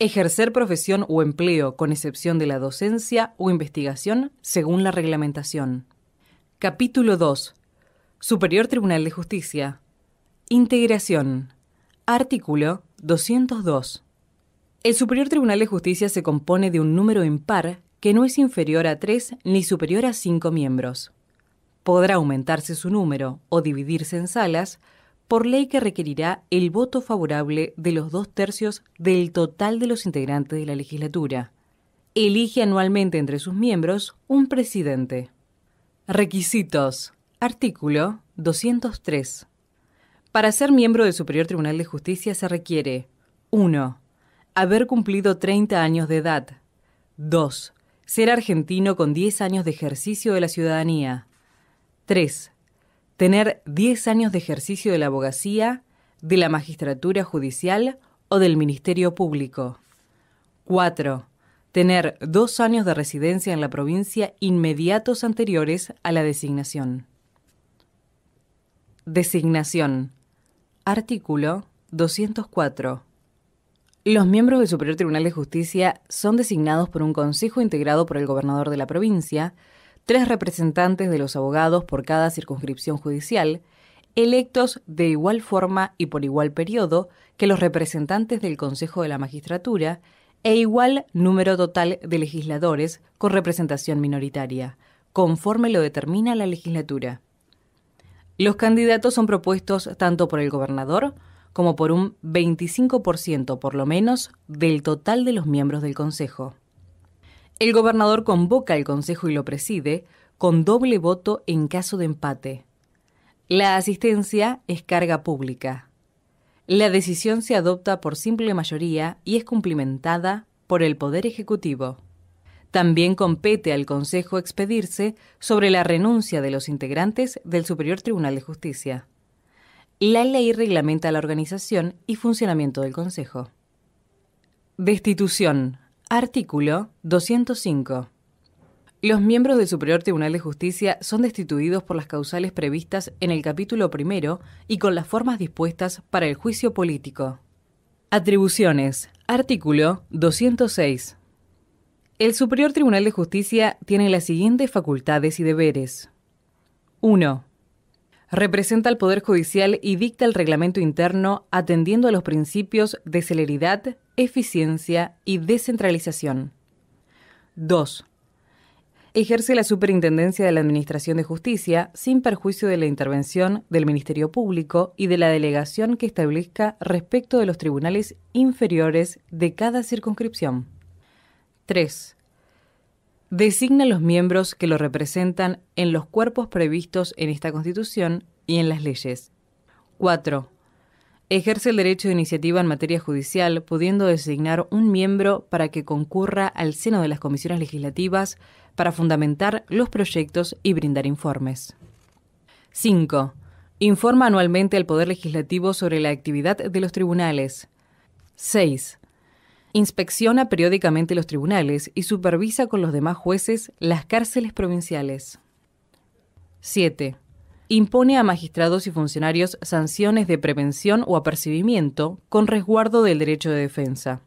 ejercer profesión o empleo con excepción de la docencia o investigación según la reglamentación. Capítulo 2. Superior Tribunal de Justicia. Integración. Artículo 202. El Superior Tribunal de Justicia se compone de un número impar que no es inferior a tres ni superior a cinco miembros. Podrá aumentarse su número o dividirse en salas por ley que requerirá el voto favorable de los dos tercios del total de los integrantes de la legislatura. Elige anualmente entre sus miembros un presidente. Requisitos. Artículo 203. Para ser miembro del Superior Tribunal de Justicia se requiere 1. Haber cumplido 30 años de edad. 2. Ser argentino con 10 años de ejercicio de la ciudadanía. 3 tener 10 años de ejercicio de la abogacía, de la magistratura judicial o del Ministerio Público. 4. Tener dos años de residencia en la provincia inmediatos anteriores a la designación. Designación. Artículo 204. Los miembros del Superior Tribunal de Justicia son designados por un consejo integrado por el gobernador de la provincia, tres representantes de los abogados por cada circunscripción judicial, electos de igual forma y por igual periodo que los representantes del Consejo de la Magistratura, e igual número total de legisladores con representación minoritaria, conforme lo determina la legislatura. Los candidatos son propuestos tanto por el gobernador como por un 25% por lo menos del total de los miembros del Consejo. El gobernador convoca al Consejo y lo preside con doble voto en caso de empate. La asistencia es carga pública. La decisión se adopta por simple mayoría y es cumplimentada por el Poder Ejecutivo. También compete al Consejo expedirse sobre la renuncia de los integrantes del Superior Tribunal de Justicia. La ley reglamenta la organización y funcionamiento del Consejo. Destitución. Artículo 205. Los miembros del Superior Tribunal de Justicia son destituidos por las causales previstas en el capítulo primero y con las formas dispuestas para el juicio político. Atribuciones. Artículo 206. El Superior Tribunal de Justicia tiene las siguientes facultades y deberes. 1 representa al Poder Judicial y dicta el reglamento interno atendiendo a los principios de celeridad, eficiencia y descentralización. 2. Ejerce la superintendencia de la Administración de Justicia sin perjuicio de la intervención del Ministerio Público y de la delegación que establezca respecto de los tribunales inferiores de cada circunscripción. 3 designa los miembros que lo representan en los cuerpos previstos en esta Constitución y en las leyes. 4. Ejerce el derecho de iniciativa en materia judicial, pudiendo designar un miembro para que concurra al seno de las comisiones legislativas para fundamentar los proyectos y brindar informes. 5. Informa anualmente al Poder Legislativo sobre la actividad de los tribunales. 6. Inspecciona periódicamente los tribunales y supervisa con los demás jueces las cárceles provinciales. 7. Impone a magistrados y funcionarios sanciones de prevención o apercibimiento con resguardo del derecho de defensa.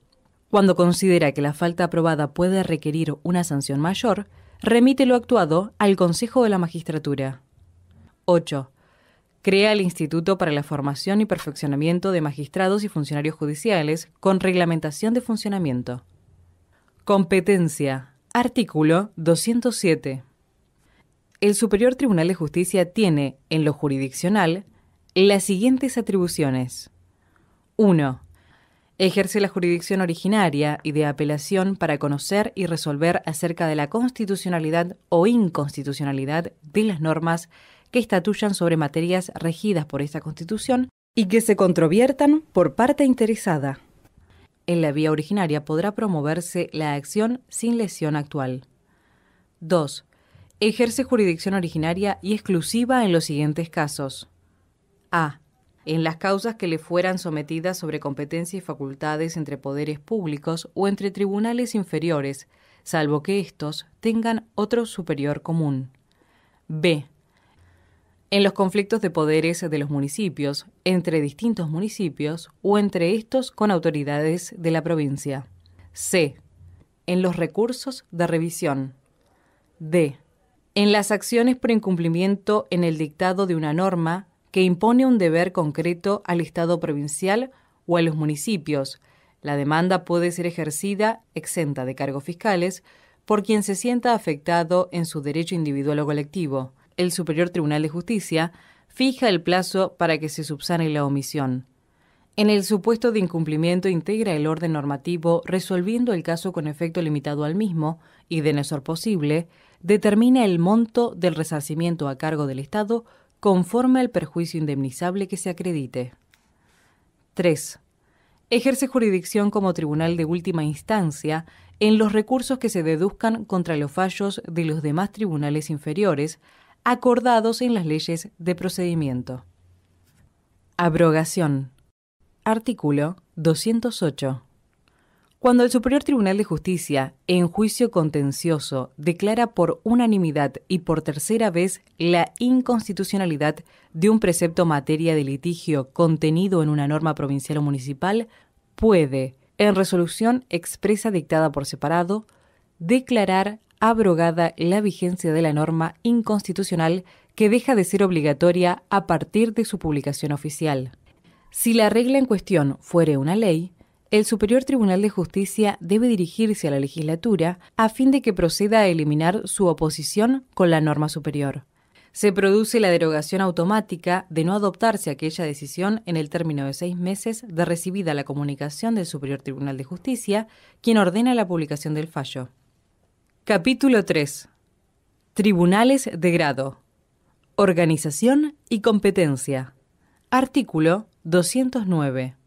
Cuando considera que la falta aprobada puede requerir una sanción mayor, remite lo actuado al Consejo de la Magistratura. 8 crea el Instituto para la Formación y Perfeccionamiento de Magistrados y Funcionarios Judiciales con reglamentación de funcionamiento. Competencia. Artículo 207. El Superior Tribunal de Justicia tiene, en lo jurisdiccional, las siguientes atribuciones. 1. Ejerce la jurisdicción originaria y de apelación para conocer y resolver acerca de la constitucionalidad o inconstitucionalidad de las normas que estatuyan sobre materias regidas por esta Constitución y que se controviertan por parte interesada. En la vía originaria podrá promoverse la acción sin lesión actual. 2. Ejerce jurisdicción originaria y exclusiva en los siguientes casos. A. En las causas que le fueran sometidas sobre competencia y facultades entre poderes públicos o entre tribunales inferiores, salvo que éstos tengan otro superior común. B en los conflictos de poderes de los municipios, entre distintos municipios o entre estos con autoridades de la provincia. C. En los recursos de revisión. D. En las acciones por incumplimiento en el dictado de una norma que impone un deber concreto al Estado provincial o a los municipios. La demanda puede ser ejercida, exenta de cargos fiscales, por quien se sienta afectado en su derecho individual o colectivo el Superior Tribunal de Justicia fija el plazo para que se subsane la omisión. En el supuesto de incumplimiento integra el orden normativo resolviendo el caso con efecto limitado al mismo y, de no posible, determina el monto del resarcimiento a cargo del Estado conforme al perjuicio indemnizable que se acredite. 3. Ejerce jurisdicción como tribunal de última instancia en los recursos que se deduzcan contra los fallos de los demás tribunales inferiores, acordados en las leyes de procedimiento. Abrogación. Artículo 208. Cuando el Superior Tribunal de Justicia, en juicio contencioso, declara por unanimidad y por tercera vez la inconstitucionalidad de un precepto materia de litigio contenido en una norma provincial o municipal, puede, en resolución expresa dictada por separado, declarar abrogada la vigencia de la norma inconstitucional que deja de ser obligatoria a partir de su publicación oficial. Si la regla en cuestión fuere una ley, el Superior Tribunal de Justicia debe dirigirse a la legislatura a fin de que proceda a eliminar su oposición con la norma superior. Se produce la derogación automática de no adoptarse aquella decisión en el término de seis meses de recibida la comunicación del Superior Tribunal de Justicia, quien ordena la publicación del fallo. Capítulo 3. Tribunales de grado. Organización y competencia. Artículo 209.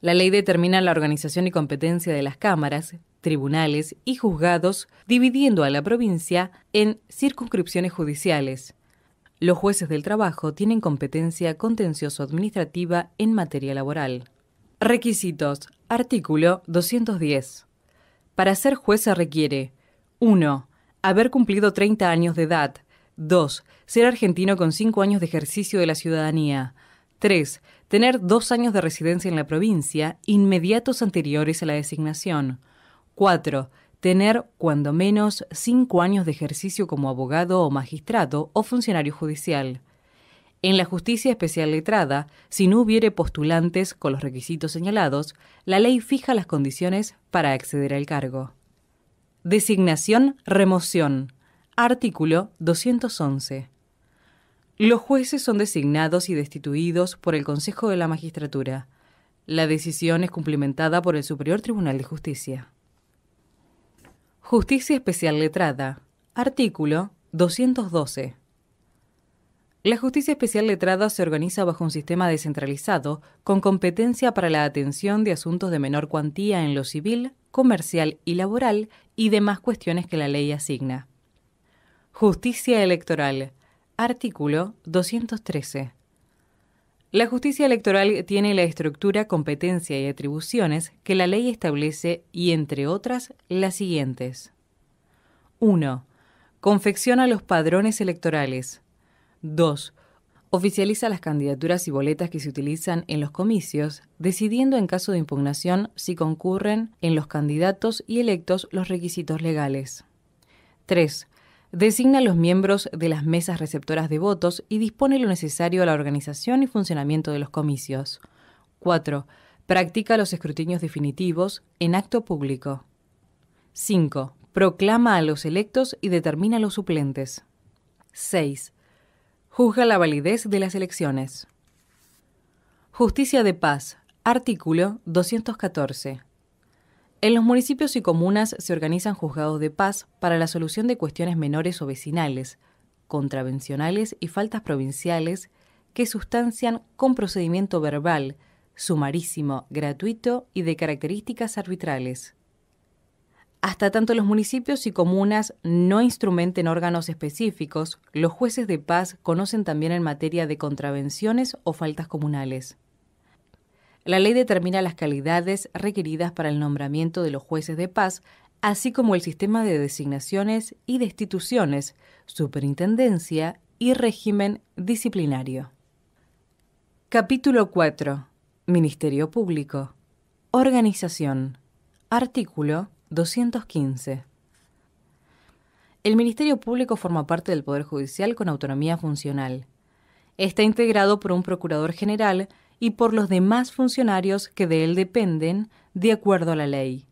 La ley determina la organización y competencia de las cámaras, tribunales y juzgados, dividiendo a la provincia en circunscripciones judiciales. Los jueces del trabajo tienen competencia contencioso-administrativa en materia laboral. Requisitos. Artículo 210. Para ser juez se requiere 1. Haber cumplido 30 años de edad. 2. Ser argentino con 5 años de ejercicio de la ciudadanía. 3. Tener 2 años de residencia en la provincia, inmediatos anteriores a la designación. 4. Tener, cuando menos, 5 años de ejercicio como abogado o magistrado o funcionario judicial. En la justicia especial letrada, si no hubiere postulantes con los requisitos señalados, la ley fija las condiciones para acceder al cargo. Designación, remoción. Artículo 211. Los jueces son designados y destituidos por el Consejo de la Magistratura. La decisión es cumplimentada por el Superior Tribunal de Justicia. Justicia Especial Letrada. Artículo 212. La justicia especial letrada se organiza bajo un sistema descentralizado, con competencia para la atención de asuntos de menor cuantía en lo civil, comercial y laboral, y demás cuestiones que la ley asigna. Justicia electoral. Artículo 213. La justicia electoral tiene la estructura, competencia y atribuciones que la ley establece y, entre otras, las siguientes. 1. Confecciona los padrones electorales. 2 oficializa las candidaturas y boletas que se utilizan en los comicios, decidiendo en caso de impugnación si concurren en los candidatos y electos los requisitos legales. 3. Designa los miembros de las mesas receptoras de votos y dispone lo necesario a la organización y funcionamiento de los comicios. 4. Practica los escrutinios definitivos en acto público. 5. Proclama a los electos y determina los suplentes. 6 juzga la validez de las elecciones. Justicia de paz. Artículo 214. En los municipios y comunas se organizan juzgados de paz para la solución de cuestiones menores o vecinales, contravencionales y faltas provinciales que sustancian con procedimiento verbal, sumarísimo, gratuito y de características arbitrales. Hasta tanto los municipios y comunas no instrumenten órganos específicos, los jueces de paz conocen también en materia de contravenciones o faltas comunales. La ley determina las calidades requeridas para el nombramiento de los jueces de paz, así como el sistema de designaciones y destituciones, superintendencia y régimen disciplinario. Capítulo 4. Ministerio Público. Organización. Artículo 215. El Ministerio Público forma parte del Poder Judicial con autonomía funcional. Está integrado por un Procurador General y por los demás funcionarios que de él dependen de acuerdo a la ley.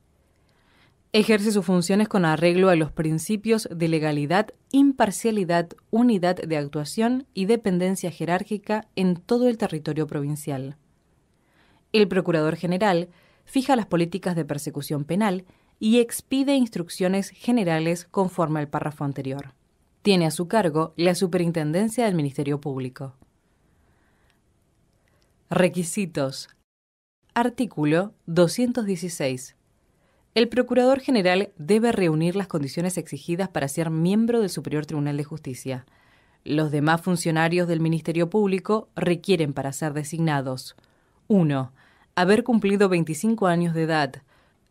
Ejerce sus funciones con arreglo a los principios de legalidad, imparcialidad, unidad de actuación y dependencia jerárquica en todo el territorio provincial. El Procurador General fija las políticas de persecución penal y expide instrucciones generales conforme al párrafo anterior. Tiene a su cargo la Superintendencia del Ministerio Público. Requisitos. Artículo 216. El Procurador General debe reunir las condiciones exigidas para ser miembro del Superior Tribunal de Justicia. Los demás funcionarios del Ministerio Público requieren para ser designados 1. Haber cumplido 25 años de edad.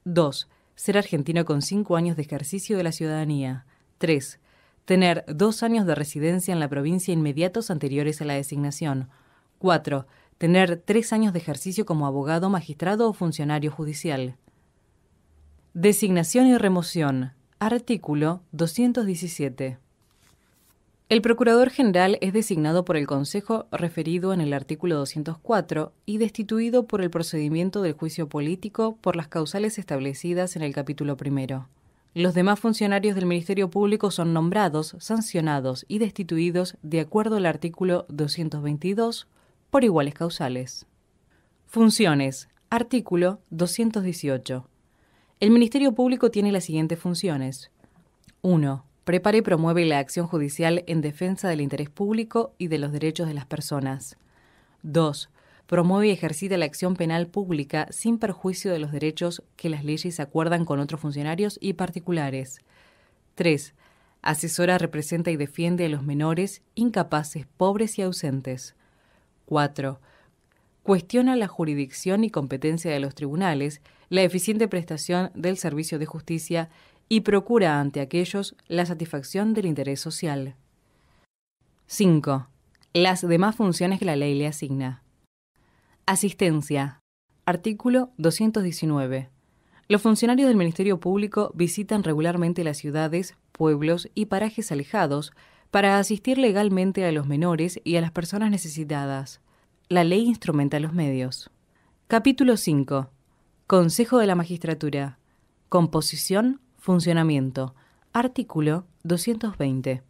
2. Ser argentino con cinco años de ejercicio de la ciudadanía. 3. Tener dos años de residencia en la provincia inmediatos anteriores a la designación. 4. Tener tres años de ejercicio como abogado, magistrado o funcionario judicial. Designación y remoción. Artículo 217. El Procurador General es designado por el Consejo referido en el artículo 204 y destituido por el procedimiento del juicio político por las causales establecidas en el capítulo primero. Los demás funcionarios del Ministerio Público son nombrados, sancionados y destituidos de acuerdo al artículo 222 por iguales causales. Funciones. Artículo 218. El Ministerio Público tiene las siguientes funciones. 1 Prepara y promueve la acción judicial en defensa del interés público y de los derechos de las personas. 2. Promueve y ejercita la acción penal pública sin perjuicio de los derechos que las leyes acuerdan con otros funcionarios y particulares. 3. Asesora, representa y defiende a los menores, incapaces, pobres y ausentes. 4. Cuestiona la jurisdicción y competencia de los tribunales, la eficiente prestación del servicio de justicia y procura ante aquellos la satisfacción del interés social. 5. Las demás funciones que la ley le asigna. Asistencia. Artículo 219. Los funcionarios del Ministerio Público visitan regularmente las ciudades, pueblos y parajes alejados para asistir legalmente a los menores y a las personas necesitadas. La ley instrumenta los medios. Capítulo 5. Consejo de la Magistratura. Composición Funcionamiento. Artículo 220.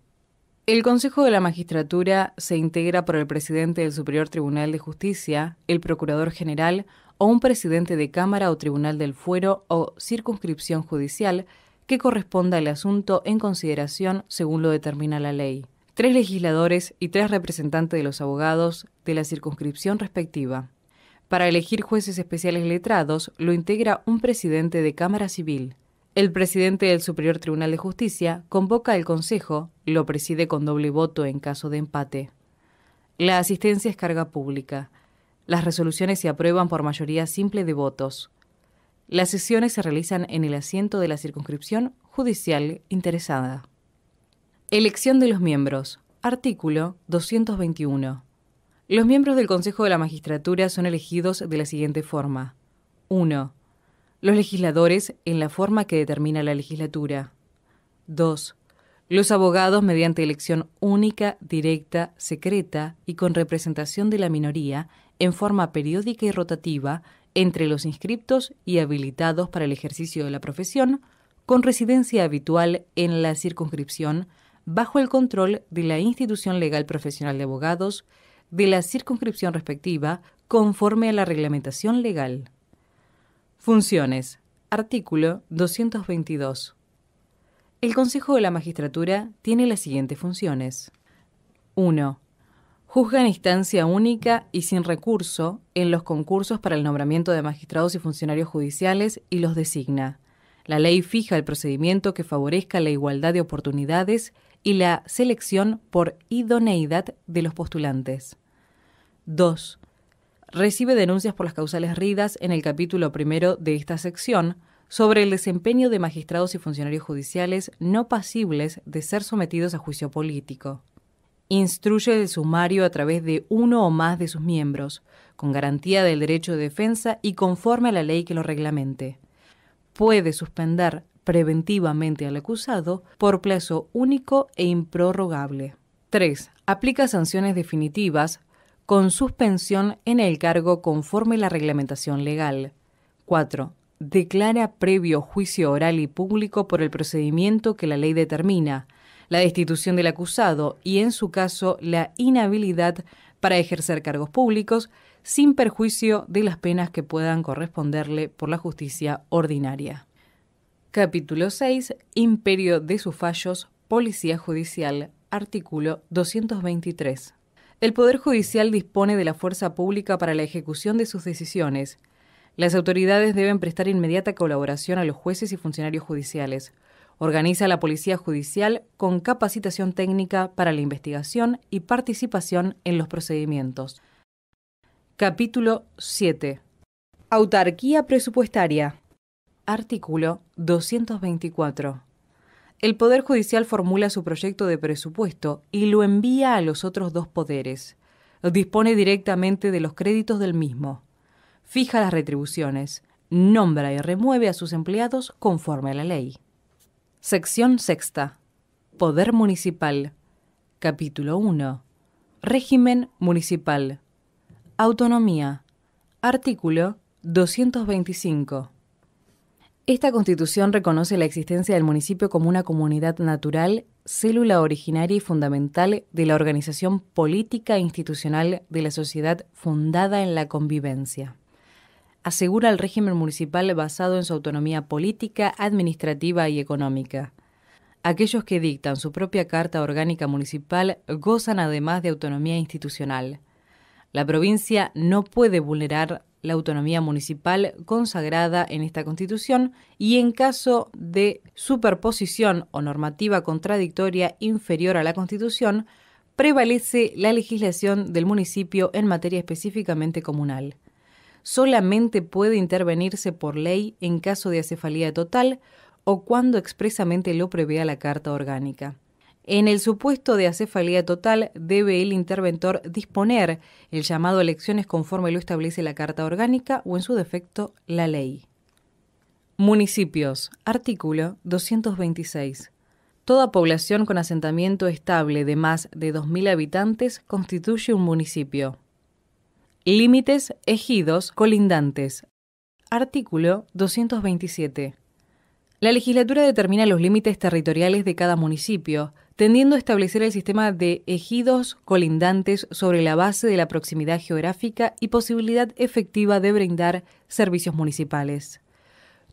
El Consejo de la Magistratura se integra por el presidente del Superior Tribunal de Justicia, el Procurador General o un presidente de Cámara o Tribunal del Fuero o circunscripción judicial que corresponda al asunto en consideración según lo determina la ley. Tres legisladores y tres representantes de los abogados de la circunscripción respectiva. Para elegir jueces especiales letrados lo integra un presidente de Cámara Civil. El presidente del Superior Tribunal de Justicia convoca el Consejo, lo preside con doble voto en caso de empate. La asistencia es carga pública. Las resoluciones se aprueban por mayoría simple de votos. Las sesiones se realizan en el asiento de la circunscripción judicial interesada. Elección de los miembros. Artículo 221. Los miembros del Consejo de la Magistratura son elegidos de la siguiente forma. 1 los legisladores en la forma que determina la legislatura. 2. Los abogados mediante elección única, directa, secreta y con representación de la minoría en forma periódica y rotativa entre los inscriptos y habilitados para el ejercicio de la profesión, con residencia habitual en la circunscripción, bajo el control de la institución legal profesional de abogados de la circunscripción respectiva, conforme a la reglamentación legal. Funciones. Artículo 222. El Consejo de la Magistratura tiene las siguientes funciones. 1. Juzga en instancia única y sin recurso en los concursos para el nombramiento de magistrados y funcionarios judiciales y los designa. La ley fija el procedimiento que favorezca la igualdad de oportunidades y la selección por idoneidad de los postulantes. 2 recibe denuncias por las causales ridas en el capítulo primero de esta sección sobre el desempeño de magistrados y funcionarios judiciales no pasibles de ser sometidos a juicio político. Instruye el sumario a través de uno o más de sus miembros, con garantía del derecho de defensa y conforme a la ley que lo reglamente. Puede suspender preventivamente al acusado por plazo único e improrrogable. 3. Aplica sanciones definitivas con suspensión en el cargo conforme la reglamentación legal. 4. Declara previo juicio oral y público por el procedimiento que la ley determina, la destitución del acusado y, en su caso, la inhabilidad para ejercer cargos públicos, sin perjuicio de las penas que puedan corresponderle por la justicia ordinaria. Capítulo 6. Imperio de sus fallos. Policía Judicial. Artículo 223. El Poder Judicial dispone de la fuerza pública para la ejecución de sus decisiones. Las autoridades deben prestar inmediata colaboración a los jueces y funcionarios judiciales. Organiza la Policía Judicial con capacitación técnica para la investigación y participación en los procedimientos. Capítulo 7. Autarquía presupuestaria. Artículo 224 el Poder Judicial formula su proyecto de presupuesto y lo envía a los otros dos poderes. Dispone directamente de los créditos del mismo. Fija las retribuciones. Nombra y remueve a sus empleados conforme a la ley. Sección sexta. Poder Municipal. Capítulo 1. Régimen Municipal. Autonomía. Artículo 225. Esta constitución reconoce la existencia del municipio como una comunidad natural, célula originaria y fundamental de la organización política e institucional de la sociedad fundada en la convivencia. Asegura el régimen municipal basado en su autonomía política, administrativa y económica. Aquellos que dictan su propia Carta Orgánica Municipal gozan además de autonomía institucional. La provincia no puede vulnerar la autonomía municipal consagrada en esta Constitución y en caso de superposición o normativa contradictoria inferior a la Constitución, prevalece la legislación del municipio en materia específicamente comunal. Solamente puede intervenirse por ley en caso de acefalía total o cuando expresamente lo prevea la Carta Orgánica. En el supuesto de acefalía total, debe el interventor disponer el llamado a elecciones conforme lo establece la Carta Orgánica o, en su defecto, la ley. Municipios. Artículo 226. Toda población con asentamiento estable de más de 2.000 habitantes constituye un municipio. Límites, ejidos, colindantes. Artículo 227. La legislatura determina los límites territoriales de cada municipio, tendiendo a establecer el sistema de ejidos colindantes sobre la base de la proximidad geográfica y posibilidad efectiva de brindar servicios municipales.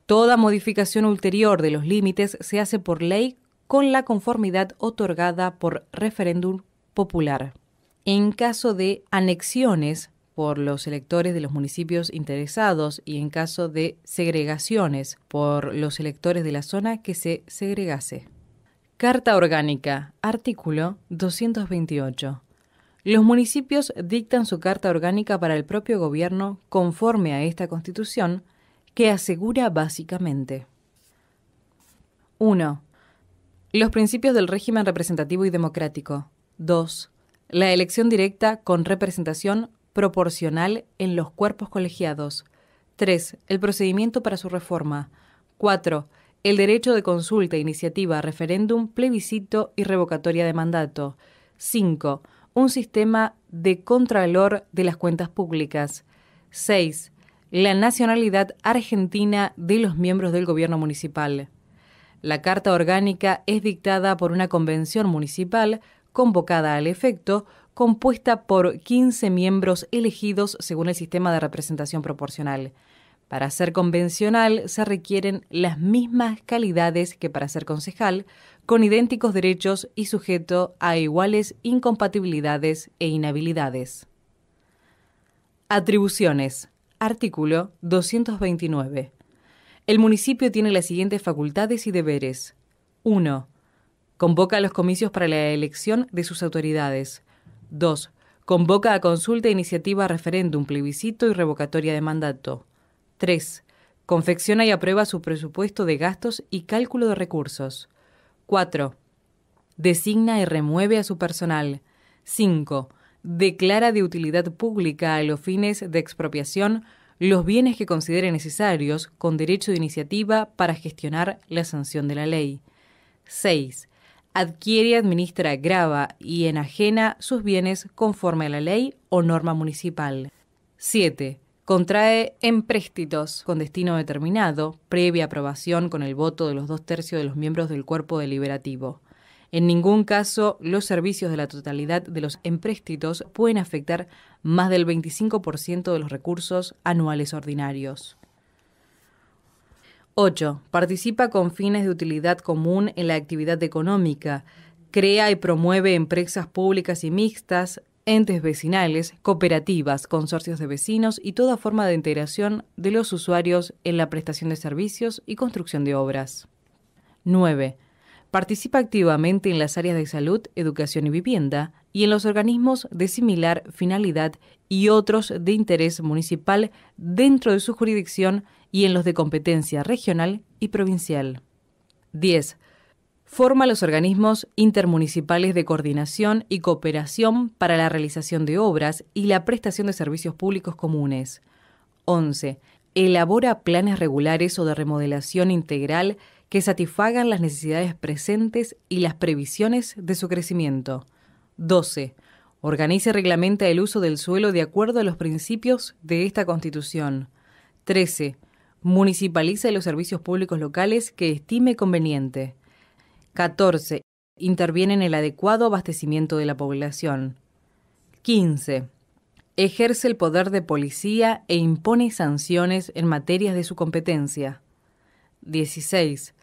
Toda modificación ulterior de los límites se hace por ley con la conformidad otorgada por referéndum popular. En caso de anexiones por los electores de los municipios interesados y en caso de segregaciones por los electores de la zona que se segregase. Carta Orgánica, artículo 228. Los municipios dictan su carta orgánica para el propio gobierno conforme a esta constitución, que asegura básicamente 1. Los principios del régimen representativo y democrático. 2. La elección directa con representación proporcional en los cuerpos colegiados. 3. El procedimiento para su reforma. 4 el derecho de consulta, e iniciativa, referéndum, plebiscito y revocatoria de mandato. 5. Un sistema de contralor de las cuentas públicas. 6. La nacionalidad argentina de los miembros del gobierno municipal. La Carta Orgánica es dictada por una convención municipal convocada al efecto, compuesta por 15 miembros elegidos según el sistema de representación proporcional. Para ser convencional se requieren las mismas calidades que para ser concejal, con idénticos derechos y sujeto a iguales incompatibilidades e inhabilidades. Atribuciones. Artículo 229. El municipio tiene las siguientes facultades y deberes. 1. Convoca a los comicios para la elección de sus autoridades. 2. Convoca a consulta, e iniciativa, referéndum, plebiscito y revocatoria de mandato. 3. Confecciona y aprueba su presupuesto de gastos y cálculo de recursos. 4. Designa y remueve a su personal. 5. Declara de utilidad pública a los fines de expropiación los bienes que considere necesarios con derecho de iniciativa para gestionar la sanción de la ley. 6. Adquiere, administra, grava y enajena sus bienes conforme a la ley o norma municipal. 7 contrae empréstitos con destino determinado, previa aprobación con el voto de los dos tercios de los miembros del cuerpo deliberativo. En ningún caso, los servicios de la totalidad de los empréstitos pueden afectar más del 25% de los recursos anuales ordinarios. 8. Participa con fines de utilidad común en la actividad económica. Crea y promueve empresas públicas y mixtas, entes vecinales, cooperativas, consorcios de vecinos y toda forma de integración de los usuarios en la prestación de servicios y construcción de obras. 9. Participa activamente en las áreas de salud, educación y vivienda y en los organismos de similar finalidad y otros de interés municipal dentro de su jurisdicción y en los de competencia regional y provincial. 10 forma los organismos intermunicipales de coordinación y cooperación para la realización de obras y la prestación de servicios públicos comunes. 11. Elabora planes regulares o de remodelación integral que satisfagan las necesidades presentes y las previsiones de su crecimiento. 12. Organiza y reglamenta el uso del suelo de acuerdo a los principios de esta Constitución. 13. Municipaliza los servicios públicos locales que estime conveniente. 14. Interviene en el adecuado abastecimiento de la población. 15. Ejerce el poder de policía e impone sanciones en materias de su competencia. 16.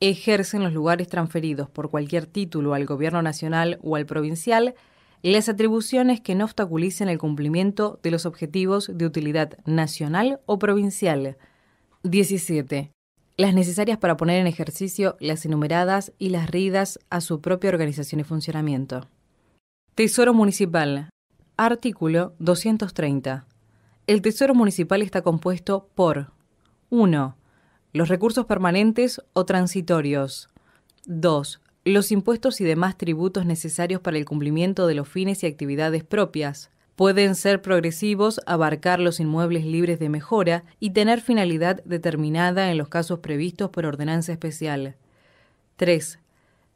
Ejerce en los lugares transferidos por cualquier título al Gobierno Nacional o al Provincial las atribuciones que no obstaculicen el cumplimiento de los objetivos de utilidad nacional o provincial. 17 las necesarias para poner en ejercicio las enumeradas y las ridas a su propia organización y funcionamiento. Tesoro Municipal. Artículo 230. El Tesoro Municipal está compuesto por 1. Los recursos permanentes o transitorios. 2. Los impuestos y demás tributos necesarios para el cumplimiento de los fines y actividades propias. Pueden ser progresivos, abarcar los inmuebles libres de mejora y tener finalidad determinada en los casos previstos por ordenanza especial. 3.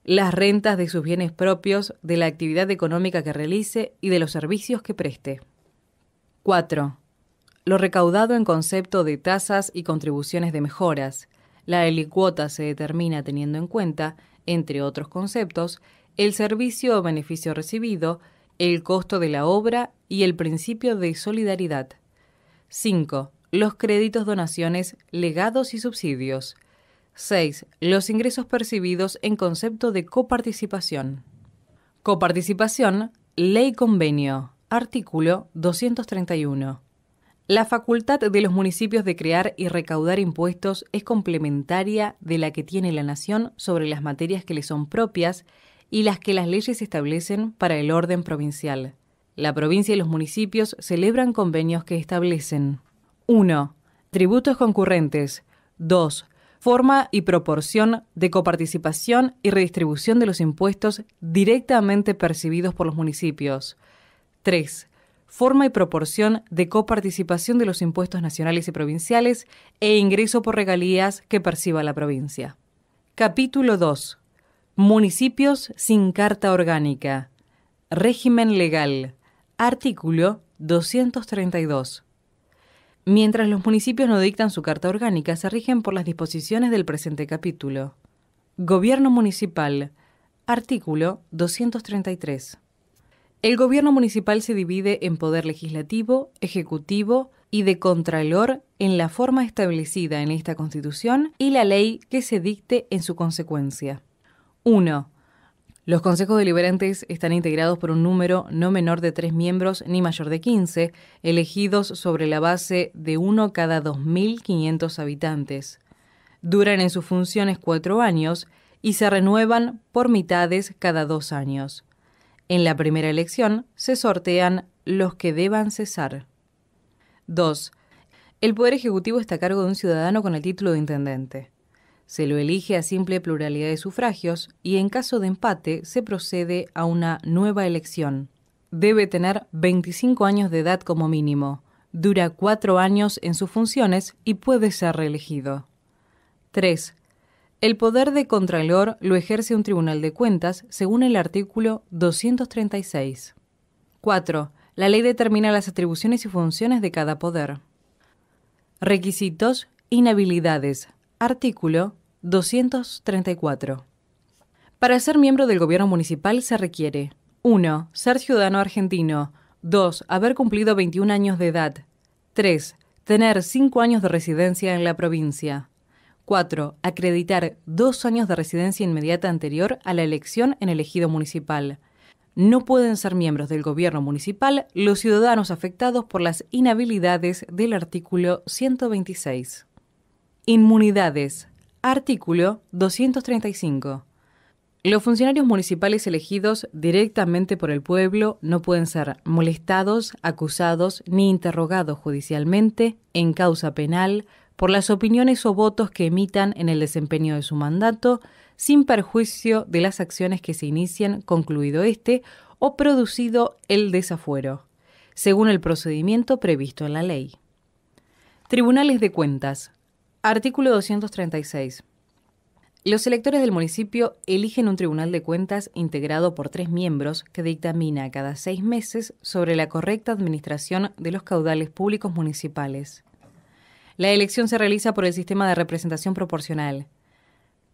Las rentas de sus bienes propios, de la actividad económica que realice y de los servicios que preste. 4. Lo recaudado en concepto de tasas y contribuciones de mejoras. La helicuota se determina teniendo en cuenta, entre otros conceptos, el servicio o beneficio recibido, el costo de la obra y el principio de solidaridad. 5. Los créditos, donaciones, legados y subsidios. 6. Los ingresos percibidos en concepto de coparticipación. Coparticipación, Ley Convenio, artículo 231. La facultad de los municipios de crear y recaudar impuestos es complementaria de la que tiene la Nación sobre las materias que le son propias y las que las leyes establecen para el orden provincial. La provincia y los municipios celebran convenios que establecen 1. Tributos concurrentes. 2. Forma y proporción de coparticipación y redistribución de los impuestos directamente percibidos por los municipios. 3. Forma y proporción de coparticipación de los impuestos nacionales y provinciales e ingreso por regalías que perciba la provincia. Capítulo 2. Municipios sin carta orgánica. Régimen legal. Artículo 232. Mientras los municipios no dictan su carta orgánica, se rigen por las disposiciones del presente capítulo. Gobierno municipal. Artículo 233. El gobierno municipal se divide en poder legislativo, ejecutivo y de contralor en la forma establecida en esta Constitución y la ley que se dicte en su consecuencia. 1. Los consejos deliberantes están integrados por un número no menor de tres miembros ni mayor de 15, elegidos sobre la base de uno cada 2.500 habitantes. Duran en sus funciones cuatro años y se renuevan por mitades cada dos años. En la primera elección se sortean los que deban cesar. 2. El Poder Ejecutivo está a cargo de un ciudadano con el título de intendente. Se lo elige a simple pluralidad de sufragios y en caso de empate se procede a una nueva elección. Debe tener 25 años de edad como mínimo, dura cuatro años en sus funciones y puede ser reelegido. 3. El poder de Contralor lo ejerce un Tribunal de Cuentas según el artículo 236. 4. La ley determina las atribuciones y funciones de cada poder. Requisitos, inhabilidades. Artículo 234. Para ser miembro del gobierno municipal se requiere 1. Ser ciudadano argentino. 2. Haber cumplido 21 años de edad. 3. Tener 5 años de residencia en la provincia. 4. Acreditar 2 años de residencia inmediata anterior a la elección en el ejido municipal. No pueden ser miembros del gobierno municipal los ciudadanos afectados por las inhabilidades del artículo 126. Inmunidades Artículo 235. Los funcionarios municipales elegidos directamente por el pueblo no pueden ser molestados, acusados ni interrogados judicialmente en causa penal por las opiniones o votos que emitan en el desempeño de su mandato, sin perjuicio de las acciones que se inician, concluido este o producido el desafuero, según el procedimiento previsto en la ley. Tribunales de Cuentas. Artículo 236. Los electores del municipio eligen un tribunal de cuentas integrado por tres miembros que dictamina cada seis meses sobre la correcta administración de los caudales públicos municipales. La elección se realiza por el sistema de representación proporcional.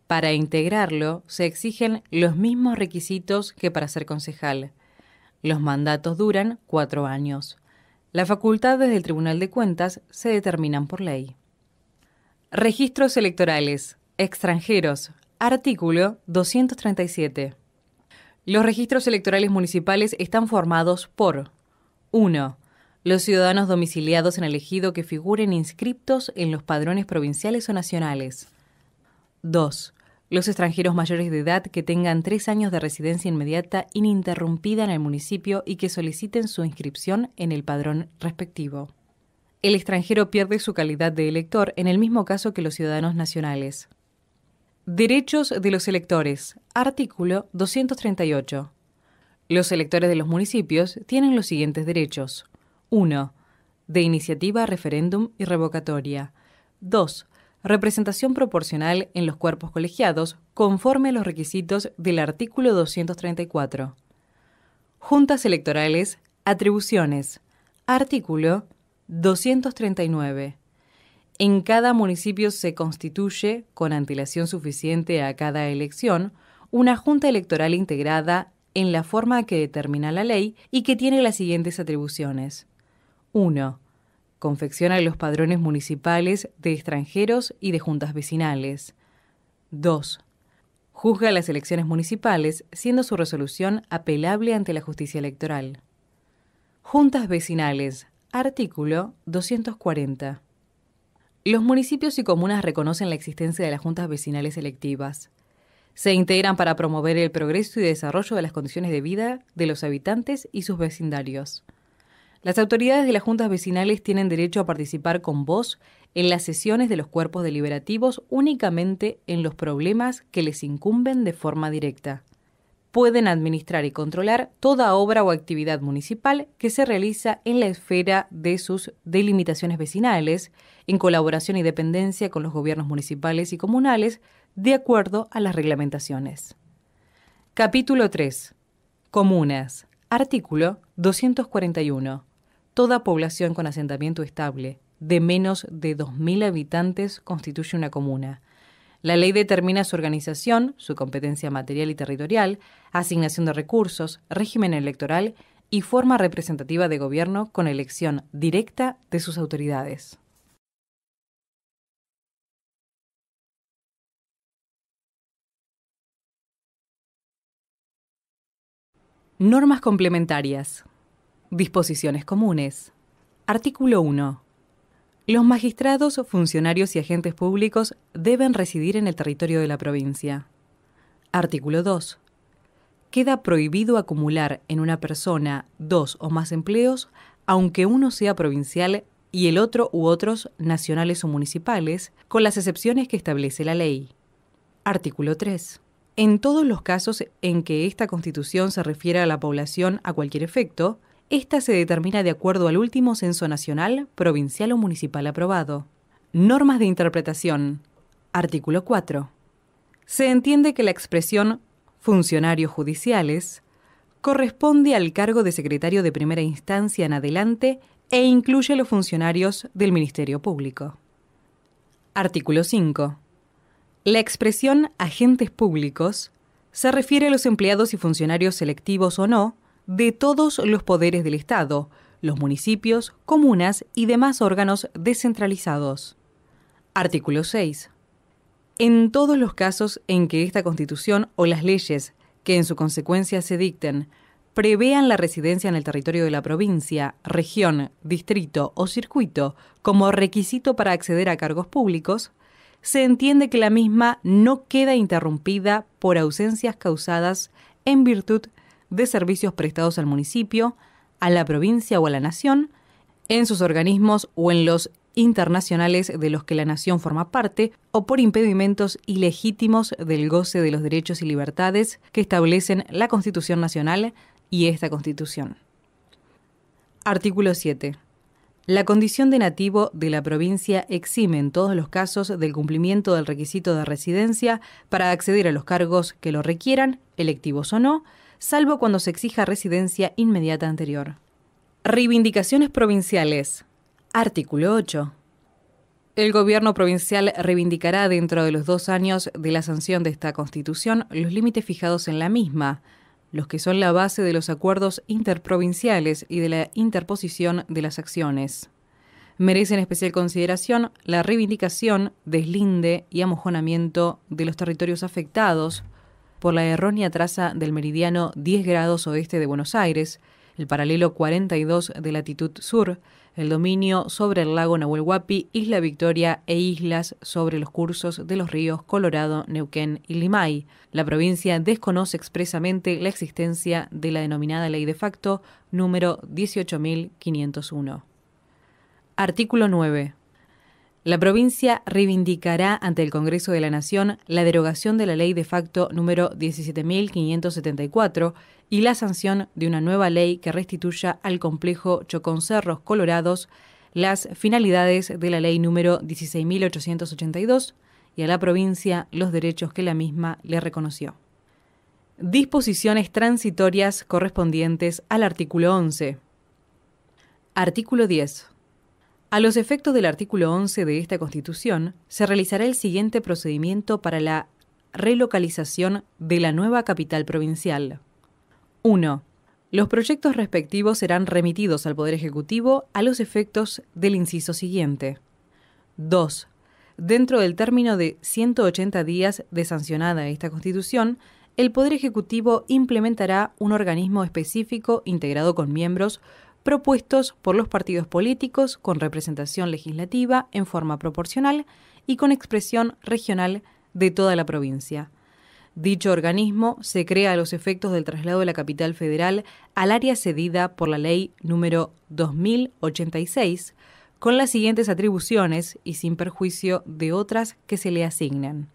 Para integrarlo se exigen los mismos requisitos que para ser concejal. Los mandatos duran cuatro años. Las facultades del Tribunal de Cuentas se determinan por ley. Registros electorales extranjeros. Artículo 237. Los registros electorales municipales están formados por 1. Los ciudadanos domiciliados en el ejido que figuren inscriptos en los padrones provinciales o nacionales. 2. Los extranjeros mayores de edad que tengan tres años de residencia inmediata ininterrumpida en el municipio y que soliciten su inscripción en el padrón respectivo el extranjero pierde su calidad de elector en el mismo caso que los ciudadanos nacionales. Derechos de los electores. Artículo 238. Los electores de los municipios tienen los siguientes derechos. 1. De iniciativa, referéndum y revocatoria. 2. Representación proporcional en los cuerpos colegiados conforme a los requisitos del artículo 234. Juntas electorales. Atribuciones. Artículo 239. En cada municipio se constituye, con antelación suficiente a cada elección, una junta electoral integrada en la forma que determina la ley y que tiene las siguientes atribuciones. 1. Confecciona los padrones municipales de extranjeros y de juntas vecinales. 2. Juzga las elecciones municipales, siendo su resolución apelable ante la justicia electoral. Juntas vecinales, Artículo 240. Los municipios y comunas reconocen la existencia de las juntas vecinales electivas. Se integran para promover el progreso y desarrollo de las condiciones de vida de los habitantes y sus vecindarios. Las autoridades de las juntas vecinales tienen derecho a participar con voz en las sesiones de los cuerpos deliberativos únicamente en los problemas que les incumben de forma directa pueden administrar y controlar toda obra o actividad municipal que se realiza en la esfera de sus delimitaciones vecinales, en colaboración y dependencia con los gobiernos municipales y comunales, de acuerdo a las reglamentaciones. Capítulo 3. Comunas. Artículo 241. Toda población con asentamiento estable de menos de 2.000 habitantes constituye una comuna la ley determina su organización, su competencia material y territorial, asignación de recursos, régimen electoral y forma representativa de gobierno con elección directa de sus autoridades. Normas complementarias. Disposiciones comunes. Artículo 1. Los magistrados, funcionarios y agentes públicos deben residir en el territorio de la provincia. Artículo 2. Queda prohibido acumular en una persona dos o más empleos, aunque uno sea provincial y el otro u otros nacionales o municipales, con las excepciones que establece la ley. Artículo 3. En todos los casos en que esta Constitución se refiera a la población a cualquier efecto, esta se determina de acuerdo al último censo nacional, provincial o municipal aprobado. Normas de interpretación. Artículo 4. Se entiende que la expresión funcionarios judiciales corresponde al cargo de secretario de primera instancia en adelante e incluye a los funcionarios del Ministerio Público. Artículo 5. La expresión agentes públicos se refiere a los empleados y funcionarios selectivos o no de todos los poderes del Estado, los municipios, comunas y demás órganos descentralizados. Artículo 6. En todos los casos en que esta Constitución o las leyes que en su consecuencia se dicten prevean la residencia en el territorio de la provincia, región, distrito o circuito como requisito para acceder a cargos públicos, se entiende que la misma no queda interrumpida por ausencias causadas en virtud de servicios prestados al municipio, a la provincia o a la nación, en sus organismos o en los internacionales de los que la nación forma parte, o por impedimentos ilegítimos del goce de los derechos y libertades que establecen la Constitución Nacional y esta Constitución. Artículo 7. La condición de nativo de la provincia exime en todos los casos del cumplimiento del requisito de residencia para acceder a los cargos que lo requieran, electivos o no, salvo cuando se exija residencia inmediata anterior. Reivindicaciones provinciales. Artículo 8. El gobierno provincial reivindicará dentro de los dos años de la sanción de esta Constitución los límites fijados en la misma, los que son la base de los acuerdos interprovinciales y de la interposición de las acciones. Merecen especial consideración la reivindicación, deslinde y amojonamiento de los territorios afectados, por la errónea traza del meridiano 10 grados oeste de Buenos Aires, el paralelo 42 de latitud sur, el dominio sobre el lago Nahuel Isla Victoria e islas sobre los cursos de los ríos Colorado, Neuquén y Limay. La provincia desconoce expresamente la existencia de la denominada ley de facto número 18.501. Artículo 9. La provincia reivindicará ante el Congreso de la Nación la derogación de la ley de facto número 17.574 y la sanción de una nueva ley que restituya al complejo Choconcerros Colorados las finalidades de la ley número 16.882 y a la provincia los derechos que la misma le reconoció. Disposiciones transitorias correspondientes al artículo 11. Artículo 10. A los efectos del artículo 11 de esta Constitución, se realizará el siguiente procedimiento para la relocalización de la nueva capital provincial. 1. Los proyectos respectivos serán remitidos al Poder Ejecutivo a los efectos del inciso siguiente. 2. Dentro del término de 180 días de sancionada esta Constitución, el Poder Ejecutivo implementará un organismo específico integrado con miembros propuestos por los partidos políticos con representación legislativa en forma proporcional y con expresión regional de toda la provincia. Dicho organismo se crea a los efectos del traslado de la capital federal al área cedida por la ley número 2086, con las siguientes atribuciones y sin perjuicio de otras que se le asignan.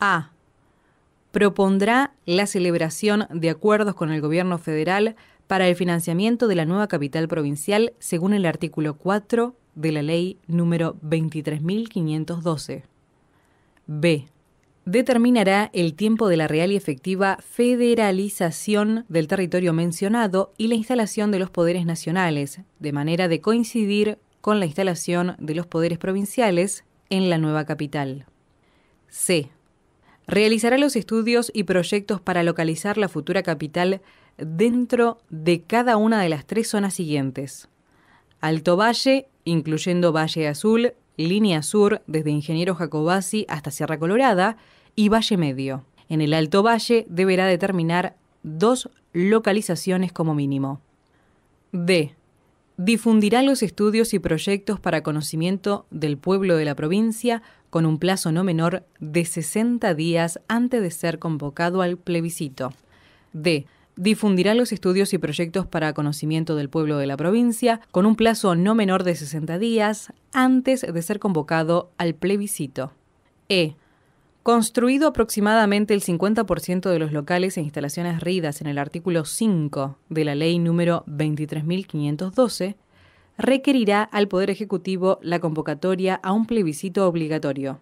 A. Propondrá la celebración de acuerdos con el Gobierno federal para el financiamiento de la nueva capital provincial según el artículo 4 de la ley número 23.512. B. Determinará el tiempo de la real y efectiva federalización del territorio mencionado y la instalación de los poderes nacionales, de manera de coincidir con la instalación de los poderes provinciales en la nueva capital. C. Realizará los estudios y proyectos para localizar la futura capital dentro de cada una de las tres zonas siguientes. Alto Valle, incluyendo Valle Azul, Línea Sur, desde Ingeniero Jacobasi hasta Sierra Colorada, y Valle Medio. En el Alto Valle deberá determinar dos localizaciones como mínimo. D. Difundirá los estudios y proyectos para conocimiento del pueblo de la provincia con un plazo no menor de 60 días antes de ser convocado al plebiscito. D difundirá los estudios y proyectos para conocimiento del pueblo de la provincia con un plazo no menor de 60 días antes de ser convocado al plebiscito. E. Construido aproximadamente el 50% de los locales e instalaciones ridas en el artículo 5 de la ley número 23.512, requerirá al Poder Ejecutivo la convocatoria a un plebiscito obligatorio.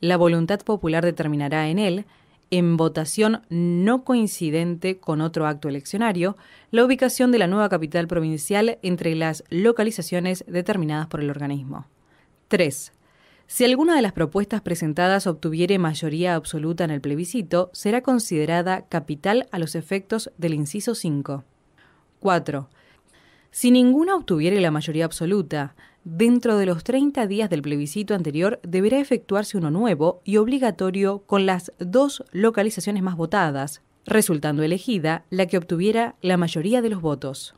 La voluntad popular determinará en él en votación no coincidente con otro acto eleccionario, la ubicación de la nueva capital provincial entre las localizaciones determinadas por el organismo. 3. Si alguna de las propuestas presentadas obtuviere mayoría absoluta en el plebiscito, será considerada capital a los efectos del inciso 5. 4. Si ninguna obtuviere la mayoría absoluta, Dentro de los 30 días del plebiscito anterior deberá efectuarse uno nuevo y obligatorio con las dos localizaciones más votadas, resultando elegida la que obtuviera la mayoría de los votos.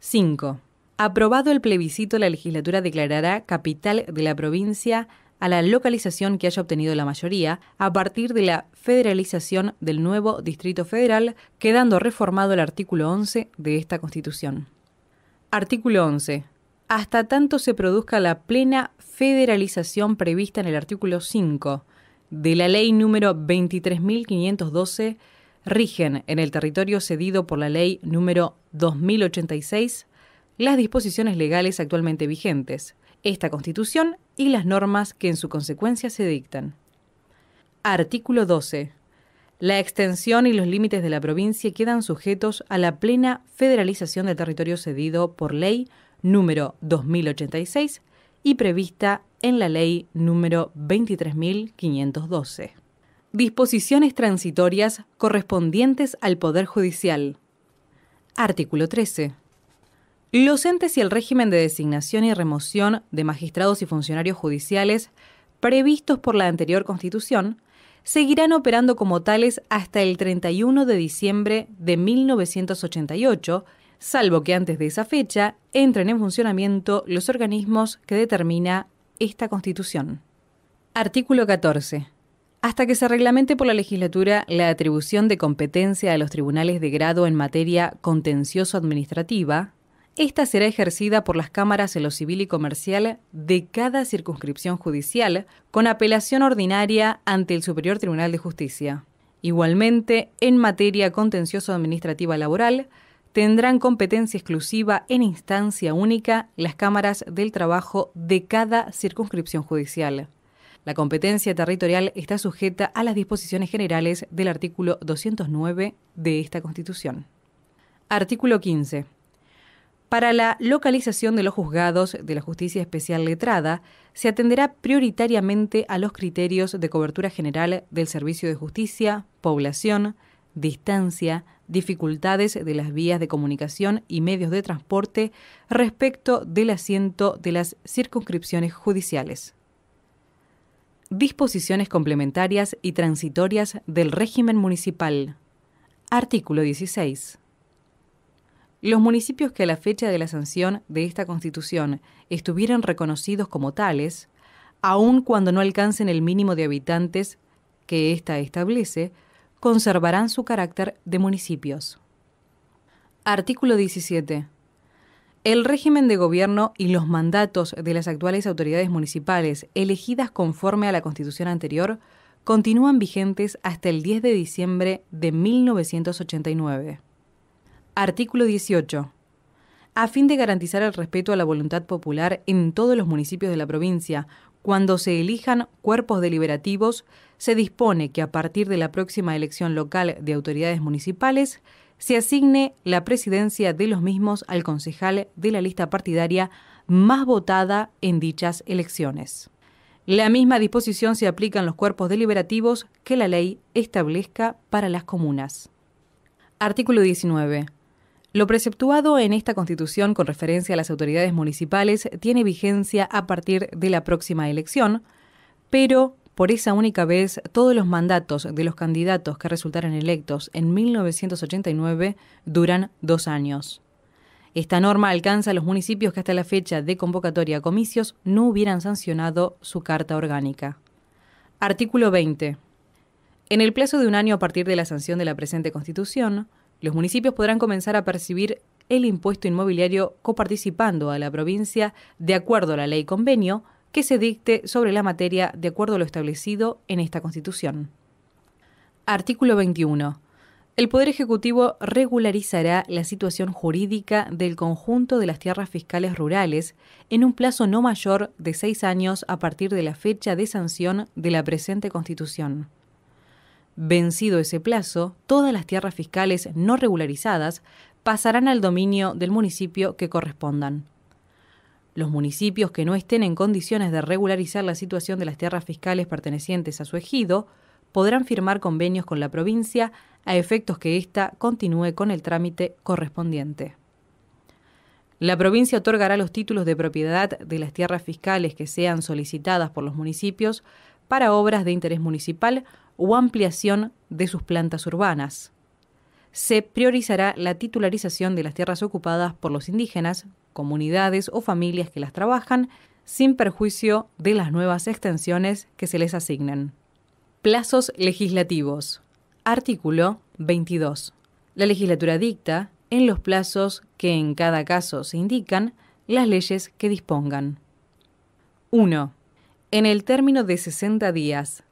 5. Aprobado el plebiscito, la legislatura declarará capital de la provincia a la localización que haya obtenido la mayoría a partir de la federalización del nuevo Distrito Federal, quedando reformado el artículo 11 de esta Constitución. Artículo 11 hasta tanto se produzca la plena federalización prevista en el artículo 5 de la ley número 23.512, rigen en el territorio cedido por la ley número 2086 las disposiciones legales actualmente vigentes, esta constitución y las normas que en su consecuencia se dictan. Artículo 12. La extensión y los límites de la provincia quedan sujetos a la plena federalización del territorio cedido por ley número 2086 y prevista en la ley número 23.512. Disposiciones transitorias correspondientes al Poder Judicial. Artículo 13. Los entes y el régimen de designación y remoción de magistrados y funcionarios judiciales previstos por la anterior Constitución seguirán operando como tales hasta el 31 de diciembre de 1988, salvo que antes de esa fecha entren en funcionamiento los organismos que determina esta Constitución. Artículo 14. Hasta que se reglamente por la legislatura la atribución de competencia a los tribunales de grado en materia contencioso-administrativa, esta será ejercida por las cámaras en lo civil y comercial de cada circunscripción judicial, con apelación ordinaria ante el Superior Tribunal de Justicia. Igualmente, en materia contencioso-administrativa laboral, tendrán competencia exclusiva en instancia única las cámaras del trabajo de cada circunscripción judicial. La competencia territorial está sujeta a las disposiciones generales del artículo 209 de esta Constitución. Artículo 15. Para la localización de los juzgados de la justicia especial letrada, se atenderá prioritariamente a los criterios de cobertura general del servicio de justicia, población, distancia, dificultades de las vías de comunicación y medios de transporte respecto del asiento de las circunscripciones judiciales. Disposiciones complementarias y transitorias del régimen municipal. Artículo 16. Los municipios que a la fecha de la sanción de esta Constitución estuvieran reconocidos como tales, aun cuando no alcancen el mínimo de habitantes que ésta establece, conservarán su carácter de municipios. Artículo 17. El régimen de gobierno y los mandatos de las actuales autoridades municipales, elegidas conforme a la Constitución anterior, continúan vigentes hasta el 10 de diciembre de 1989. Artículo 18. A fin de garantizar el respeto a la voluntad popular en todos los municipios de la provincia, cuando se elijan cuerpos deliberativos, se dispone que a partir de la próxima elección local de autoridades municipales se asigne la presidencia de los mismos al concejal de la lista partidaria más votada en dichas elecciones. La misma disposición se aplica en los cuerpos deliberativos que la ley establezca para las comunas. Artículo 19. Lo preceptuado en esta Constitución con referencia a las autoridades municipales tiene vigencia a partir de la próxima elección, pero por esa única vez, todos los mandatos de los candidatos que resultaran electos en 1989 duran dos años. Esta norma alcanza a los municipios que hasta la fecha de convocatoria a comicios no hubieran sancionado su carta orgánica. Artículo 20. En el plazo de un año a partir de la sanción de la presente Constitución, los municipios podrán comenzar a percibir el impuesto inmobiliario coparticipando a la provincia de acuerdo a la ley convenio que se dicte sobre la materia de acuerdo a lo establecido en esta Constitución. Artículo 21. El Poder Ejecutivo regularizará la situación jurídica del conjunto de las tierras fiscales rurales en un plazo no mayor de seis años a partir de la fecha de sanción de la presente Constitución. Vencido ese plazo, todas las tierras fiscales no regularizadas pasarán al dominio del municipio que correspondan. Los municipios que no estén en condiciones de regularizar la situación de las tierras fiscales pertenecientes a su ejido podrán firmar convenios con la provincia a efectos que ésta continúe con el trámite correspondiente. La provincia otorgará los títulos de propiedad de las tierras fiscales que sean solicitadas por los municipios para obras de interés municipal o ampliación de sus plantas urbanas se priorizará la titularización de las tierras ocupadas por los indígenas, comunidades o familias que las trabajan, sin perjuicio de las nuevas extensiones que se les asignan. Plazos legislativos. Artículo 22. La legislatura dicta, en los plazos que en cada caso se indican, las leyes que dispongan. 1. En el término de 60 días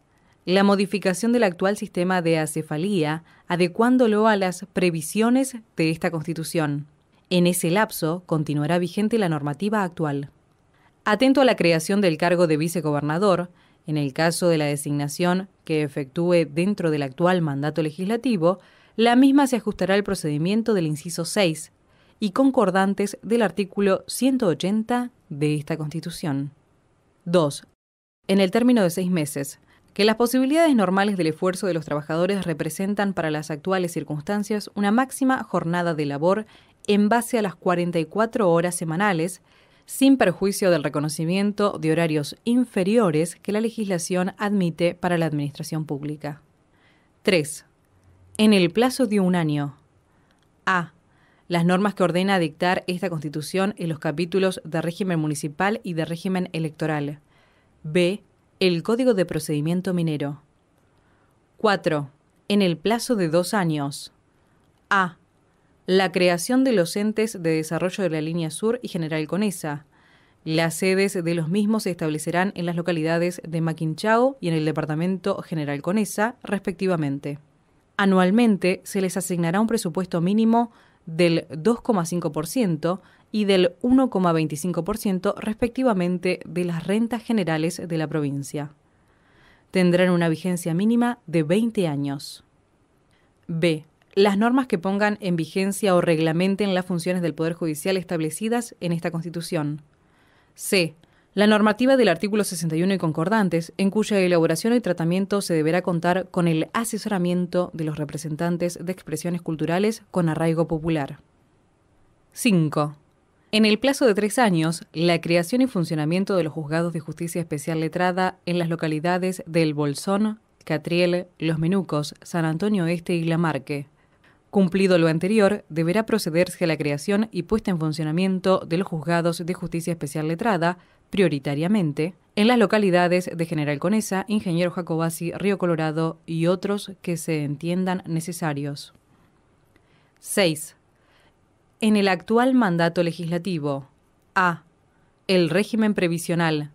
la modificación del actual sistema de acefalía, adecuándolo a las previsiones de esta Constitución. En ese lapso continuará vigente la normativa actual. Atento a la creación del cargo de vicegobernador, en el caso de la designación que efectúe dentro del actual mandato legislativo, la misma se ajustará al procedimiento del inciso 6 y concordantes del artículo 180 de esta Constitución. 2. En el término de seis meses, que las posibilidades normales del esfuerzo de los trabajadores representan para las actuales circunstancias una máxima jornada de labor en base a las 44 horas semanales, sin perjuicio del reconocimiento de horarios inferiores que la legislación admite para la administración pública. 3. En el plazo de un año. A. Las normas que ordena dictar esta Constitución en los capítulos de régimen municipal y de régimen electoral. B el Código de Procedimiento Minero. 4. En el plazo de dos años. A. La creación de los entes de desarrollo de la línea sur y General Conesa. Las sedes de los mismos se establecerán en las localidades de Maquinchao y en el departamento General Conesa, respectivamente. Anualmente se les asignará un presupuesto mínimo del 2,5% y del 1,25% respectivamente de las rentas generales de la provincia. Tendrán una vigencia mínima de 20 años. B. Las normas que pongan en vigencia o reglamenten las funciones del Poder Judicial establecidas en esta Constitución. C. La normativa del artículo 61 y concordantes, en cuya elaboración y tratamiento se deberá contar con el asesoramiento de los representantes de expresiones culturales con arraigo popular. 5. En el plazo de tres años, la creación y funcionamiento de los juzgados de justicia especial letrada en las localidades del Bolsón, Catriel, Los Menucos, San Antonio Este y La Marque. Cumplido lo anterior, deberá procederse a la creación y puesta en funcionamiento de los juzgados de justicia especial letrada, prioritariamente en las localidades de General Conesa, Ingeniero Jacobasi, Río Colorado y otros que se entiendan necesarios. 6. En el actual mandato legislativo, a. El régimen previsional.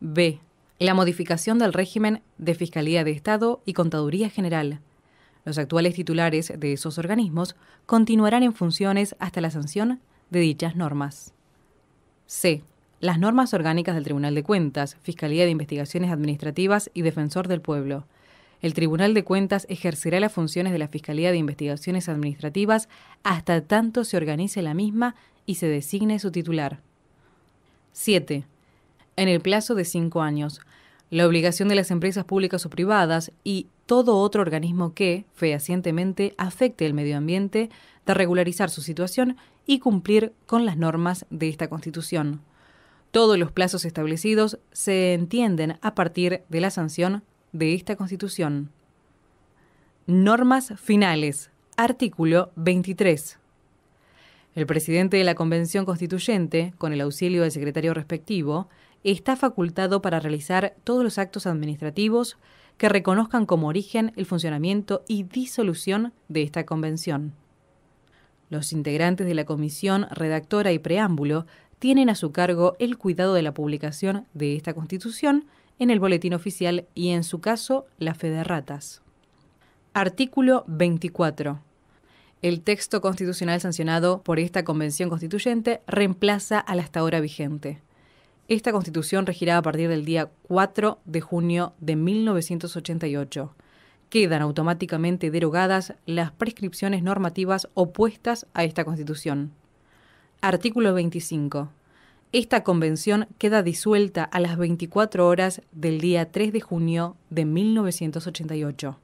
b. La modificación del régimen de Fiscalía de Estado y Contaduría General. Los actuales titulares de esos organismos continuarán en funciones hasta la sanción de dichas normas. C las normas orgánicas del Tribunal de Cuentas, Fiscalía de Investigaciones Administrativas y Defensor del Pueblo. El Tribunal de Cuentas ejercerá las funciones de la Fiscalía de Investigaciones Administrativas hasta tanto se organice la misma y se designe su titular. 7. En el plazo de cinco años, la obligación de las empresas públicas o privadas y todo otro organismo que, fehacientemente, afecte el medio ambiente de regularizar su situación y cumplir con las normas de esta Constitución. Todos los plazos establecidos se entienden a partir de la sanción de esta Constitución. Normas finales. Artículo 23. El presidente de la Convención Constituyente, con el auxilio del secretario respectivo, está facultado para realizar todos los actos administrativos que reconozcan como origen el funcionamiento y disolución de esta convención. Los integrantes de la comisión redactora y preámbulo tienen a su cargo el cuidado de la publicación de esta Constitución en el Boletín Oficial y, en su caso, la fe Artículo 24. El texto constitucional sancionado por esta Convención Constituyente reemplaza al hasta ahora vigente. Esta Constitución regirá a partir del día 4 de junio de 1988. Quedan automáticamente derogadas las prescripciones normativas opuestas a esta Constitución. Artículo 25. Esta convención queda disuelta a las 24 horas del día 3 de junio de 1988.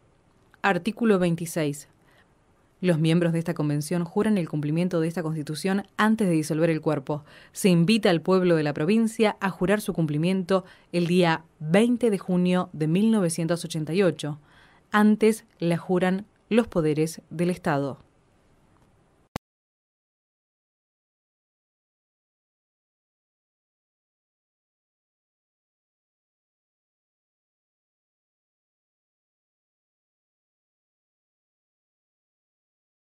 Artículo 26. Los miembros de esta convención juran el cumplimiento de esta constitución antes de disolver el cuerpo. Se invita al pueblo de la provincia a jurar su cumplimiento el día 20 de junio de 1988. Antes la juran los poderes del Estado.